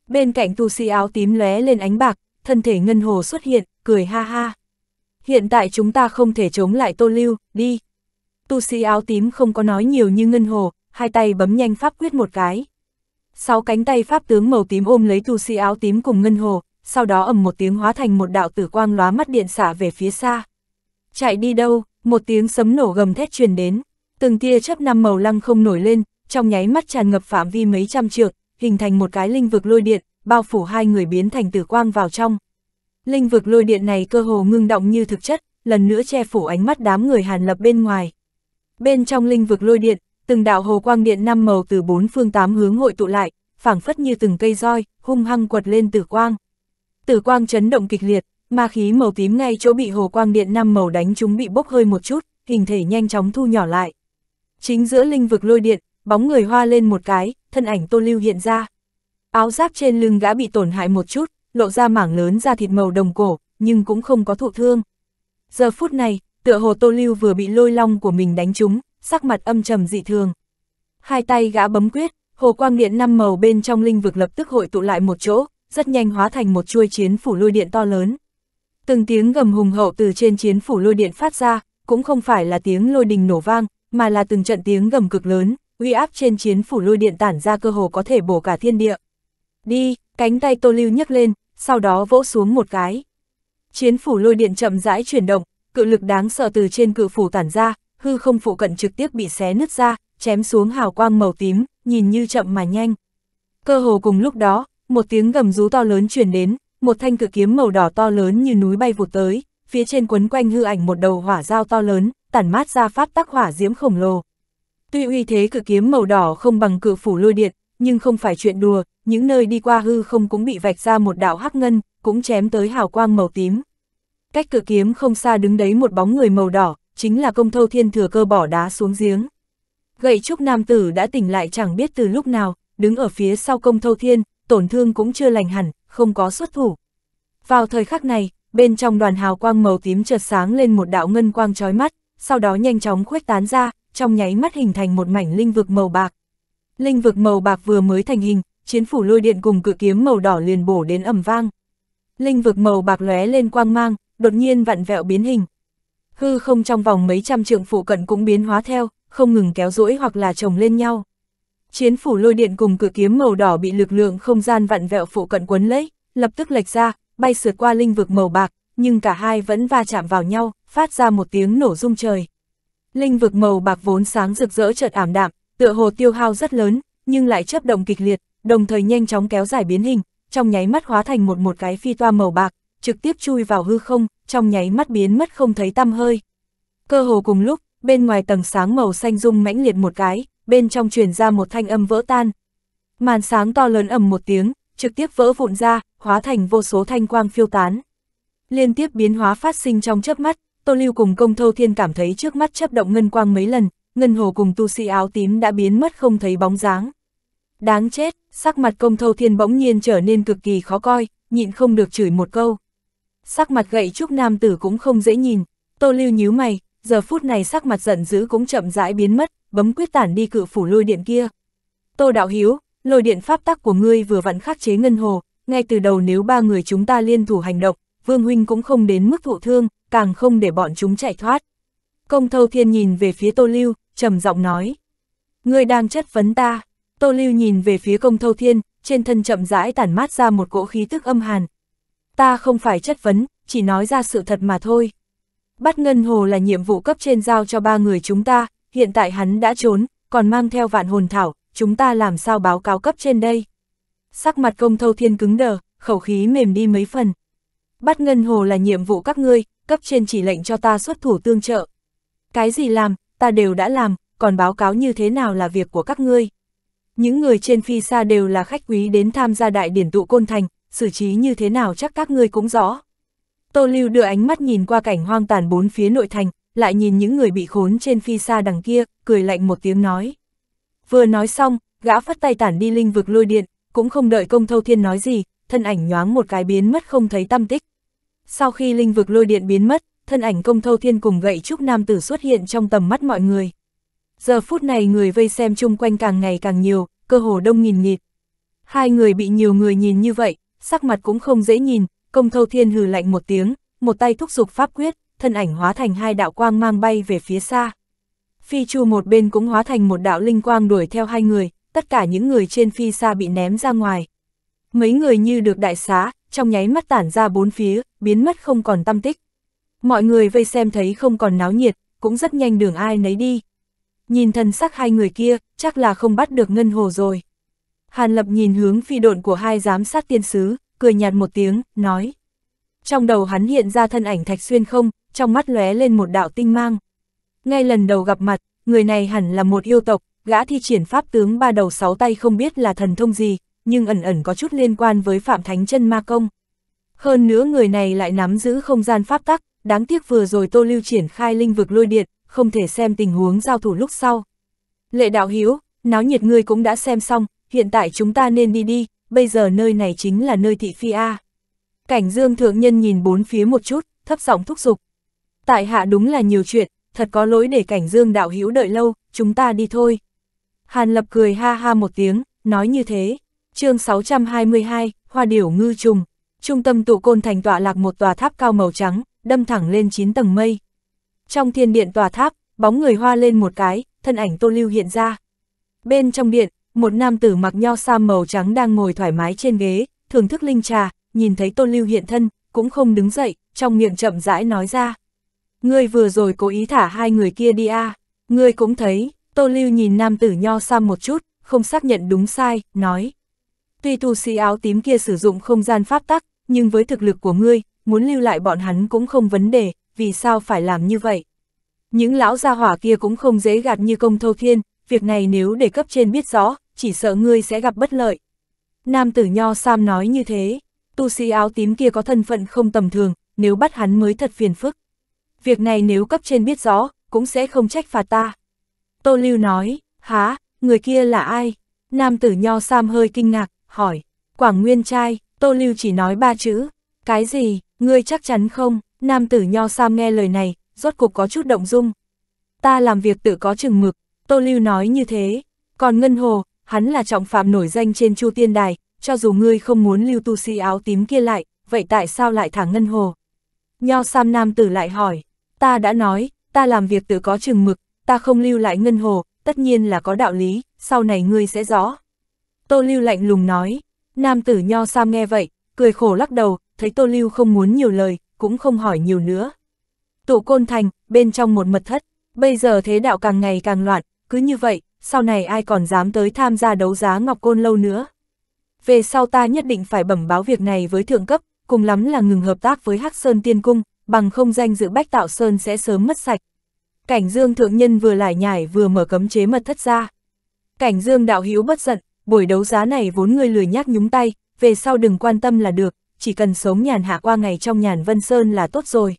Bên cạnh tu sĩ áo tím lóe lên ánh bạc, thân thể ngân hồ xuất hiện, cười ha ha. Hiện tại chúng ta không thể chống lại Tô Lưu, đi. Tu sĩ áo tím không có nói nhiều như ngân hồ, hai tay bấm nhanh pháp quyết một cái. Sáu cánh tay pháp tướng màu tím ôm lấy tu sĩ áo tím cùng ngân hồ, sau đó ầm một tiếng hóa thành một đạo tử quang lóa mắt điện xả về phía xa. Chạy đi đâu, một tiếng sấm nổ gầm thét truyền đến, từng tia chấp năm màu lăng không nổi lên, trong nháy mắt tràn ngập phạm vi mấy trăm trượng, hình thành một cái linh vực lôi điện, bao phủ hai người biến thành tử quang vào trong. Linh vực lôi điện này cơ hồ ngưng động như thực chất, lần nữa che phủ ánh mắt đám người Hàn Lập bên ngoài. Bên trong linh vực lôi điện, từng đạo hồ quang điện năm màu từ bốn phương tám hướng hội tụ lại, phảng phất như từng cây roi, hung hăng quật lên tử quang. Tử quang chấn động kịch liệt, ma khí màu tím ngay chỗ bị hồ quang điện năm màu đánh chúng bị bốc hơi một chút, hình thể nhanh chóng thu nhỏ lại. Chính giữa linh vực lôi điện, bóng người hoa lên một cái, thân ảnh Tô Lưu hiện ra. Áo giáp trên lưng gã bị tổn hại một chút, lộ ra mảng lớn da thịt màu đồng cổ, nhưng cũng không có thụ thương. Giờ phút này, tựa hồ Tô Lưu vừa bị lôi long của mình đánh trúng, sắc mặt âm trầm dị thường. Hai tay gã bấm quyết, hồ quang điện năm màu bên trong linh vực lập tức hội tụ lại một chỗ, rất nhanh hóa thành một chuôi chiến phủ lôi điện to lớn. Từng tiếng gầm hùng hậu từ trên chiến phủ lôi điện phát ra, cũng không phải là tiếng lôi đình nổ vang, mà là từng trận tiếng gầm cực lớn, uy áp trên chiến phủ lôi điện tản ra cơ hồ có thể bổ cả thiên địa. Đi, cánh tay Tô Lưu nhấc lên, sau đó vỗ xuống một cái. Chiến phủ lôi điện chậm rãi chuyển động, cự lực đáng sợ từ trên cự phủ tản ra, hư không phụ cận trực tiếp bị xé nứt ra, chém xuống hào quang màu tím, nhìn như chậm mà nhanh. Cơ hồ cùng lúc đó, một tiếng gầm rú to lớn truyền đến, một thanh cự kiếm màu đỏ to lớn như núi bay vụt tới, phía trên quấn quanh hư ảnh một đầu hỏa dao to lớn, tản mát ra pháp tắc hỏa diễm khổng lồ. Tuy uy thế cự kiếm màu đỏ không bằng cự phủ lôi điện, nhưng không phải chuyện đùa, những nơi đi qua hư không cũng bị vạch ra một đạo hắc ngân, cũng chém tới hào quang màu tím. Cách cự kiếm không xa đứng đấy một bóng người màu đỏ, chính là công thâu thiên thừa cơ bỏ đá xuống giếng. Gậy trúc nam tử đã tỉnh lại chẳng biết từ lúc nào, đứng ở phía sau công thâu thiên, tổn thương cũng chưa lành hẳn, không có xuất thủ. Vào thời khắc này, bên trong đoàn hào quang màu tím chợt sáng lên một đạo ngân quang chói mắt, sau đó nhanh chóng khuếch tán ra, trong nháy mắt hình thành một mảnh linh vực màu bạc. Linh vực màu bạc vừa mới thành hình, chiến phủ lôi điện cùng cự kiếm màu đỏ liền bổ đến ầm vang. Linh vực màu bạc lóe lên quang mang, đột nhiên vặn vẹo biến hình. Hư không trong vòng mấy trăm trượng phụ cận cũng biến hóa theo, không ngừng kéo duỗi hoặc là chồng lên nhau. Chiến phủ lôi điện cùng cự kiếm màu đỏ bị lực lượng không gian vặn vẹo phụ cận quấn lấy, lập tức lệch ra, bay sượt qua linh vực màu bạc, nhưng cả hai vẫn va chạm vào nhau, phát ra một tiếng nổ rung trời. Linh vực màu bạc vốn sáng rực rỡ chợt ảm đạm, tựa hồ tiêu hao rất lớn, nhưng lại chấp động kịch liệt, đồng thời nhanh chóng kéo dài biến hình, trong nháy mắt hóa thành một một cái phi toa màu bạc, trực tiếp chui vào hư không, trong nháy mắt biến mất không thấy tăm hơi. Cơ hồ cùng lúc, bên ngoài tầng sáng màu xanh rung mãnh liệt một cái, bên trong truyền ra một thanh âm vỡ tan. Màn sáng to lớn ầm một tiếng, trực tiếp vỡ vụn ra, hóa thành vô số thanh quang phiêu tán. Liên tiếp biến hóa phát sinh trong chớp mắt, Tô Lưu cùng công thâu thiên cảm thấy trước mắt chấp động ngân quang mấy lần, ngân hồ cùng tu sĩ áo tím đã biến mất không thấy bóng dáng. Đáng chết, sắc mặt công thâu thiên bỗng nhiên trở nên cực kỳ khó coi, nhịn không được chửi một câu. Sắc mặt gậy trúc nam tử cũng không dễ nhìn, Tô Lưu nhíu mày, giờ phút này sắc mặt giận dữ cũng chậm rãi biến mất, bấm quyết tản đi cự phủ lôi điện kia. Tô Đạo Hiếu, lôi điện pháp tắc của ngươi vừa vặn khắc chế ngân hồ, ngay từ đầu nếu ba người chúng ta liên thủ hành động, Vương Huynh cũng không đến mức thụ thương, càng không để bọn chúng chạy thoát. Công Thâu Thiên nhìn về phía Tô Lưu, trầm giọng nói. Ngươi đang chất vấn ta. Tô Lưu nhìn về phía Công Thâu Thiên, trên thân chậm rãi tản mát ra một cỗ khí tức âm hàn. Ta không phải chất vấn, chỉ nói ra sự thật mà thôi. Bắt Ngân Hồ là nhiệm vụ cấp trên giao cho ba người chúng ta, hiện tại hắn đã trốn, còn mang theo vạn hồn thảo, chúng ta làm sao báo cáo cấp trên đây? Sắc mặt công thâu thiên cứng đờ, khẩu khí mềm đi mấy phần bắt ngân hồ là nhiệm vụ các ngươi, cấp trên chỉ lệnh cho ta xuất thủ tương trợ. Cái gì làm, ta đều đã làm, còn báo cáo như thế nào là việc của các ngươi. Những người trên phi xa đều là khách quý đến tham gia đại điển tụ côn thành, xử trí như thế nào chắc các ngươi cũng rõ. Tô Lưu đưa ánh mắt nhìn qua cảnh hoang tàn bốn phía nội thành, lại nhìn những người bị khốn trên phi xa đằng kia, cười lạnh một tiếng nói. Vừa nói xong, gã phất tay tản đi linh vực lôi điện, cũng không đợi công thâu thiên nói gì, thân ảnh nhoáng một cái biến mất không thấy tâm tích. Sau khi linh vực lôi điện biến mất, thân ảnh công thâu thiên cùng gậy trúc nam tử xuất hiện trong tầm mắt mọi người. Giờ phút này người vây xem chung quanh càng ngày càng nhiều, cơ hồ đông nghìn nghịt. Hai người bị nhiều người nhìn như vậy, sắc mặt cũng không dễ nhìn, công thâu thiên hừ lạnh một tiếng, một tay thúc giục pháp quyết, thân ảnh hóa thành hai đạo quang mang bay về phía xa. Phi chu một bên cũng hóa thành một đạo linh quang đuổi theo hai người, tất cả những người trên phi xa bị ném ra ngoài. Mấy người như được đại xá, trong nháy mắt tản ra bốn phía, biến mất không còn tâm tích. Mọi người vây xem thấy không còn náo nhiệt, cũng rất nhanh đường ai nấy đi. Nhìn thân sắc hai người kia, chắc là không bắt được ngân hồ rồi. Hàn Lập nhìn hướng phi độn của hai giám sát tiên sứ, cười nhạt một tiếng, nói. Trong đầu hắn hiện ra thân ảnh thạch xuyên không, trong mắt lóe lên một đạo tinh mang. Ngay lần đầu gặp mặt, người này hẳn là một yêu tộc, gã thi triển pháp tướng ba đầu sáu tay không biết là thần thông gì, nhưng ẩn ẩn có chút liên quan với Phạm Thánh chân Ma Công. Hơn nữa người này lại nắm giữ không gian pháp tắc, đáng tiếc vừa rồi Tô Lưu triển khai linh vực lôi điện, không thể xem tình huống giao thủ lúc sau. Lệ đạo hiếu, náo nhiệt ngươi cũng đã xem xong, hiện tại chúng ta nên đi đi, bây giờ nơi này chính là nơi thị phi A. Cảnh dương thượng nhân nhìn bốn phía một chút, thấp giọng thúc giục. Tại hạ đúng là nhiều chuyện, thật có lỗi để cảnh dương đạo hiếu đợi lâu, chúng ta đi thôi. Hàn lập cười ha ha một tiếng, nói như thế chương 622, Hoa Điểu Ngư Trùng, trung tâm tụ côn thành tọa lạc một tòa tháp cao màu trắng, đâm thẳng lên 9 tầng mây. Trong thiên điện tòa tháp, bóng người hoa lên một cái, thân ảnh Tô Lưu hiện ra. Bên trong điện, một nam tử mặc nho sa màu trắng đang ngồi thoải mái trên ghế, thưởng thức linh trà, nhìn thấy Tô Lưu hiện thân, cũng không đứng dậy, trong miệng chậm rãi nói ra. Ngươi vừa rồi cố ý thả hai người kia đi à, ngươi cũng thấy, Tô Lưu nhìn nam tử nho sa một chút, không xác nhận đúng sai, nói. Tuy tu sĩ áo tím kia sử dụng không gian pháp tắc, nhưng với thực lực của ngươi, muốn lưu lại bọn hắn cũng không vấn đề, vì sao phải làm như vậy? Những lão gia hỏa kia cũng không dễ gạt như công thâu thiên, việc này nếu để cấp trên biết rõ, chỉ sợ ngươi sẽ gặp bất lợi. Nam tử nho sam nói như thế, tu sĩ áo tím kia có thân phận không tầm thường, nếu bắt hắn mới thật phiền phức. Việc này nếu cấp trên biết rõ, cũng sẽ không trách phạt ta. Tô Lưu nói, há, người kia là ai? Nam tử nho sam hơi kinh ngạc, hỏi, Quảng Nguyên trai, Tô Lưu chỉ nói ba chữ, cái gì, ngươi chắc chắn không, nam tử nho sam nghe lời này, rốt cục có chút động dung. Ta làm việc tự có chừng mực, Tô Lưu nói như thế, còn Ngân Hồ, hắn là trọng phạm nổi danh trên Chu Tiên Đài, cho dù ngươi không muốn lưu tu sĩ si áo tím kia lại, vậy tại sao lại thả Ngân Hồ? Nho sam nam tử lại hỏi, ta đã nói, ta làm việc tự có chừng mực, ta không lưu lại Ngân Hồ, tất nhiên là có đạo lý, sau này ngươi sẽ rõ. Tô Lưu lạnh lùng nói, nam tử nho sam nghe vậy, cười khổ lắc đầu, thấy Tô Lưu không muốn nhiều lời, cũng không hỏi nhiều nữa. Tụ côn thành, bên trong một mật thất, bây giờ thế đạo càng ngày càng loạn, cứ như vậy, sau này ai còn dám tới tham gia đấu giá ngọc côn lâu nữa. Về sau ta nhất định phải bẩm báo việc này với thượng cấp, cùng lắm là ngừng hợp tác với Hắc Sơn Tiên Cung, bằng không danh dự Bách Tạo Sơn sẽ sớm mất sạch. Cảnh Dương Thượng Nhân vừa lải nhải vừa mở cấm chế mật thất ra. Cảnh Dương đạo hữu bất giận, buổi đấu giá này vốn ngươi lười nhác nhúng tay, về sau đừng quan tâm là được, chỉ cần sống nhàn hạ qua ngày trong nhàn Vân Sơn là tốt rồi.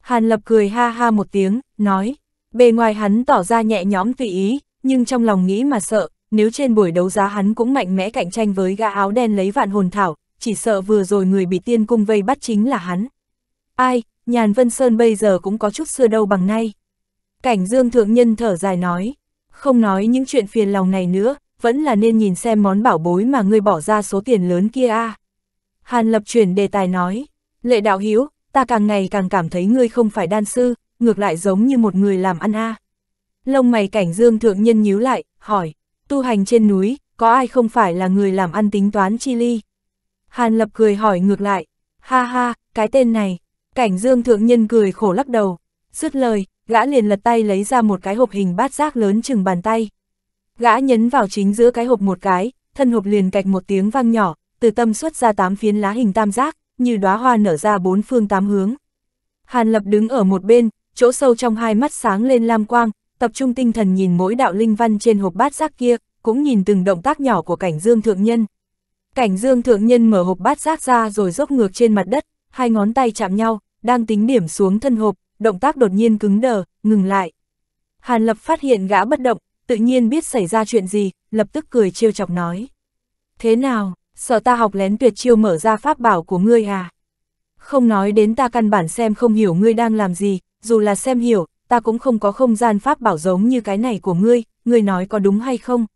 Hàn Lập cười ha ha một tiếng, nói, bề ngoài hắn tỏ ra nhẹ nhõm tùy ý, nhưng trong lòng nghĩ mà sợ, nếu trên buổi đấu giá hắn cũng mạnh mẽ cạnh tranh với gã áo đen lấy vạn hồn thảo, chỉ sợ vừa rồi người bị tiên cung vây bắt chính là hắn. Ai, nhàn Vân Sơn bây giờ cũng có chút xưa đâu bằng nay. Cảnh Dương Thượng Nhân thở dài nói, không nói những chuyện phiền lòng này nữa, vẫn là nên nhìn xem món bảo bối mà ngươi bỏ ra số tiền lớn kia a. Hàn Lập chuyển đề tài nói, lệ đạo hiếu, ta càng ngày càng cảm thấy ngươi không phải đan sư, ngược lại giống như một người làm ăn a. Lông mày cảnh dương thượng nhân nhíu lại, hỏi, tu hành trên núi, có ai không phải là người làm ăn tính toán chi ly? Hàn Lập cười hỏi ngược lại, ha ha, cái tên này, cảnh dương thượng nhân cười khổ lắc đầu, dứt lời, gã liền lật tay lấy ra một cái hộp hình bát giác lớn chừng bàn tay, Gã nhấn vào chính giữa cái hộp một cái, thân hộp liền cạch một tiếng vang nhỏ, từ tâm xuất ra tám phiến lá hình tam giác, như đóa hoa nở ra bốn phương tám hướng. Hàn Lập đứng ở một bên, chỗ sâu trong hai mắt sáng lên lam quang, tập trung tinh thần nhìn mỗi đạo linh văn trên hộp bát giác kia, cũng nhìn từng động tác nhỏ của cảnh dương thượng nhân. Cảnh dương thượng nhân mở hộp bát giác ra rồi dốc ngược trên mặt đất, hai ngón tay chạm nhau, đang tính điểm xuống thân hộp, động tác đột nhiên cứng đờ, ngừng lại. Hàn Lập phát hiện gã bất động, tự nhiên biết xảy ra chuyện gì, lập tức cười trêu chọc nói. Thế nào, sợ ta học lén tuyệt chiêu mở ra pháp bảo của ngươi à? Không nói đến ta căn bản xem không hiểu ngươi đang làm gì, dù là xem hiểu, ta cũng không có không gian pháp bảo giống như cái này của ngươi, ngươi nói có đúng hay không?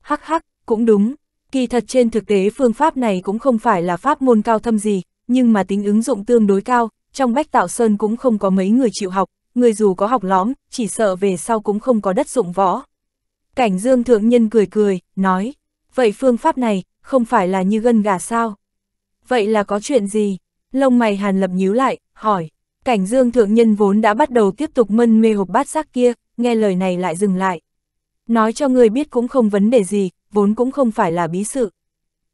Hắc hắc, cũng đúng. Kỳ thật trên thực tế phương pháp này cũng không phải là pháp môn cao thâm gì, nhưng mà tính ứng dụng tương đối cao, trong bách tạo sơn cũng không có mấy người chịu học, người dù có học lõm, chỉ sợ về sau cũng không có đất dụng võ, Cảnh dương thượng nhân cười cười, nói, vậy phương pháp này, không phải là như gân gà sao? Vậy là có chuyện gì? Lông mày hàn lập nhíu lại, hỏi. Cảnh dương thượng nhân vốn đã bắt đầu tiếp tục mân mê hộp bát giác kia, nghe lời này lại dừng lại. Nói cho người biết cũng không vấn đề gì, vốn cũng không phải là bí sự.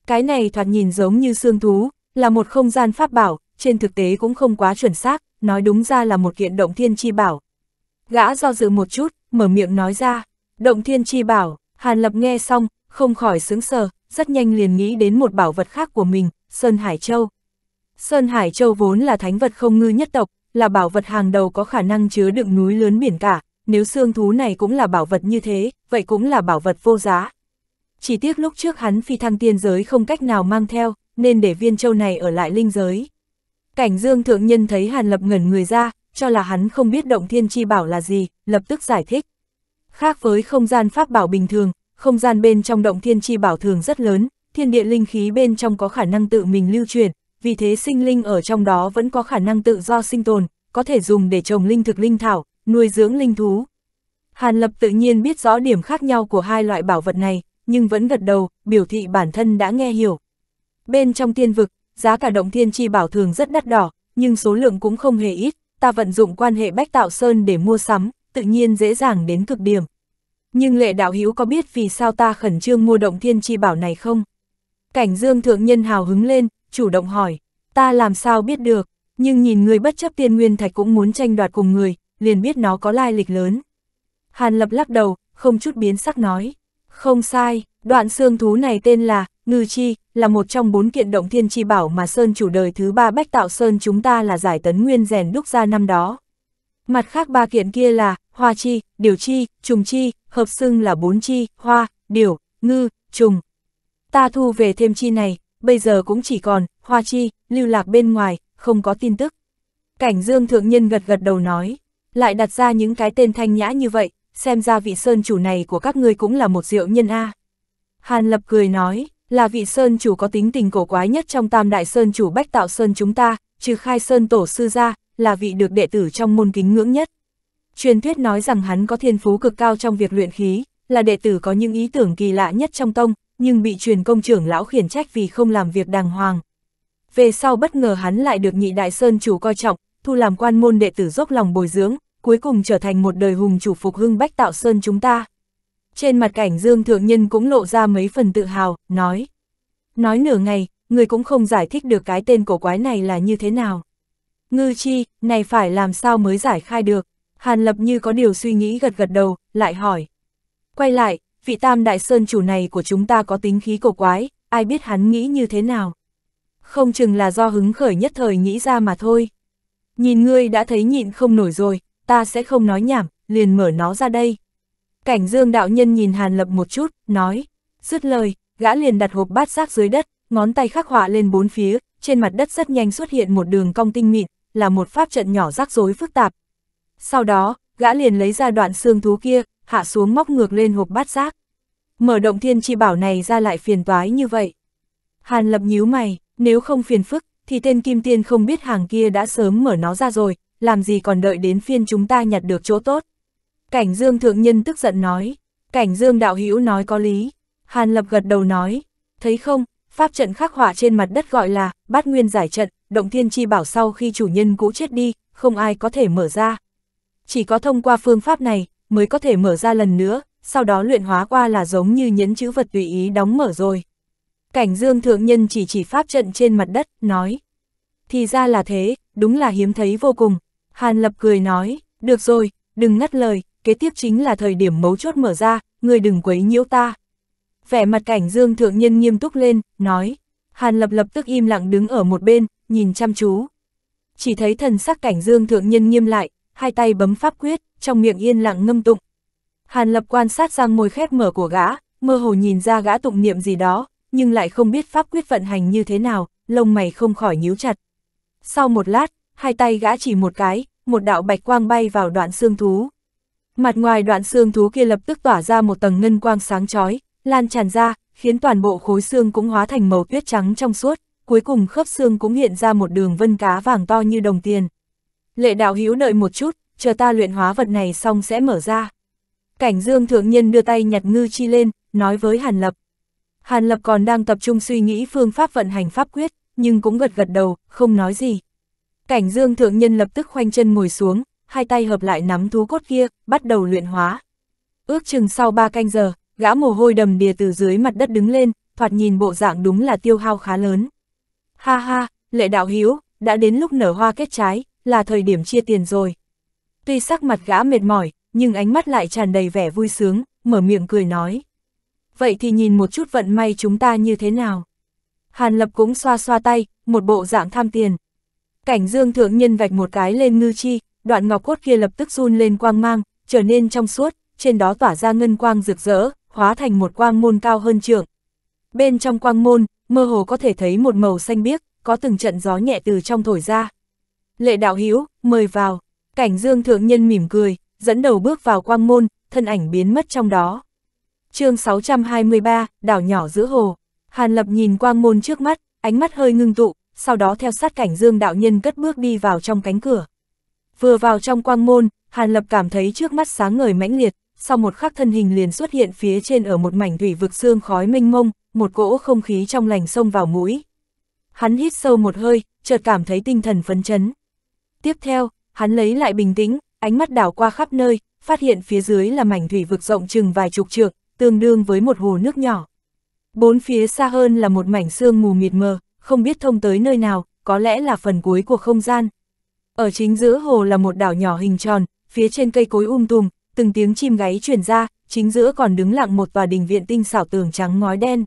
Cái này thoạt nhìn giống như xương thú, là một không gian pháp bảo, trên thực tế cũng không quá chuẩn xác, nói đúng ra là một kiện động thiên chi bảo. Gã do dự một chút, mở miệng nói ra. Động thiên chi bảo, Hàn Lập nghe xong, không khỏi sướng sờ, rất nhanh liền nghĩ đến một bảo vật khác của mình, Sơn Hải Châu. Sơn Hải Châu vốn là thánh vật không ngư nhất tộc, là bảo vật hàng đầu có khả năng chứa đựng núi lớn biển cả, nếu xương thú này cũng là bảo vật như thế, vậy cũng là bảo vật vô giá. Chỉ tiếc lúc trước hắn phi thăng tiên giới không cách nào mang theo, nên để viên châu này ở lại linh giới. Cảnh dương thượng nhân thấy Hàn Lập ngẩn người ra, cho là hắn không biết động thiên chi bảo là gì, lập tức giải thích. Khác với không gian pháp bảo bình thường, không gian bên trong động thiên chi bảo thường rất lớn, thiên địa linh khí bên trong có khả năng tự mình lưu truyền, vì thế sinh linh ở trong đó vẫn có khả năng tự do sinh tồn, có thể dùng để trồng linh thực linh thảo, nuôi dưỡng linh thú. Hàn Lập tự nhiên biết rõ điểm khác nhau của hai loại bảo vật này, nhưng vẫn gật đầu, biểu thị bản thân đã nghe hiểu. Bên trong tiên vực, giá cả động thiên chi bảo thường rất đắt đỏ, nhưng số lượng cũng không hề ít, ta vận dụng quan hệ Bách Tạo Sơn để mua sắm, tự nhiên dễ dàng đến cực điểm. Nhưng lệ đạo hiếu có biết vì sao ta khẩn trương mua động thiên chi bảo này không? Cảnh dương thượng nhân hào hứng lên, chủ động hỏi, ta làm sao biết được, nhưng nhìn người bất chấp tiên nguyên thạch cũng muốn tranh đoạt cùng người, liền biết nó có lai lịch lớn. Hàn lập lắc đầu, không chút biến sắc nói, không sai, đoạn xương thú này tên là Ngư Chi, là một trong bốn kiện động thiên chi bảo mà Sơn chủ đời thứ ba Bách Tạo Sơn chúng ta là giải tấn nguyên rèn đúc ra năm đó. Mặt khác ba kiện kia là hoa chi, điều chi, trùng chi, hợp xưng là bốn chi, hoa, điều, ngư, trùng. Ta thu về thêm chi này, bây giờ cũng chỉ còn, hoa chi, lưu lạc bên ngoài, không có tin tức. Cảnh dương thượng nhân gật gật đầu nói, lại đặt ra những cái tên thanh nhã như vậy, xem ra vị sơn chủ này của các ngươi cũng là một diệu nhân a. Hàn lập cười nói, là vị sơn chủ có tính tình cổ quái nhất trong tam đại sơn chủ bách tạo sơn chúng ta, trừ khai sơn tổ sư ra, là vị được đệ tử trong môn kính ngưỡng nhất. Truyền thuyết nói rằng hắn có thiên phú cực cao trong việc luyện khí, là đệ tử có những ý tưởng kỳ lạ nhất trong tông, nhưng bị truyền công trưởng lão khiển trách vì không làm việc đàng hoàng. Về sau bất ngờ hắn lại được nhị đại sơn chủ coi trọng, thu làm quan môn đệ tử dốc lòng bồi dưỡng, cuối cùng trở thành một đời hùng chủ phục hưng bách tạo sơn chúng ta. Trên mặt cảnh Dương Thượng Nhân cũng lộ ra mấy phần tự hào, nói. Nói nửa ngày, người cũng không giải thích được cái tên cổ quái này là như thế nào. Ngư chi, này phải làm sao mới giải khai được. Hàn Lập như có điều suy nghĩ gật gật đầu, lại hỏi. Quay lại, vị tam đại sơn chủ này của chúng ta có tính khí cổ quái, ai biết hắn nghĩ như thế nào. Không chừng là do hứng khởi nhất thời nghĩ ra mà thôi. Nhìn ngươi đã thấy nhịn không nổi rồi, ta sẽ không nói nhảm, liền mở nó ra đây. Cảnh dương đạo nhân nhìn Hàn Lập một chút, nói. Dứt lời, gã liền đặt hộp bát giác dưới đất, ngón tay khắc họa lên bốn phía, trên mặt đất rất nhanh xuất hiện một đường cong tinh mịn, là một pháp trận nhỏ rắc rối phức tạp, sau đó, gã liền lấy ra đoạn xương thú kia, hạ xuống móc ngược lên hộp bát giác. Mở động thiên chi bảo này ra lại phiền toái như vậy. Hàn lập nhíu mày, nếu không phiền phức, thì tên kim tiên không biết hàng kia đã sớm mở nó ra rồi, làm gì còn đợi đến phiên chúng ta nhặt được chỗ tốt. Cảnh dương thượng nhân tức giận nói, cảnh dương đạo hữu nói có lý. Hàn lập gật đầu nói, thấy không, pháp trận khắc họa trên mặt đất gọi là bát nguyên giải trận, động thiên chi bảo sau khi chủ nhân cũ chết đi, không ai có thể mở ra chỉ có thông qua phương pháp này mới có thể mở ra lần nữa, sau đó luyện hóa qua là giống như nhấn chữ vật tùy ý đóng mở rồi. Cảnh dương thượng nhân chỉ chỉ pháp trận trên mặt đất, nói. Thì ra là thế, đúng là hiếm thấy vô cùng. Hàn lập cười nói, được rồi, đừng ngắt lời, kế tiếp chính là thời điểm mấu chốt mở ra, người đừng quấy nhiễu ta. Vẻ mặt cảnh dương thượng nhân nghiêm túc lên, nói. Hàn lập lập tức im lặng đứng ở một bên, nhìn chăm chú. Chỉ thấy thần sắc cảnh dương thượng nhân nghiêm lại, hai tay bấm pháp quyết, trong miệng yên lặng ngâm tụng. Hàn Lập quan sát sang môi khép mở của gã, mơ hồ nhìn ra gã tụng niệm gì đó, nhưng lại không biết pháp quyết vận hành như thế nào, lông mày không khỏi nhíu chặt. Sau một lát, hai tay gã chỉ một cái, một đạo bạch quang bay vào đoạn xương thú. Mặt ngoài đoạn xương thú kia lập tức tỏa ra một tầng ngân quang sáng chói, lan tràn ra, khiến toàn bộ khối xương cũng hóa thành màu tuyết trắng trong suốt, cuối cùng khớp xương cũng hiện ra một đường vân cá vàng to như đồng tiền. Lệ đạo hữu đợi một chút, chờ ta luyện hóa vật này xong sẽ mở ra. Cảnh dương thượng nhân đưa tay nhặt ngư chi lên, nói với Hàn Lập. Hàn Lập còn đang tập trung suy nghĩ phương pháp vận hành pháp quyết, nhưng cũng gật gật đầu, không nói gì. Cảnh dương thượng nhân lập tức khoanh chân ngồi xuống, hai tay hợp lại nắm thú cốt kia, bắt đầu luyện hóa. Ước chừng sau ba canh giờ, gã mồ hôi đầm đìa từ dưới mặt đất đứng lên, thoạt nhìn bộ dạng đúng là tiêu hao khá lớn. Ha ha, lệ đạo hiếu, đã đến lúc nở hoa kết trái, là thời điểm chia tiền rồi. Tuy sắc mặt gã mệt mỏi, nhưng ánh mắt lại tràn đầy vẻ vui sướng, mở miệng cười nói. Vậy thì nhìn một chút vận may chúng ta như thế nào. Hàn Lập cũng xoa xoa tay, một bộ dạng tham tiền. Cảnh dương thượng nhân vạch một cái lên ngư chi, đoạn ngọc cốt kia lập tức run lên quang mang, trở nên trong suốt, trên đó tỏa ra ngân quang rực rỡ, hóa thành một quang môn cao hơn trượng. Bên trong quang môn, mơ hồ có thể thấy một màu xanh biếc, có từng trận gió nhẹ từ trong thổi ra, Lệ đạo hiếu mời vào. Cảnh dương thượng nhân mỉm cười, dẫn đầu bước vào quang môn, thân ảnh biến mất trong đó. chương 623, đảo nhỏ giữa hồ. Hàn lập nhìn quang môn trước mắt, ánh mắt hơi ngưng tụ, sau đó theo sát cảnh dương đạo nhân cất bước đi vào trong cánh cửa. Vừa vào trong quang môn, Hàn Lập cảm thấy trước mắt sáng ngời mãnh liệt, sau một khắc thân hình liền xuất hiện phía trên ở một mảnh thủy vực xương khói mênh mông, một cỗ không khí trong lành xông vào mũi. Hắn hít sâu một hơi, chợt cảm thấy tinh thần phấn chấn. Tiếp theo, hắn lấy lại bình tĩnh, ánh mắt đảo qua khắp nơi, phát hiện phía dưới là mảnh thủy vực rộng chừng vài chục trượng, tương đương với một hồ nước nhỏ. Bốn phía xa hơn là một mảnh sương mù mịt mờ, không biết thông tới nơi nào, có lẽ là phần cuối của không gian. Ở chính giữa hồ là một đảo nhỏ hình tròn, phía trên cây cối um tùm, từng tiếng chim gáy truyền ra, chính giữa còn đứng lặng một tòa đình viện tinh xảo tường trắng ngói đen.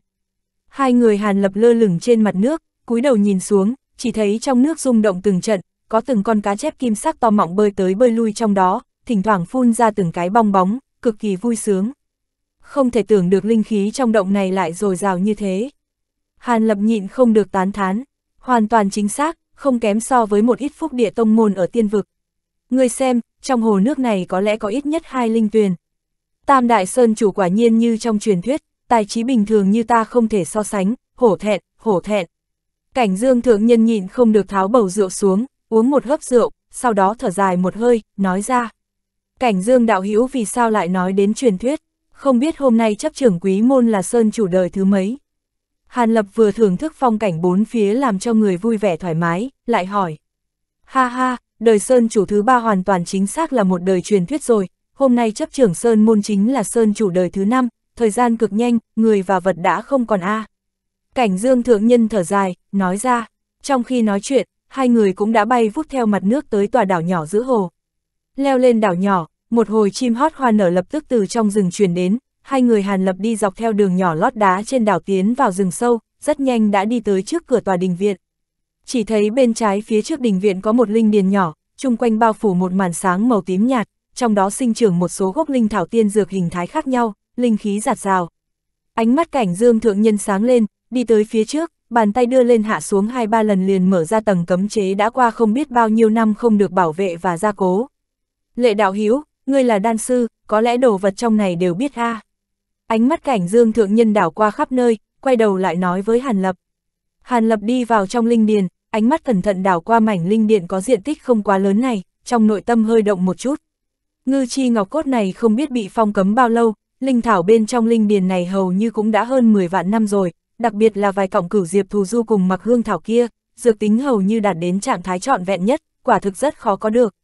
Hai người Hàn Lập lơ lửng trên mặt nước, cúi đầu nhìn xuống, chỉ thấy trong nước rung động từng trận, có từng con cá chép kim sắc to mọng bơi tới bơi lui trong đó, thỉnh thoảng phun ra từng cái bong bóng, cực kỳ vui sướng. Không thể tưởng được linh khí trong động này lại dồi dào như thế. Hàn lập nhịn không được tán thán, hoàn toàn chính xác, không kém so với một ít phúc địa tông môn ở tiên vực. Người xem, trong hồ nước này có lẽ có ít nhất hai linh tuyền. Tam Đại Sơn chủ quả nhiên như trong truyền thuyết, tài trí bình thường như ta không thể so sánh, hổ thẹn, hổ thẹn. Cảnh dương thượng nhân nhịn không được tháo bầu rượu xuống, uống một hớp rượu, sau đó thở dài một hơi, nói ra. Cảnh dương đạo hữu vì sao lại nói đến truyền thuyết, không biết hôm nay chấp trưởng quý môn là sơn chủ đời thứ mấy. Hàn Lập vừa thưởng thức phong cảnh bốn phía làm cho người vui vẻ thoải mái, lại hỏi. Ha ha, đời sơn chủ thứ ba hoàn toàn chính xác là một đời truyền thuyết rồi, hôm nay chấp trưởng sơn môn chính là sơn chủ đời thứ năm, thời gian cực nhanh, người và vật đã không còn a. À. Cảnh dương thượng nhân thở dài, nói ra, trong khi nói chuyện, hai người cũng đã bay vút theo mặt nước tới tòa đảo nhỏ giữa hồ. Leo lên đảo nhỏ, một hồi chim hót hoa nở lập tức từ trong rừng truyền đến, hai người Hàn Lập đi dọc theo đường nhỏ lót đá trên đảo tiến vào rừng sâu, rất nhanh đã đi tới trước cửa tòa đình viện. Chỉ thấy bên trái phía trước đình viện có một linh điền nhỏ, chung quanh bao phủ một màn sáng màu tím nhạt, trong đó sinh trưởng một số gốc linh thảo tiên dược hình thái khác nhau, linh khí giạt rào. Ánh mắt cảnh Dương thượng nhân sáng lên, đi tới phía trước, bàn tay đưa lên hạ xuống hai ba lần liền mở ra tầng cấm chế đã qua không biết bao nhiêu năm không được bảo vệ và gia cố. Lệ đạo hiếu, ngươi là đan sư, có lẽ đồ vật trong này đều biết ha Ánh mắt cảnh dương thượng nhân đảo qua khắp nơi, quay đầu lại nói với Hàn Lập. Hàn Lập đi vào trong linh điền, ánh mắt cẩn thận đảo qua mảnh linh điền có diện tích không quá lớn này, trong nội tâm hơi động một chút. Ngư chi ngọc cốt này không biết bị phong cấm bao lâu, linh thảo bên trong linh điền này hầu như cũng đã hơn 10 vạn năm rồi, đặc biệt là vài cọng cửu diệp thù du cùng mặc hương thảo kia, dược tính hầu như đạt đến trạng thái trọn vẹn nhất, quả thực rất khó có được.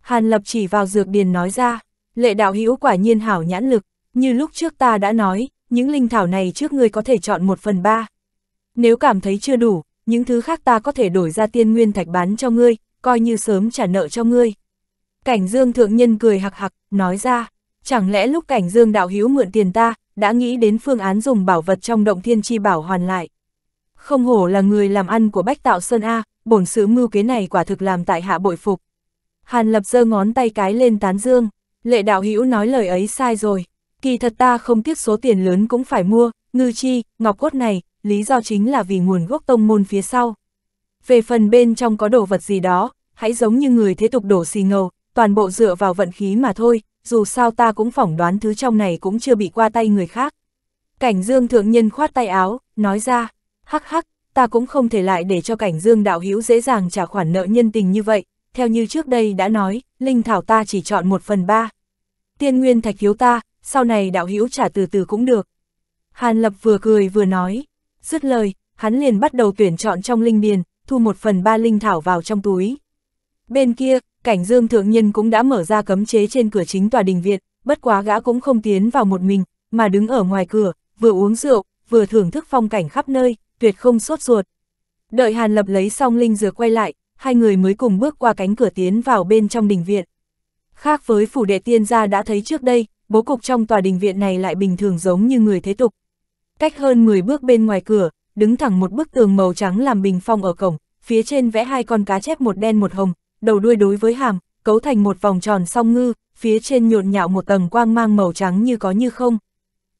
Hàn Lập chỉ vào dược điền nói ra, lệ đạo hữu quả nhiên hảo nhãn lực, như lúc trước ta đã nói, những linh thảo này trước ngươi có thể chọn một phần ba. Nếu cảm thấy chưa đủ, những thứ khác ta có thể đổi ra tiên nguyên thạch bán cho ngươi, coi như sớm trả nợ cho ngươi. Cảnh Dương thượng nhân cười hạc hạc, nói ra, chẳng lẽ lúc Cảnh Dương đạo hữu mượn tiền ta, đã nghĩ đến phương án dùng bảo vật trong động thiên chi bảo hoàn lại. Không hổ là người làm ăn của Bách Tạo Sơn A, bổn sứ mưu kế này quả thực làm tại hạ bội phục. Hàn Lập giơ ngón tay cái lên tán dương, lệ đạo hữu nói lời ấy sai rồi, kỳ thật ta không tiếc số tiền lớn cũng phải mua, ngư chi, ngọc cốt này, lý do chính là vì nguồn gốc tông môn phía sau. Về phần bên trong có đồ vật gì đó, hãy giống như người thế tục đổ xì ngầu, toàn bộ dựa vào vận khí mà thôi, dù sao ta cũng phỏng đoán thứ trong này cũng chưa bị qua tay người khác. Cảnh dương thượng nhân khoát tay áo, nói ra, hắc hắc, ta cũng không thể lại để cho cảnh dương đạo hữu dễ dàng trả khoản nợ nhân tình như vậy, theo như trước đây đã nói, linh thảo ta chỉ chọn một phần ba. Tiên nguyên thạch hiếu ta, sau này đạo hữu trả từ từ cũng được. Hàn Lập vừa cười vừa nói, dứt lời, hắn liền bắt đầu tuyển chọn trong linh điền, thu một phần ba linh thảo vào trong túi. Bên kia, cảnh dương thượng nhân cũng đã mở ra cấm chế trên cửa chính tòa đình viện, bất quá gã cũng không tiến vào một mình, mà đứng ở ngoài cửa, vừa uống rượu, vừa thưởng thức phong cảnh khắp nơi, tuyệt không sốt ruột. Đợi Hàn Lập lấy xong linh dược quay lại, hai người mới cùng bước qua cánh cửa tiến vào bên trong đình viện. Khác với phủ đệ tiên gia đã thấy trước đây, bố cục trong tòa đình viện này lại bình thường giống như người thế tục. Cách hơn 10 bước bên ngoài cửa, đứng thẳng một bức tường màu trắng làm bình phong ở cổng, phía trên vẽ hai con cá chép một đen một hồng, đầu đuôi đối với hàm, cấu thành một vòng tròn song ngư, phía trên nhộn nhạo một tầng quang mang màu trắng như có như không.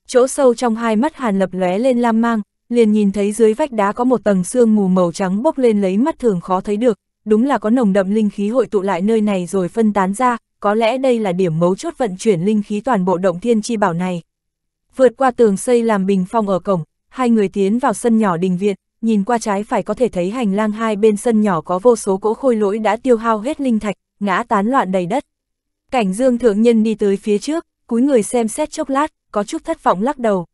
Chỗ sâu trong hai mắt Hàn Lập lóe lên lam mang, liền nhìn thấy dưới vách đá có một tầng sương mù màu trắng bốc lên lấy mắt thường khó thấy được, đúng là có nồng đậm linh khí hội tụ lại nơi này rồi phân tán ra, có lẽ đây là điểm mấu chốt vận chuyển linh khí toàn bộ động thiên chi bảo này. Vượt qua tường xây làm bình phong ở cổng, hai người tiến vào sân nhỏ đình viện, nhìn qua trái phải có thể thấy hành lang hai bên sân nhỏ có vô số cỗ khôi lỗi đã tiêu hao hết linh thạch, ngã tán loạn đầy đất. Cảnh Dương Thượng Nhân đi tới phía trước, cúi người xem xét chốc lát, có chút thất vọng lắc đầu.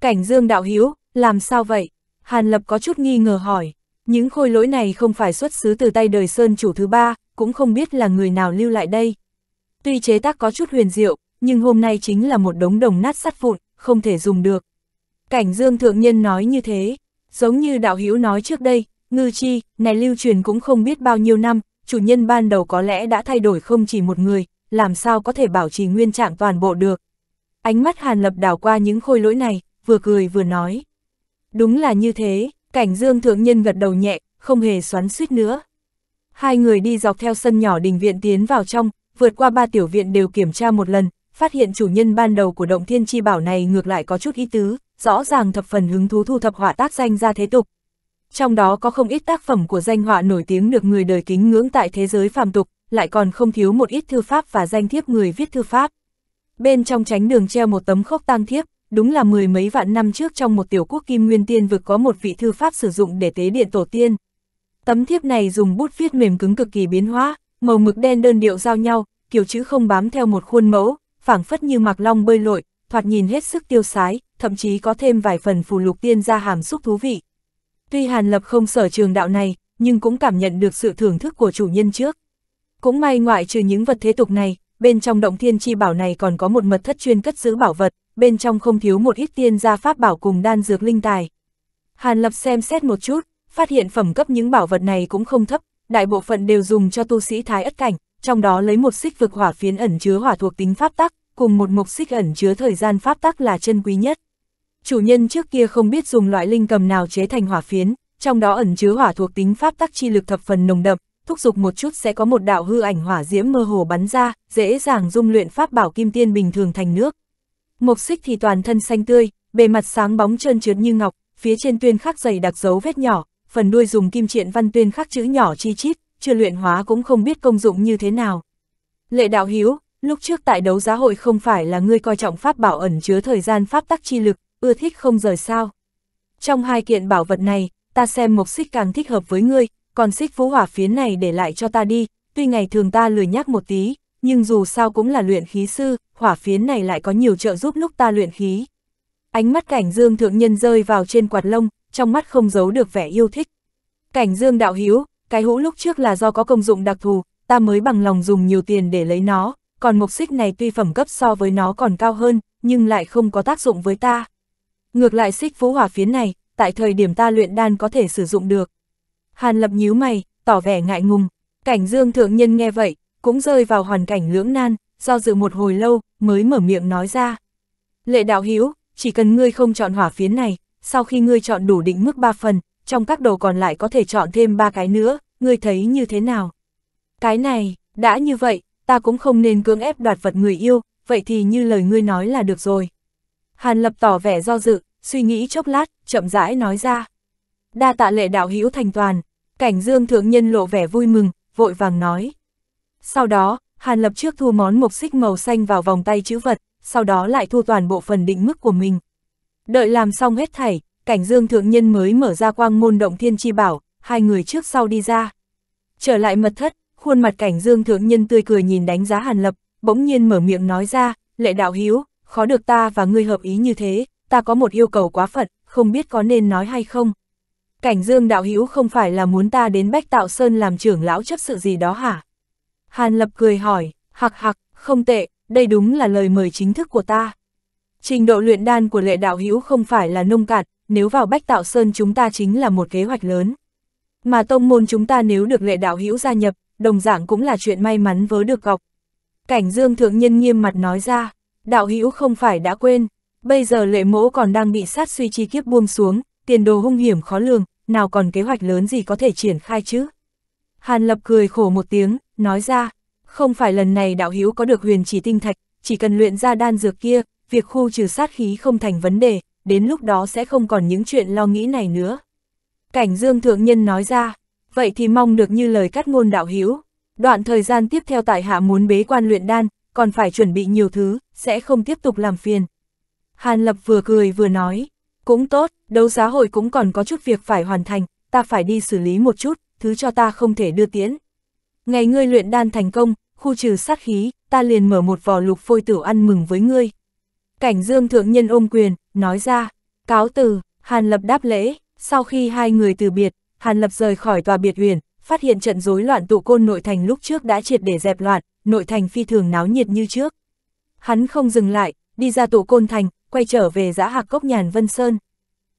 Cảnh Dương Đạo Hiếu, làm sao vậy? Hàn Lập có chút nghi ngờ hỏi. Những khôi lỗi này không phải xuất xứ từ tay đời Sơn chủ thứ ba, cũng không biết là người nào lưu lại đây. Tuy chế tác có chút huyền diệu, nhưng hôm nay chính là một đống đồng nát sắt vụn, không thể dùng được. Cảnh Dương Thượng Nhân nói như thế, Giống như đạo hữu nói trước đây, ngư chi, này lưu truyền cũng không biết bao nhiêu năm, chủ nhân ban đầu có lẽ đã thay đổi không chỉ một người, làm sao có thể bảo trì nguyên trạng toàn bộ được. Ánh mắt Hàn Lập đảo qua những khôi lỗi này, vừa cười vừa nói. Đúng là như thế, cảnh dương thượng nhân gật đầu nhẹ, không hề xoắn suýt nữa. Hai người đi dọc theo sân nhỏ đình viện tiến vào trong, vượt qua ba tiểu viện đều kiểm tra một lần, phát hiện chủ nhân ban đầu của động thiên chi bảo này ngược lại có chút ý tứ, rõ ràng thập phần hứng thú thu thập họa tác danh ra thế tục. Trong đó có không ít tác phẩm của danh họa nổi tiếng được người đời kính ngưỡng tại thế giới phàm tục, lại còn không thiếu một ít thư pháp và danh thiếp người viết thư pháp. Bên trong tránh đường treo một tấm khốc tang thiếp, đúng là mười mấy vạn năm trước trong một tiểu quốc kim nguyên tiên vực có một vị thư pháp sử dụng để tế điện tổ tiên. Tấm thiếp này dùng bút viết mềm cứng cực kỳ biến hóa, màu mực đen đơn điệu giao nhau, kiểu chữ không bám theo một khuôn mẫu, phảng phất như mặc long bơi lội, thoạt nhìn hết sức tiêu sái, thậm chí có thêm vài phần phù lục tiên ra hàm xúc thú vị. Tuy Hàn Lập không sở trường đạo này, nhưng cũng cảm nhận được sự thưởng thức của chủ nhân trước. Cũng may ngoại trừ những vật thế tục này, bên trong động thiên chi bảo này còn có một mật thất chuyên cất giữ bảo vật, bên trong không thiếu một ít tiên gia pháp bảo cùng đan dược linh tài. Hàn Lập xem xét một chút, phát hiện phẩm cấp những bảo vật này cũng không thấp, đại bộ phận đều dùng cho tu sĩ thái ất cảnh, trong đó lấy một xích vực hỏa phiến ẩn chứa hỏa thuộc tính pháp tắc, cùng một mục xích ẩn chứa thời gian pháp tắc là chân quý nhất. Chủ nhân trước kia không biết dùng loại linh cầm nào chế thành hỏa phiến, trong đó ẩn chứa hỏa thuộc tính pháp tắc chi lực thập phần nồng đậm, thúc dục một chút sẽ có một đạo hư ảnh hỏa diễm mơ hồ bắn ra, dễ dàng dung luyện pháp bảo kim tiên bình thường thành nước. mục xích thì toàn thân xanh tươi, bề mặt sáng bóng trơn trượt như ngọc, phía trên tuyên khắc dày đặc dấu vết nhỏ, phần đuôi dùng kim truyện văn tuyên khắc chữ nhỏ chi chít, chưa luyện hóa cũng không biết công dụng như thế nào. Lệ đạo hiếu, lúc trước tại đấu giá hội không phải là ngươi coi trọng pháp bảo ẩn chứa thời gian pháp tắc chi lực, ưa thích không rời sao. Trong hai kiện bảo vật này, ta xem mộc xích càng thích hợp với ngươi, còn xích phú hỏa phiến này để lại cho ta đi, tuy ngày thường ta lười nhắc một tí, nhưng dù sao cũng là luyện khí sư, hỏa phiến này lại có nhiều trợ giúp lúc ta luyện khí. Ánh mắt cảnh dương thượng nhân rơi vào trên quạt lông, trong mắt không giấu được vẻ yêu thích. Cảnh dương đạo hiếu, cái hũ lúc trước là do có công dụng đặc thù, ta mới bằng lòng dùng nhiều tiền để lấy nó, còn mục xích này tuy phẩm cấp so với nó còn cao hơn, nhưng lại không có tác dụng với ta. Ngược lại xích phú hỏa phiến này, tại thời điểm ta luyện đan có thể sử dụng được. Hàn lập nhíu mày, tỏ vẻ ngại ngùng, cảnh dương thượng nhân nghe vậy, cũng rơi vào hoàn cảnh lưỡng nan, do dự một hồi lâu, mới mở miệng nói ra. Lệ đạo hữu chỉ cần ngươi không chọn hỏa phiến này, sau khi ngươi chọn đủ định mức 3 phần, trong các đồ còn lại có thể chọn thêm ba cái nữa, ngươi thấy như thế nào? Cái này, đã như vậy, ta cũng không nên cưỡng ép đoạt vật người yêu, vậy thì như lời ngươi nói là được rồi. Hàn Lập tỏ vẻ do dự, suy nghĩ chốc lát, chậm rãi nói ra. Đa tạ lệ đạo hữu thành toàn, cảnh dương thượng nhân lộ vẻ vui mừng, vội vàng nói. Sau đó, Hàn Lập trước thu món mộc xích màu xanh vào vòng tay chữ vật, sau đó lại thu toàn bộ phần định mức của mình. Đợi làm xong hết thảy, cảnh dương thượng nhân mới mở ra quang môn động thiên chi bảo, hai người trước sau đi ra. Trở lại mật thất, khuôn mặt cảnh dương thượng nhân tươi cười nhìn đánh giá Hàn Lập, bỗng nhiên mở miệng nói ra, lệ đạo hiếu, khó được ta và ngươi hợp ý như thế, ta có một yêu cầu quá phận, không biết có nên nói hay không. Cảnh dương đạo hiếu không phải là muốn ta đến Bách Tạo Sơn làm trưởng lão chấp sự gì đó hả? Hàn Lập cười hỏi, hạc hạc, không tệ, đây đúng là lời mời chính thức của ta. Trình độ luyện đan của lệ đạo hiếu không phải là nông cạn, nếu vào Bách Tạo Sơn chúng ta chính là một kế hoạch lớn. Mà tông môn chúng ta nếu được lệ đạo hiếu gia nhập, đồng dạng cũng là chuyện may mắn vớ được gọc. Cảnh dương thượng nhân nghiêm mặt nói ra, đạo hữu không phải đã quên, bây giờ lệ mẫu còn đang bị sát suy chi kiếp buông xuống, tiền đồ hung hiểm khó lường, nào còn kế hoạch lớn gì có thể triển khai chứ. Hàn lập cười khổ một tiếng, nói ra, không phải lần này đạo hữu có được huyền chỉ tinh thạch, chỉ cần luyện ra đan dược kia, việc khu trừ sát khí không thành vấn đề, đến lúc đó sẽ không còn những chuyện lo nghĩ này nữa. Cảnh dương thượng nhân nói ra, vậy thì mong được như lời cắt ngôn đạo hiếu. Đoạn thời gian tiếp theo tại hạ muốn bế quan luyện đan, còn phải chuẩn bị nhiều thứ, sẽ không tiếp tục làm phiền. Hàn Lập vừa cười vừa nói, cũng tốt, đấu giá hội cũng còn có chút việc phải hoàn thành, ta phải đi xử lý một chút, thứ cho ta không thể đưa tiễn. Ngày ngươi luyện đan thành công, khu trừ sát khí, ta liền mở một vò lục phôi tử ăn mừng với ngươi. Cảnh Dương Thượng Nhân ôm quyền, nói ra, cáo từ, Hàn Lập đáp lễ, sau khi hai người từ biệt, Hàn Lập rời khỏi tòa biệt huyền, phát hiện trận rối loạn tụ côn nội thành lúc trước đã triệt để dẹp loạn, nội thành phi thường náo nhiệt như trước. Hắn không dừng lại, đi ra tụ côn thành, quay trở về giã hạc cốc nhàn Vân Sơn.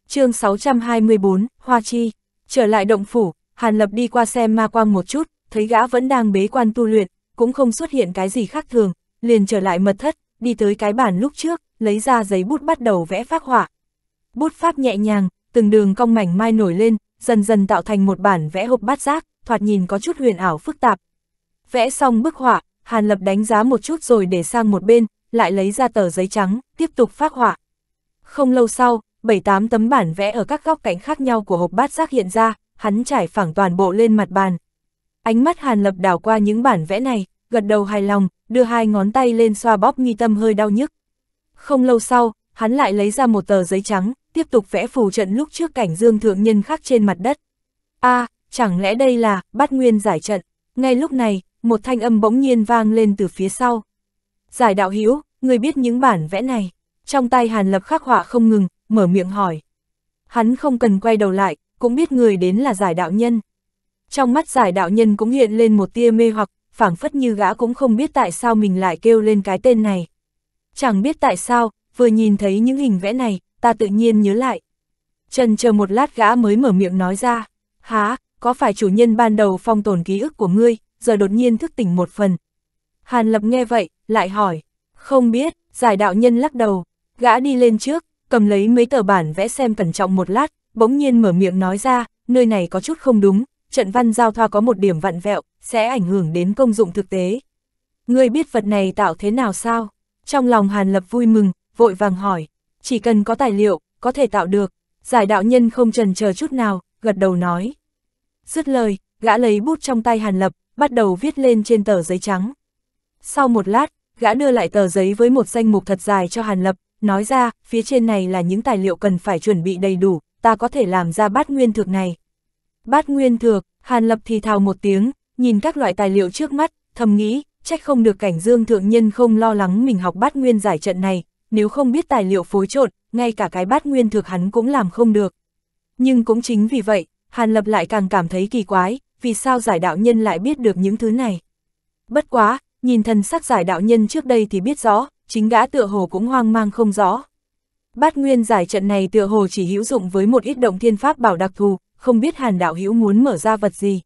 chương 624, Hoa Chi, trở lại động phủ, Hàn Lập đi qua xem ma quang một chút, thấy gã vẫn đang bế quan tu luyện, cũng không xuất hiện cái gì khác thường, liền trở lại mật thất, đi tới cái bản lúc trước, lấy ra giấy bút bắt đầu vẽ phác họa. Bút pháp nhẹ nhàng, từng đường cong mảnh mai nổi lên, dần dần tạo thành một bản vẽ hộp bát giác, thoạt nhìn có chút huyền ảo phức tạp. Vẽ xong bức họa, Hàn Lập đánh giá một chút rồi để sang một bên, lại lấy ra tờ giấy trắng, tiếp tục phát họa. Không lâu sau, 7-8 tấm bản vẽ ở các góc cạnh khác nhau của hộp bát giác hiện ra, hắn trải phẳng toàn bộ lên mặt bàn. Ánh mắt Hàn Lập đảo qua những bản vẽ này, gật đầu hài lòng, đưa hai ngón tay lên xoa bóp nghi tâm hơi đau nhức. Không lâu sau, hắn lại lấy ra một tờ giấy trắng, tiếp tục vẽ phù trận lúc trước cảnh Dương Thượng Nhân khắc trên mặt đất. a à, chẳng lẽ đây là bát nguyên giải trận? Ngay lúc này, một thanh âm bỗng nhiên vang lên từ phía sau. Giải đạo hữu người biết những bản vẽ này. Trong tay Hàn Lập khắc họa không ngừng, mở miệng hỏi. Hắn không cần quay đầu lại, cũng biết người đến là giải đạo nhân. Trong mắt giải đạo nhân cũng hiện lên một tia mê hoặc, phảng phất như gã cũng không biết tại sao mình lại kêu lên cái tên này. Chẳng biết tại sao, vừa nhìn thấy những hình vẽ này, ta tự nhiên nhớ lại. Trần chờ một lát gã mới mở miệng nói ra, há, có phải chủ nhân ban đầu phong tồn ký ức của ngươi, giờ đột nhiên thức tỉnh một phần. Hàn Lập nghe vậy, lại hỏi, không biết, giải đạo nhân lắc đầu, gã đi lên trước, cầm lấy mấy tờ bản vẽ xem cẩn trọng một lát, bỗng nhiên mở miệng nói ra, nơi này có chút không đúng, trận văn giao thoa có một điểm vặn vẹo, sẽ ảnh hưởng đến công dụng thực tế. Ngươi biết vật này tạo thế nào sao? Trong lòng Hàn Lập vui mừng, vội vàng hỏi, chỉ cần có tài liệu, có thể tạo được, giải đạo nhân không trần chờ chút nào, gật đầu nói. Dứt lời, gã lấy bút trong tay Hàn Lập, bắt đầu viết lên trên tờ giấy trắng. Sau một lát, gã đưa lại tờ giấy với một danh mục thật dài cho Hàn Lập, nói ra, phía trên này là những tài liệu cần phải chuẩn bị đầy đủ, ta có thể làm ra bát nguyên thược này. Bát nguyên thược, Hàn Lập thì thào một tiếng, nhìn các loại tài liệu trước mắt, thầm nghĩ, trách không được cảnh dương thượng nhân không lo lắng mình học bát nguyên giải trận này, nếu không biết tài liệu phối trộn, ngay cả cái bát nguyên thực hắn cũng làm không được. Nhưng cũng chính vì vậy, Hàn Lập lại càng cảm thấy kỳ quái, vì sao giải đạo nhân lại biết được những thứ này. Bất quá, nhìn thần sắc giải đạo nhân trước đây thì biết rõ, chính gã tựa hồ cũng hoang mang không rõ. Bát nguyên giải trận này tựa hồ chỉ hữu dụng với một ít động thiên pháp bảo đặc thù, không biết hàn đạo hữu muốn mở ra vật gì.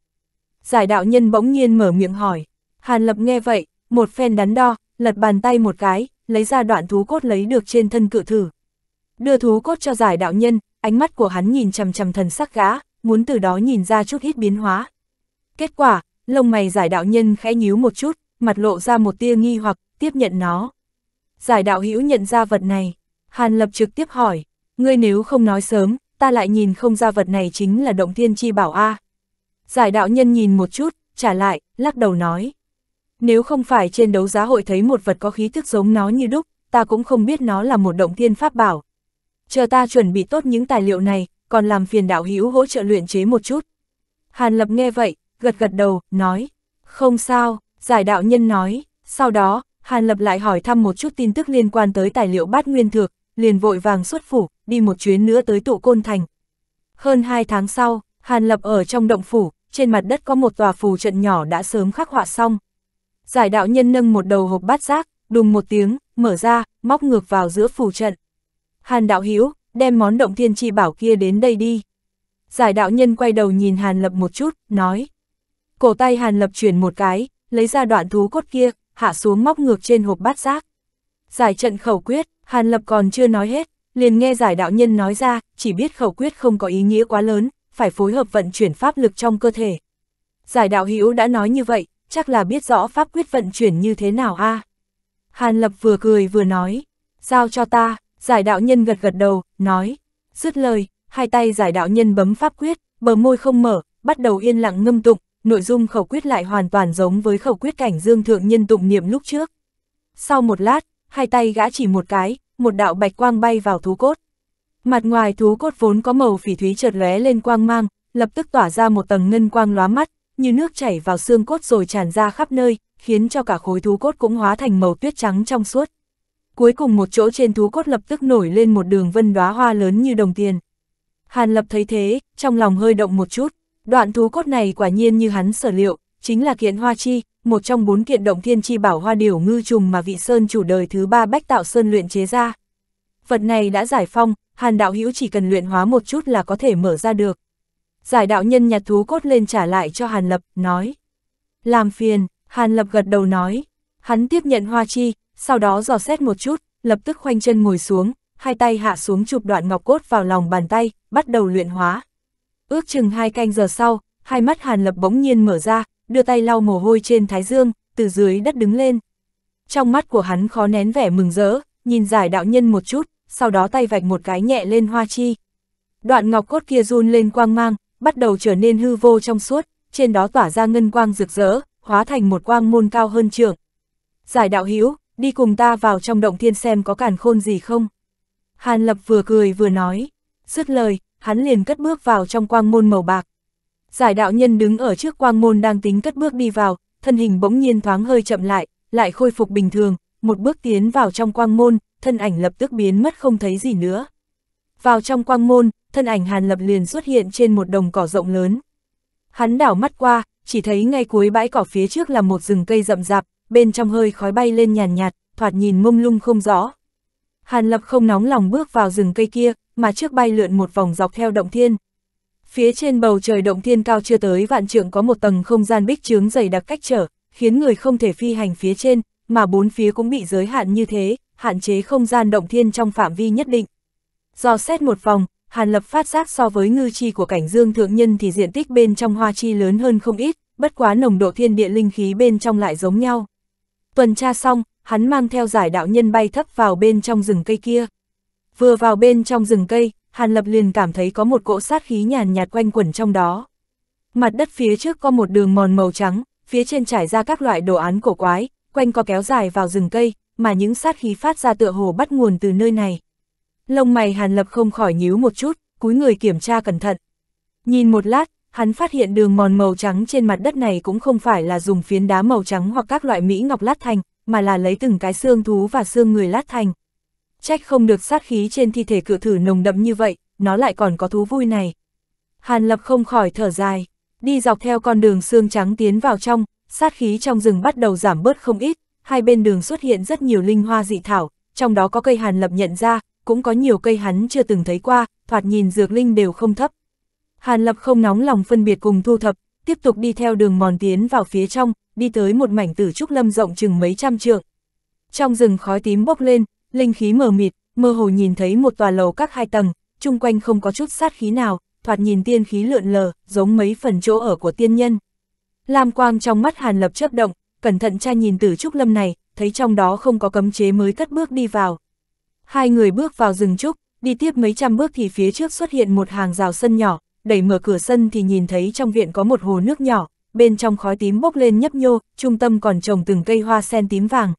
Giải đạo nhân bỗng nhiên mở miệng hỏi, hàn lập nghe vậy, một phen đắn đo, lật bàn tay một cái, lấy ra đoạn thú cốt lấy được trên thân cự thử. Đưa thú cốt cho giải đạo nhân, ánh mắt của hắn nhìn chầm chầm thần sắc gã, muốn từ đó nhìn ra chút ít biến hóa. Kết quả, lông mày giải đạo nhân khẽ nhíu một chút, mặt lộ ra một tia nghi hoặc, tiếp nhận nó. Giải đạo hữu nhận ra vật này, Hàn Lập trực tiếp hỏi, ngươi nếu không nói sớm, ta lại nhìn không ra vật này chính là động thiên chi bảo A. Giải đạo nhân nhìn một chút, trả lại, lắc đầu nói. Nếu không phải trên đấu giá hội thấy một vật có khí thức giống nó như đúc, ta cũng không biết nó là một động thiên pháp bảo. Chờ ta chuẩn bị tốt những tài liệu này, còn làm phiền đạo hữu hỗ trợ luyện chế một chút. Hàn Lập nghe vậy, gật gật đầu, nói, không sao, giải đạo nhân nói, sau đó, Hàn Lập lại hỏi thăm một chút tin tức liên quan tới tài liệu bát nguyên thược, liền vội vàng xuất phủ, đi một chuyến nữa tới tụ côn thành. Hơn hai tháng sau, Hàn Lập ở trong động phủ, trên mặt đất có một tòa phù trận nhỏ đã sớm khắc họa xong, Giải đạo nhân nâng một đầu hộp bát giác, đùng một tiếng, mở ra, móc ngược vào giữa phù trận. Hàn đạo hiếu, đem món động thiên chi bảo kia đến đây đi. Giải đạo nhân quay đầu nhìn Hàn Lập một chút, nói. Cổ tay Hàn Lập chuyển một cái, lấy ra đoạn thú cốt kia, hạ xuống móc ngược trên hộp bát giác. Giải trận khẩu quyết, Hàn Lập còn chưa nói hết, liền nghe giải đạo nhân nói ra, chỉ biết khẩu quyết không có ý nghĩa quá lớn, phải phối hợp vận chuyển pháp lực trong cơ thể. Giải đạo hữu đã nói như vậy, chắc là biết rõ pháp quyết vận chuyển như thế nào a. À? Hàn Lập vừa cười vừa nói, giao cho ta, giải đạo nhân gật gật đầu, nói, dứt lời, hai tay giải đạo nhân bấm pháp quyết, bờ môi không mở, bắt đầu yên lặng ngâm tụng, nội dung khẩu quyết lại hoàn toàn giống với khẩu quyết cảnh dương thượng nhân tụng niệm lúc trước. Sau một lát, hai tay gã chỉ một cái, một đạo bạch quang bay vào thú cốt. Mặt ngoài thú cốt vốn có màu phỉ thúy chợt lóe lên quang mang, lập tức tỏa ra một tầng ngân quang lóa mắt, như nước chảy vào xương cốt rồi tràn ra khắp nơi, khiến cho cả khối thú cốt cũng hóa thành màu tuyết trắng trong suốt. Cuối cùng một chỗ trên thú cốt lập tức nổi lên một đường vân đóa hoa lớn như đồng tiền. Hàn Lập thấy thế, trong lòng hơi động một chút, đoạn thú cốt này quả nhiên như hắn sở liệu, chính là kiện hoa chi, một trong bốn kiện động thiên chi bảo hoa điểu ngư trùng mà vị sơn chủ đời thứ ba bách tạo sơn luyện chế ra. Vật này đã giải phong, hàn đạo hữu chỉ cần luyện hóa một chút là có thể mở ra được giải đạo nhân nhặt thú cốt lên trả lại cho Hàn Lập, nói. Làm phiền, Hàn Lập gật đầu nói. Hắn tiếp nhận hoa chi, sau đó dò xét một chút, lập tức khoanh chân ngồi xuống, hai tay hạ xuống chụp đoạn ngọc cốt vào lòng bàn tay, bắt đầu luyện hóa. Ước chừng hai canh giờ sau, hai mắt Hàn Lập bỗng nhiên mở ra, đưa tay lau mồ hôi trên thái dương, từ dưới đất đứng lên. Trong mắt của hắn khó nén vẻ mừng rỡ, nhìn giải đạo nhân một chút, sau đó tay vạch một cái nhẹ lên hoa chi. Đoạn ngọc cốt kia run lên quang mang, bắt đầu trở nên hư vô trong suốt, trên đó tỏa ra ngân quang rực rỡ, hóa thành một quang môn cao hơn trường. Giải đạo hữu đi cùng ta vào trong động thiên xem có càn khôn gì không. Hàn Lập vừa cười vừa nói, dứt lời, hắn liền cất bước vào trong quang môn màu bạc. Giải đạo nhân đứng ở trước quang môn đang tính cất bước đi vào, thân hình bỗng nhiên thoáng hơi chậm lại, lại khôi phục bình thường, một bước tiến vào trong quang môn, thân ảnh lập tức biến mất không thấy gì nữa. Vào trong quang môn, thân ảnh Hàn Lập liền xuất hiện trên một đồng cỏ rộng lớn. Hắn đảo mắt qua, chỉ thấy ngay cuối bãi cỏ phía trước là một rừng cây rậm rạp, bên trong hơi khói bay lên nhàn nhạt, thoạt nhìn mông lung không rõ. Hàn Lập không nóng lòng bước vào rừng cây kia, mà trước bay lượn một vòng dọc theo động thiên. Phía trên bầu trời động thiên cao chưa tới vạn trượng có một tầng không gian bích chướng dày đặc cách trở, khiến người không thể phi hành phía trên, mà bốn phía cũng bị giới hạn như thế, hạn chế không gian động thiên trong phạm vi nhất định. Do xét một vòng, Hàn Lập phát giác so với ngư chi của cảnh dương thượng nhân thì diện tích bên trong hoa chi lớn hơn không ít, bất quá nồng độ thiên địa linh khí bên trong lại giống nhau. Tuần tra xong, hắn mang theo giải đạo nhân bay thấp vào bên trong rừng cây kia. Vừa vào bên trong rừng cây, Hàn Lập liền cảm thấy có một cỗ sát khí nhàn nhạt quanh quẩn trong đó. Mặt đất phía trước có một đường mòn màu trắng, phía trên trải ra các loại đồ án cổ quái, quanh co kéo dài vào rừng cây, mà những sát khí phát ra tựa hồ bắt nguồn từ nơi này. Lông mày Hàn Lập không khỏi nhíu một chút, cúi người kiểm tra cẩn thận. Nhìn một lát, hắn phát hiện đường mòn màu trắng trên mặt đất này cũng không phải là dùng phiến đá màu trắng hoặc các loại mỹ ngọc lát thành, mà là lấy từng cái xương thú và xương người lát thành. Trách không được sát khí trên thi thể cự thử nồng đậm như vậy, nó lại còn có thú vui này. Hàn Lập không khỏi thở dài, đi dọc theo con đường xương trắng tiến vào trong, sát khí trong rừng bắt đầu giảm bớt không ít, hai bên đường xuất hiện rất nhiều linh hoa dị thảo, trong đó có cây Hàn Lập nhận ra, cũng có nhiều cây hắn chưa từng thấy qua, thoạt nhìn dược linh đều không thấp. Hàn Lập không nóng lòng phân biệt cùng thu thập, tiếp tục đi theo đường mòn tiến vào phía trong, đi tới một mảnh tử trúc lâm rộng chừng mấy trăm trượng. Trong rừng khói tím bốc lên, linh khí mờ mịt, mơ hồ nhìn thấy một tòa lầu các hai tầng, chung quanh không có chút sát khí nào, thoạt nhìn tiên khí lượn lờ, giống mấy phần chỗ ở của tiên nhân. Lam quang trong mắt Hàn Lập chớp động, cẩn thận tra nhìn tử trúc lâm này, thấy trong đó không có cấm chế mới cất bước đi vào. Hai người bước vào rừng trúc, đi tiếp mấy trăm bước thì phía trước xuất hiện một hàng rào sân nhỏ, đẩy mở cửa sân thì nhìn thấy trong viện có một hồ nước nhỏ, bên trong khói tím bốc lên nhấp nhô, trung tâm còn trồng từng cây hoa sen tím vàng.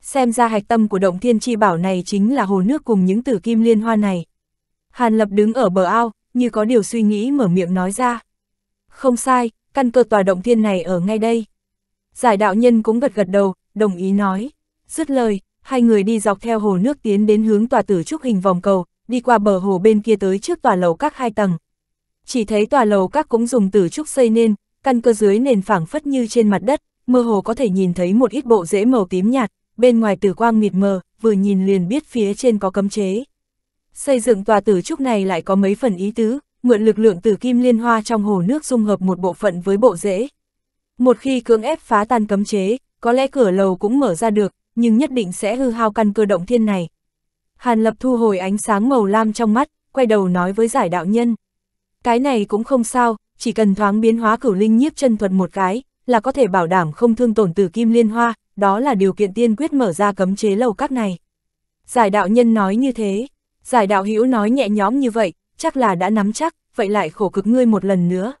Xem ra hạch tâm của động thiên chi bảo này chính là hồ nước cùng những tử kim liên hoa này. Hàn Lập đứng ở bờ ao, như có điều suy nghĩ mở miệng nói ra. Không sai, căn cơ tòa động thiên này ở ngay đây. Giải đạo nhân cũng gật gật đầu, đồng ý nói. Dứt lời, hai người đi dọc theo hồ nước tiến đến hướng tòa tử trúc hình vòng cầu, đi qua bờ hồ bên kia tới trước tòa lầu các hai tầng. Chỉ thấy tòa lầu các cũng dùng tử trúc xây nên, căn cơ dưới nền phẳng phất như trên mặt đất, mơ hồ có thể nhìn thấy một ít bộ rễ màu tím nhạt, bên ngoài tử quang mịt mờ, vừa nhìn liền biết phía trên có cấm chế. Xây dựng tòa tử trúc này lại có mấy phần ý tứ, mượn lực lượng tử kim liên hoa trong hồ nước dung hợp một bộ phận với bộ rễ. Một khi cưỡng ép phá tan cấm chế, có lẽ cửa lầu cũng mở ra được, nhưng nhất định sẽ hư hao căn cơ động thiên này. Hàn Lập thu hồi ánh sáng màu lam trong mắt, quay đầu nói với giải đạo nhân. Cái này cũng không sao, chỉ cần thoáng biến hóa cửu linh nhiếp chân thuật một cái, là có thể bảo đảm không thương tổn từ kim liên hoa, đó là điều kiện tiên quyết mở ra cấm chế lầu các này. Giải đạo nhân nói như thế, giải đạo hữu nói nhẹ nhõm như vậy, chắc là đã nắm chắc, vậy lại khổ cực ngươi một lần nữa.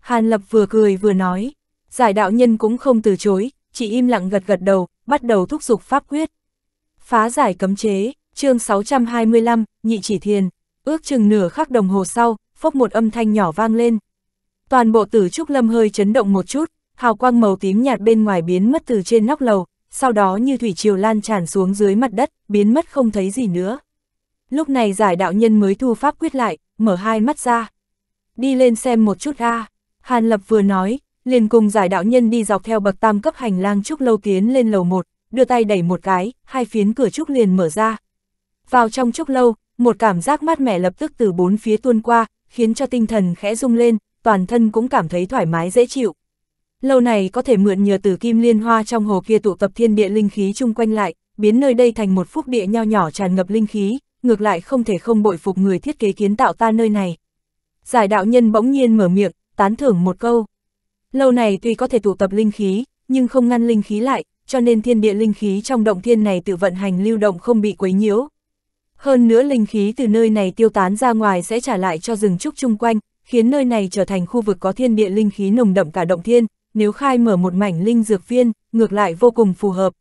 Hàn Lập vừa cười vừa nói, giải đạo nhân cũng không từ chối, chỉ im lặng gật gật đầu, bắt đầu thúc giục pháp quyết. Phá giải cấm chế, chương 625, nhị chỉ thiền, ước chừng nửa khắc đồng hồ sau, phốc một âm thanh nhỏ vang lên. Toàn bộ tử trúc lâm hơi chấn động một chút, hào quang màu tím nhạt bên ngoài biến mất từ trên nóc lầu, sau đó như thủy triều lan tràn xuống dưới mặt đất, biến mất không thấy gì nữa. Lúc này giải đạo nhân mới thu pháp quyết lại, mở hai mắt ra. Đi lên xem một chút a Hàn Lập vừa nói, liền cùng giải đạo nhân đi dọc theo bậc tam cấp hành lang trúc lâu tiến lên lầu một, đưa tay đẩy một cái, hai phiến cửa trúc liền mở ra. Vào trong trúc lâu, một cảm giác mát mẻ lập tức từ bốn phía tuôn qua, khiến cho tinh thần khẽ rung lên, toàn thân cũng cảm thấy thoải mái dễ chịu. Lâu này có thể mượn nhờ từ kim liên hoa trong hồ kia tụ tập thiên địa linh khí chung quanh lại, biến nơi đây thành một phúc địa nho nhỏ tràn ngập linh khí, ngược lại không thể không bội phục người thiết kế kiến tạo ta nơi này. Giải đạo nhân bỗng nhiên mở miệng, tán thưởng một câu. Lâu này tuy có thể tụ tập linh khí, nhưng không ngăn linh khí lại, cho nên thiên địa linh khí trong động thiên này tự vận hành lưu động không bị quấy nhiễu. Hơn nữa linh khí từ nơi này tiêu tán ra ngoài sẽ trả lại cho rừng trúc chung quanh, khiến nơi này trở thành khu vực có thiên địa linh khí nồng đậm cả động thiên, nếu khai mở một mảnh linh dược viên, ngược lại vô cùng phù hợp.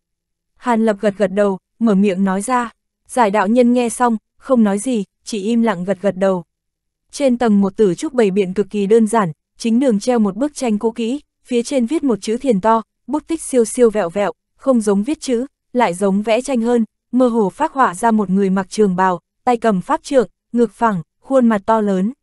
Hàn Lập gật gật đầu, mở miệng nói ra. Giải đạo nhân nghe xong, không nói gì, chỉ im lặng gật gật đầu. Trên tầng một tử trúc bày biện cực kỳ đơn giản, chính đường treo một bức tranh cũ kỹ, phía trên viết một chữ thiền to, bút tích siêu siêu vẹo vẹo, không giống viết chữ, lại giống vẽ tranh hơn, mơ hồ phát họa ra một người mặc trường bào, tay cầm pháp trượng, ngực phẳng, khuôn mặt to lớn,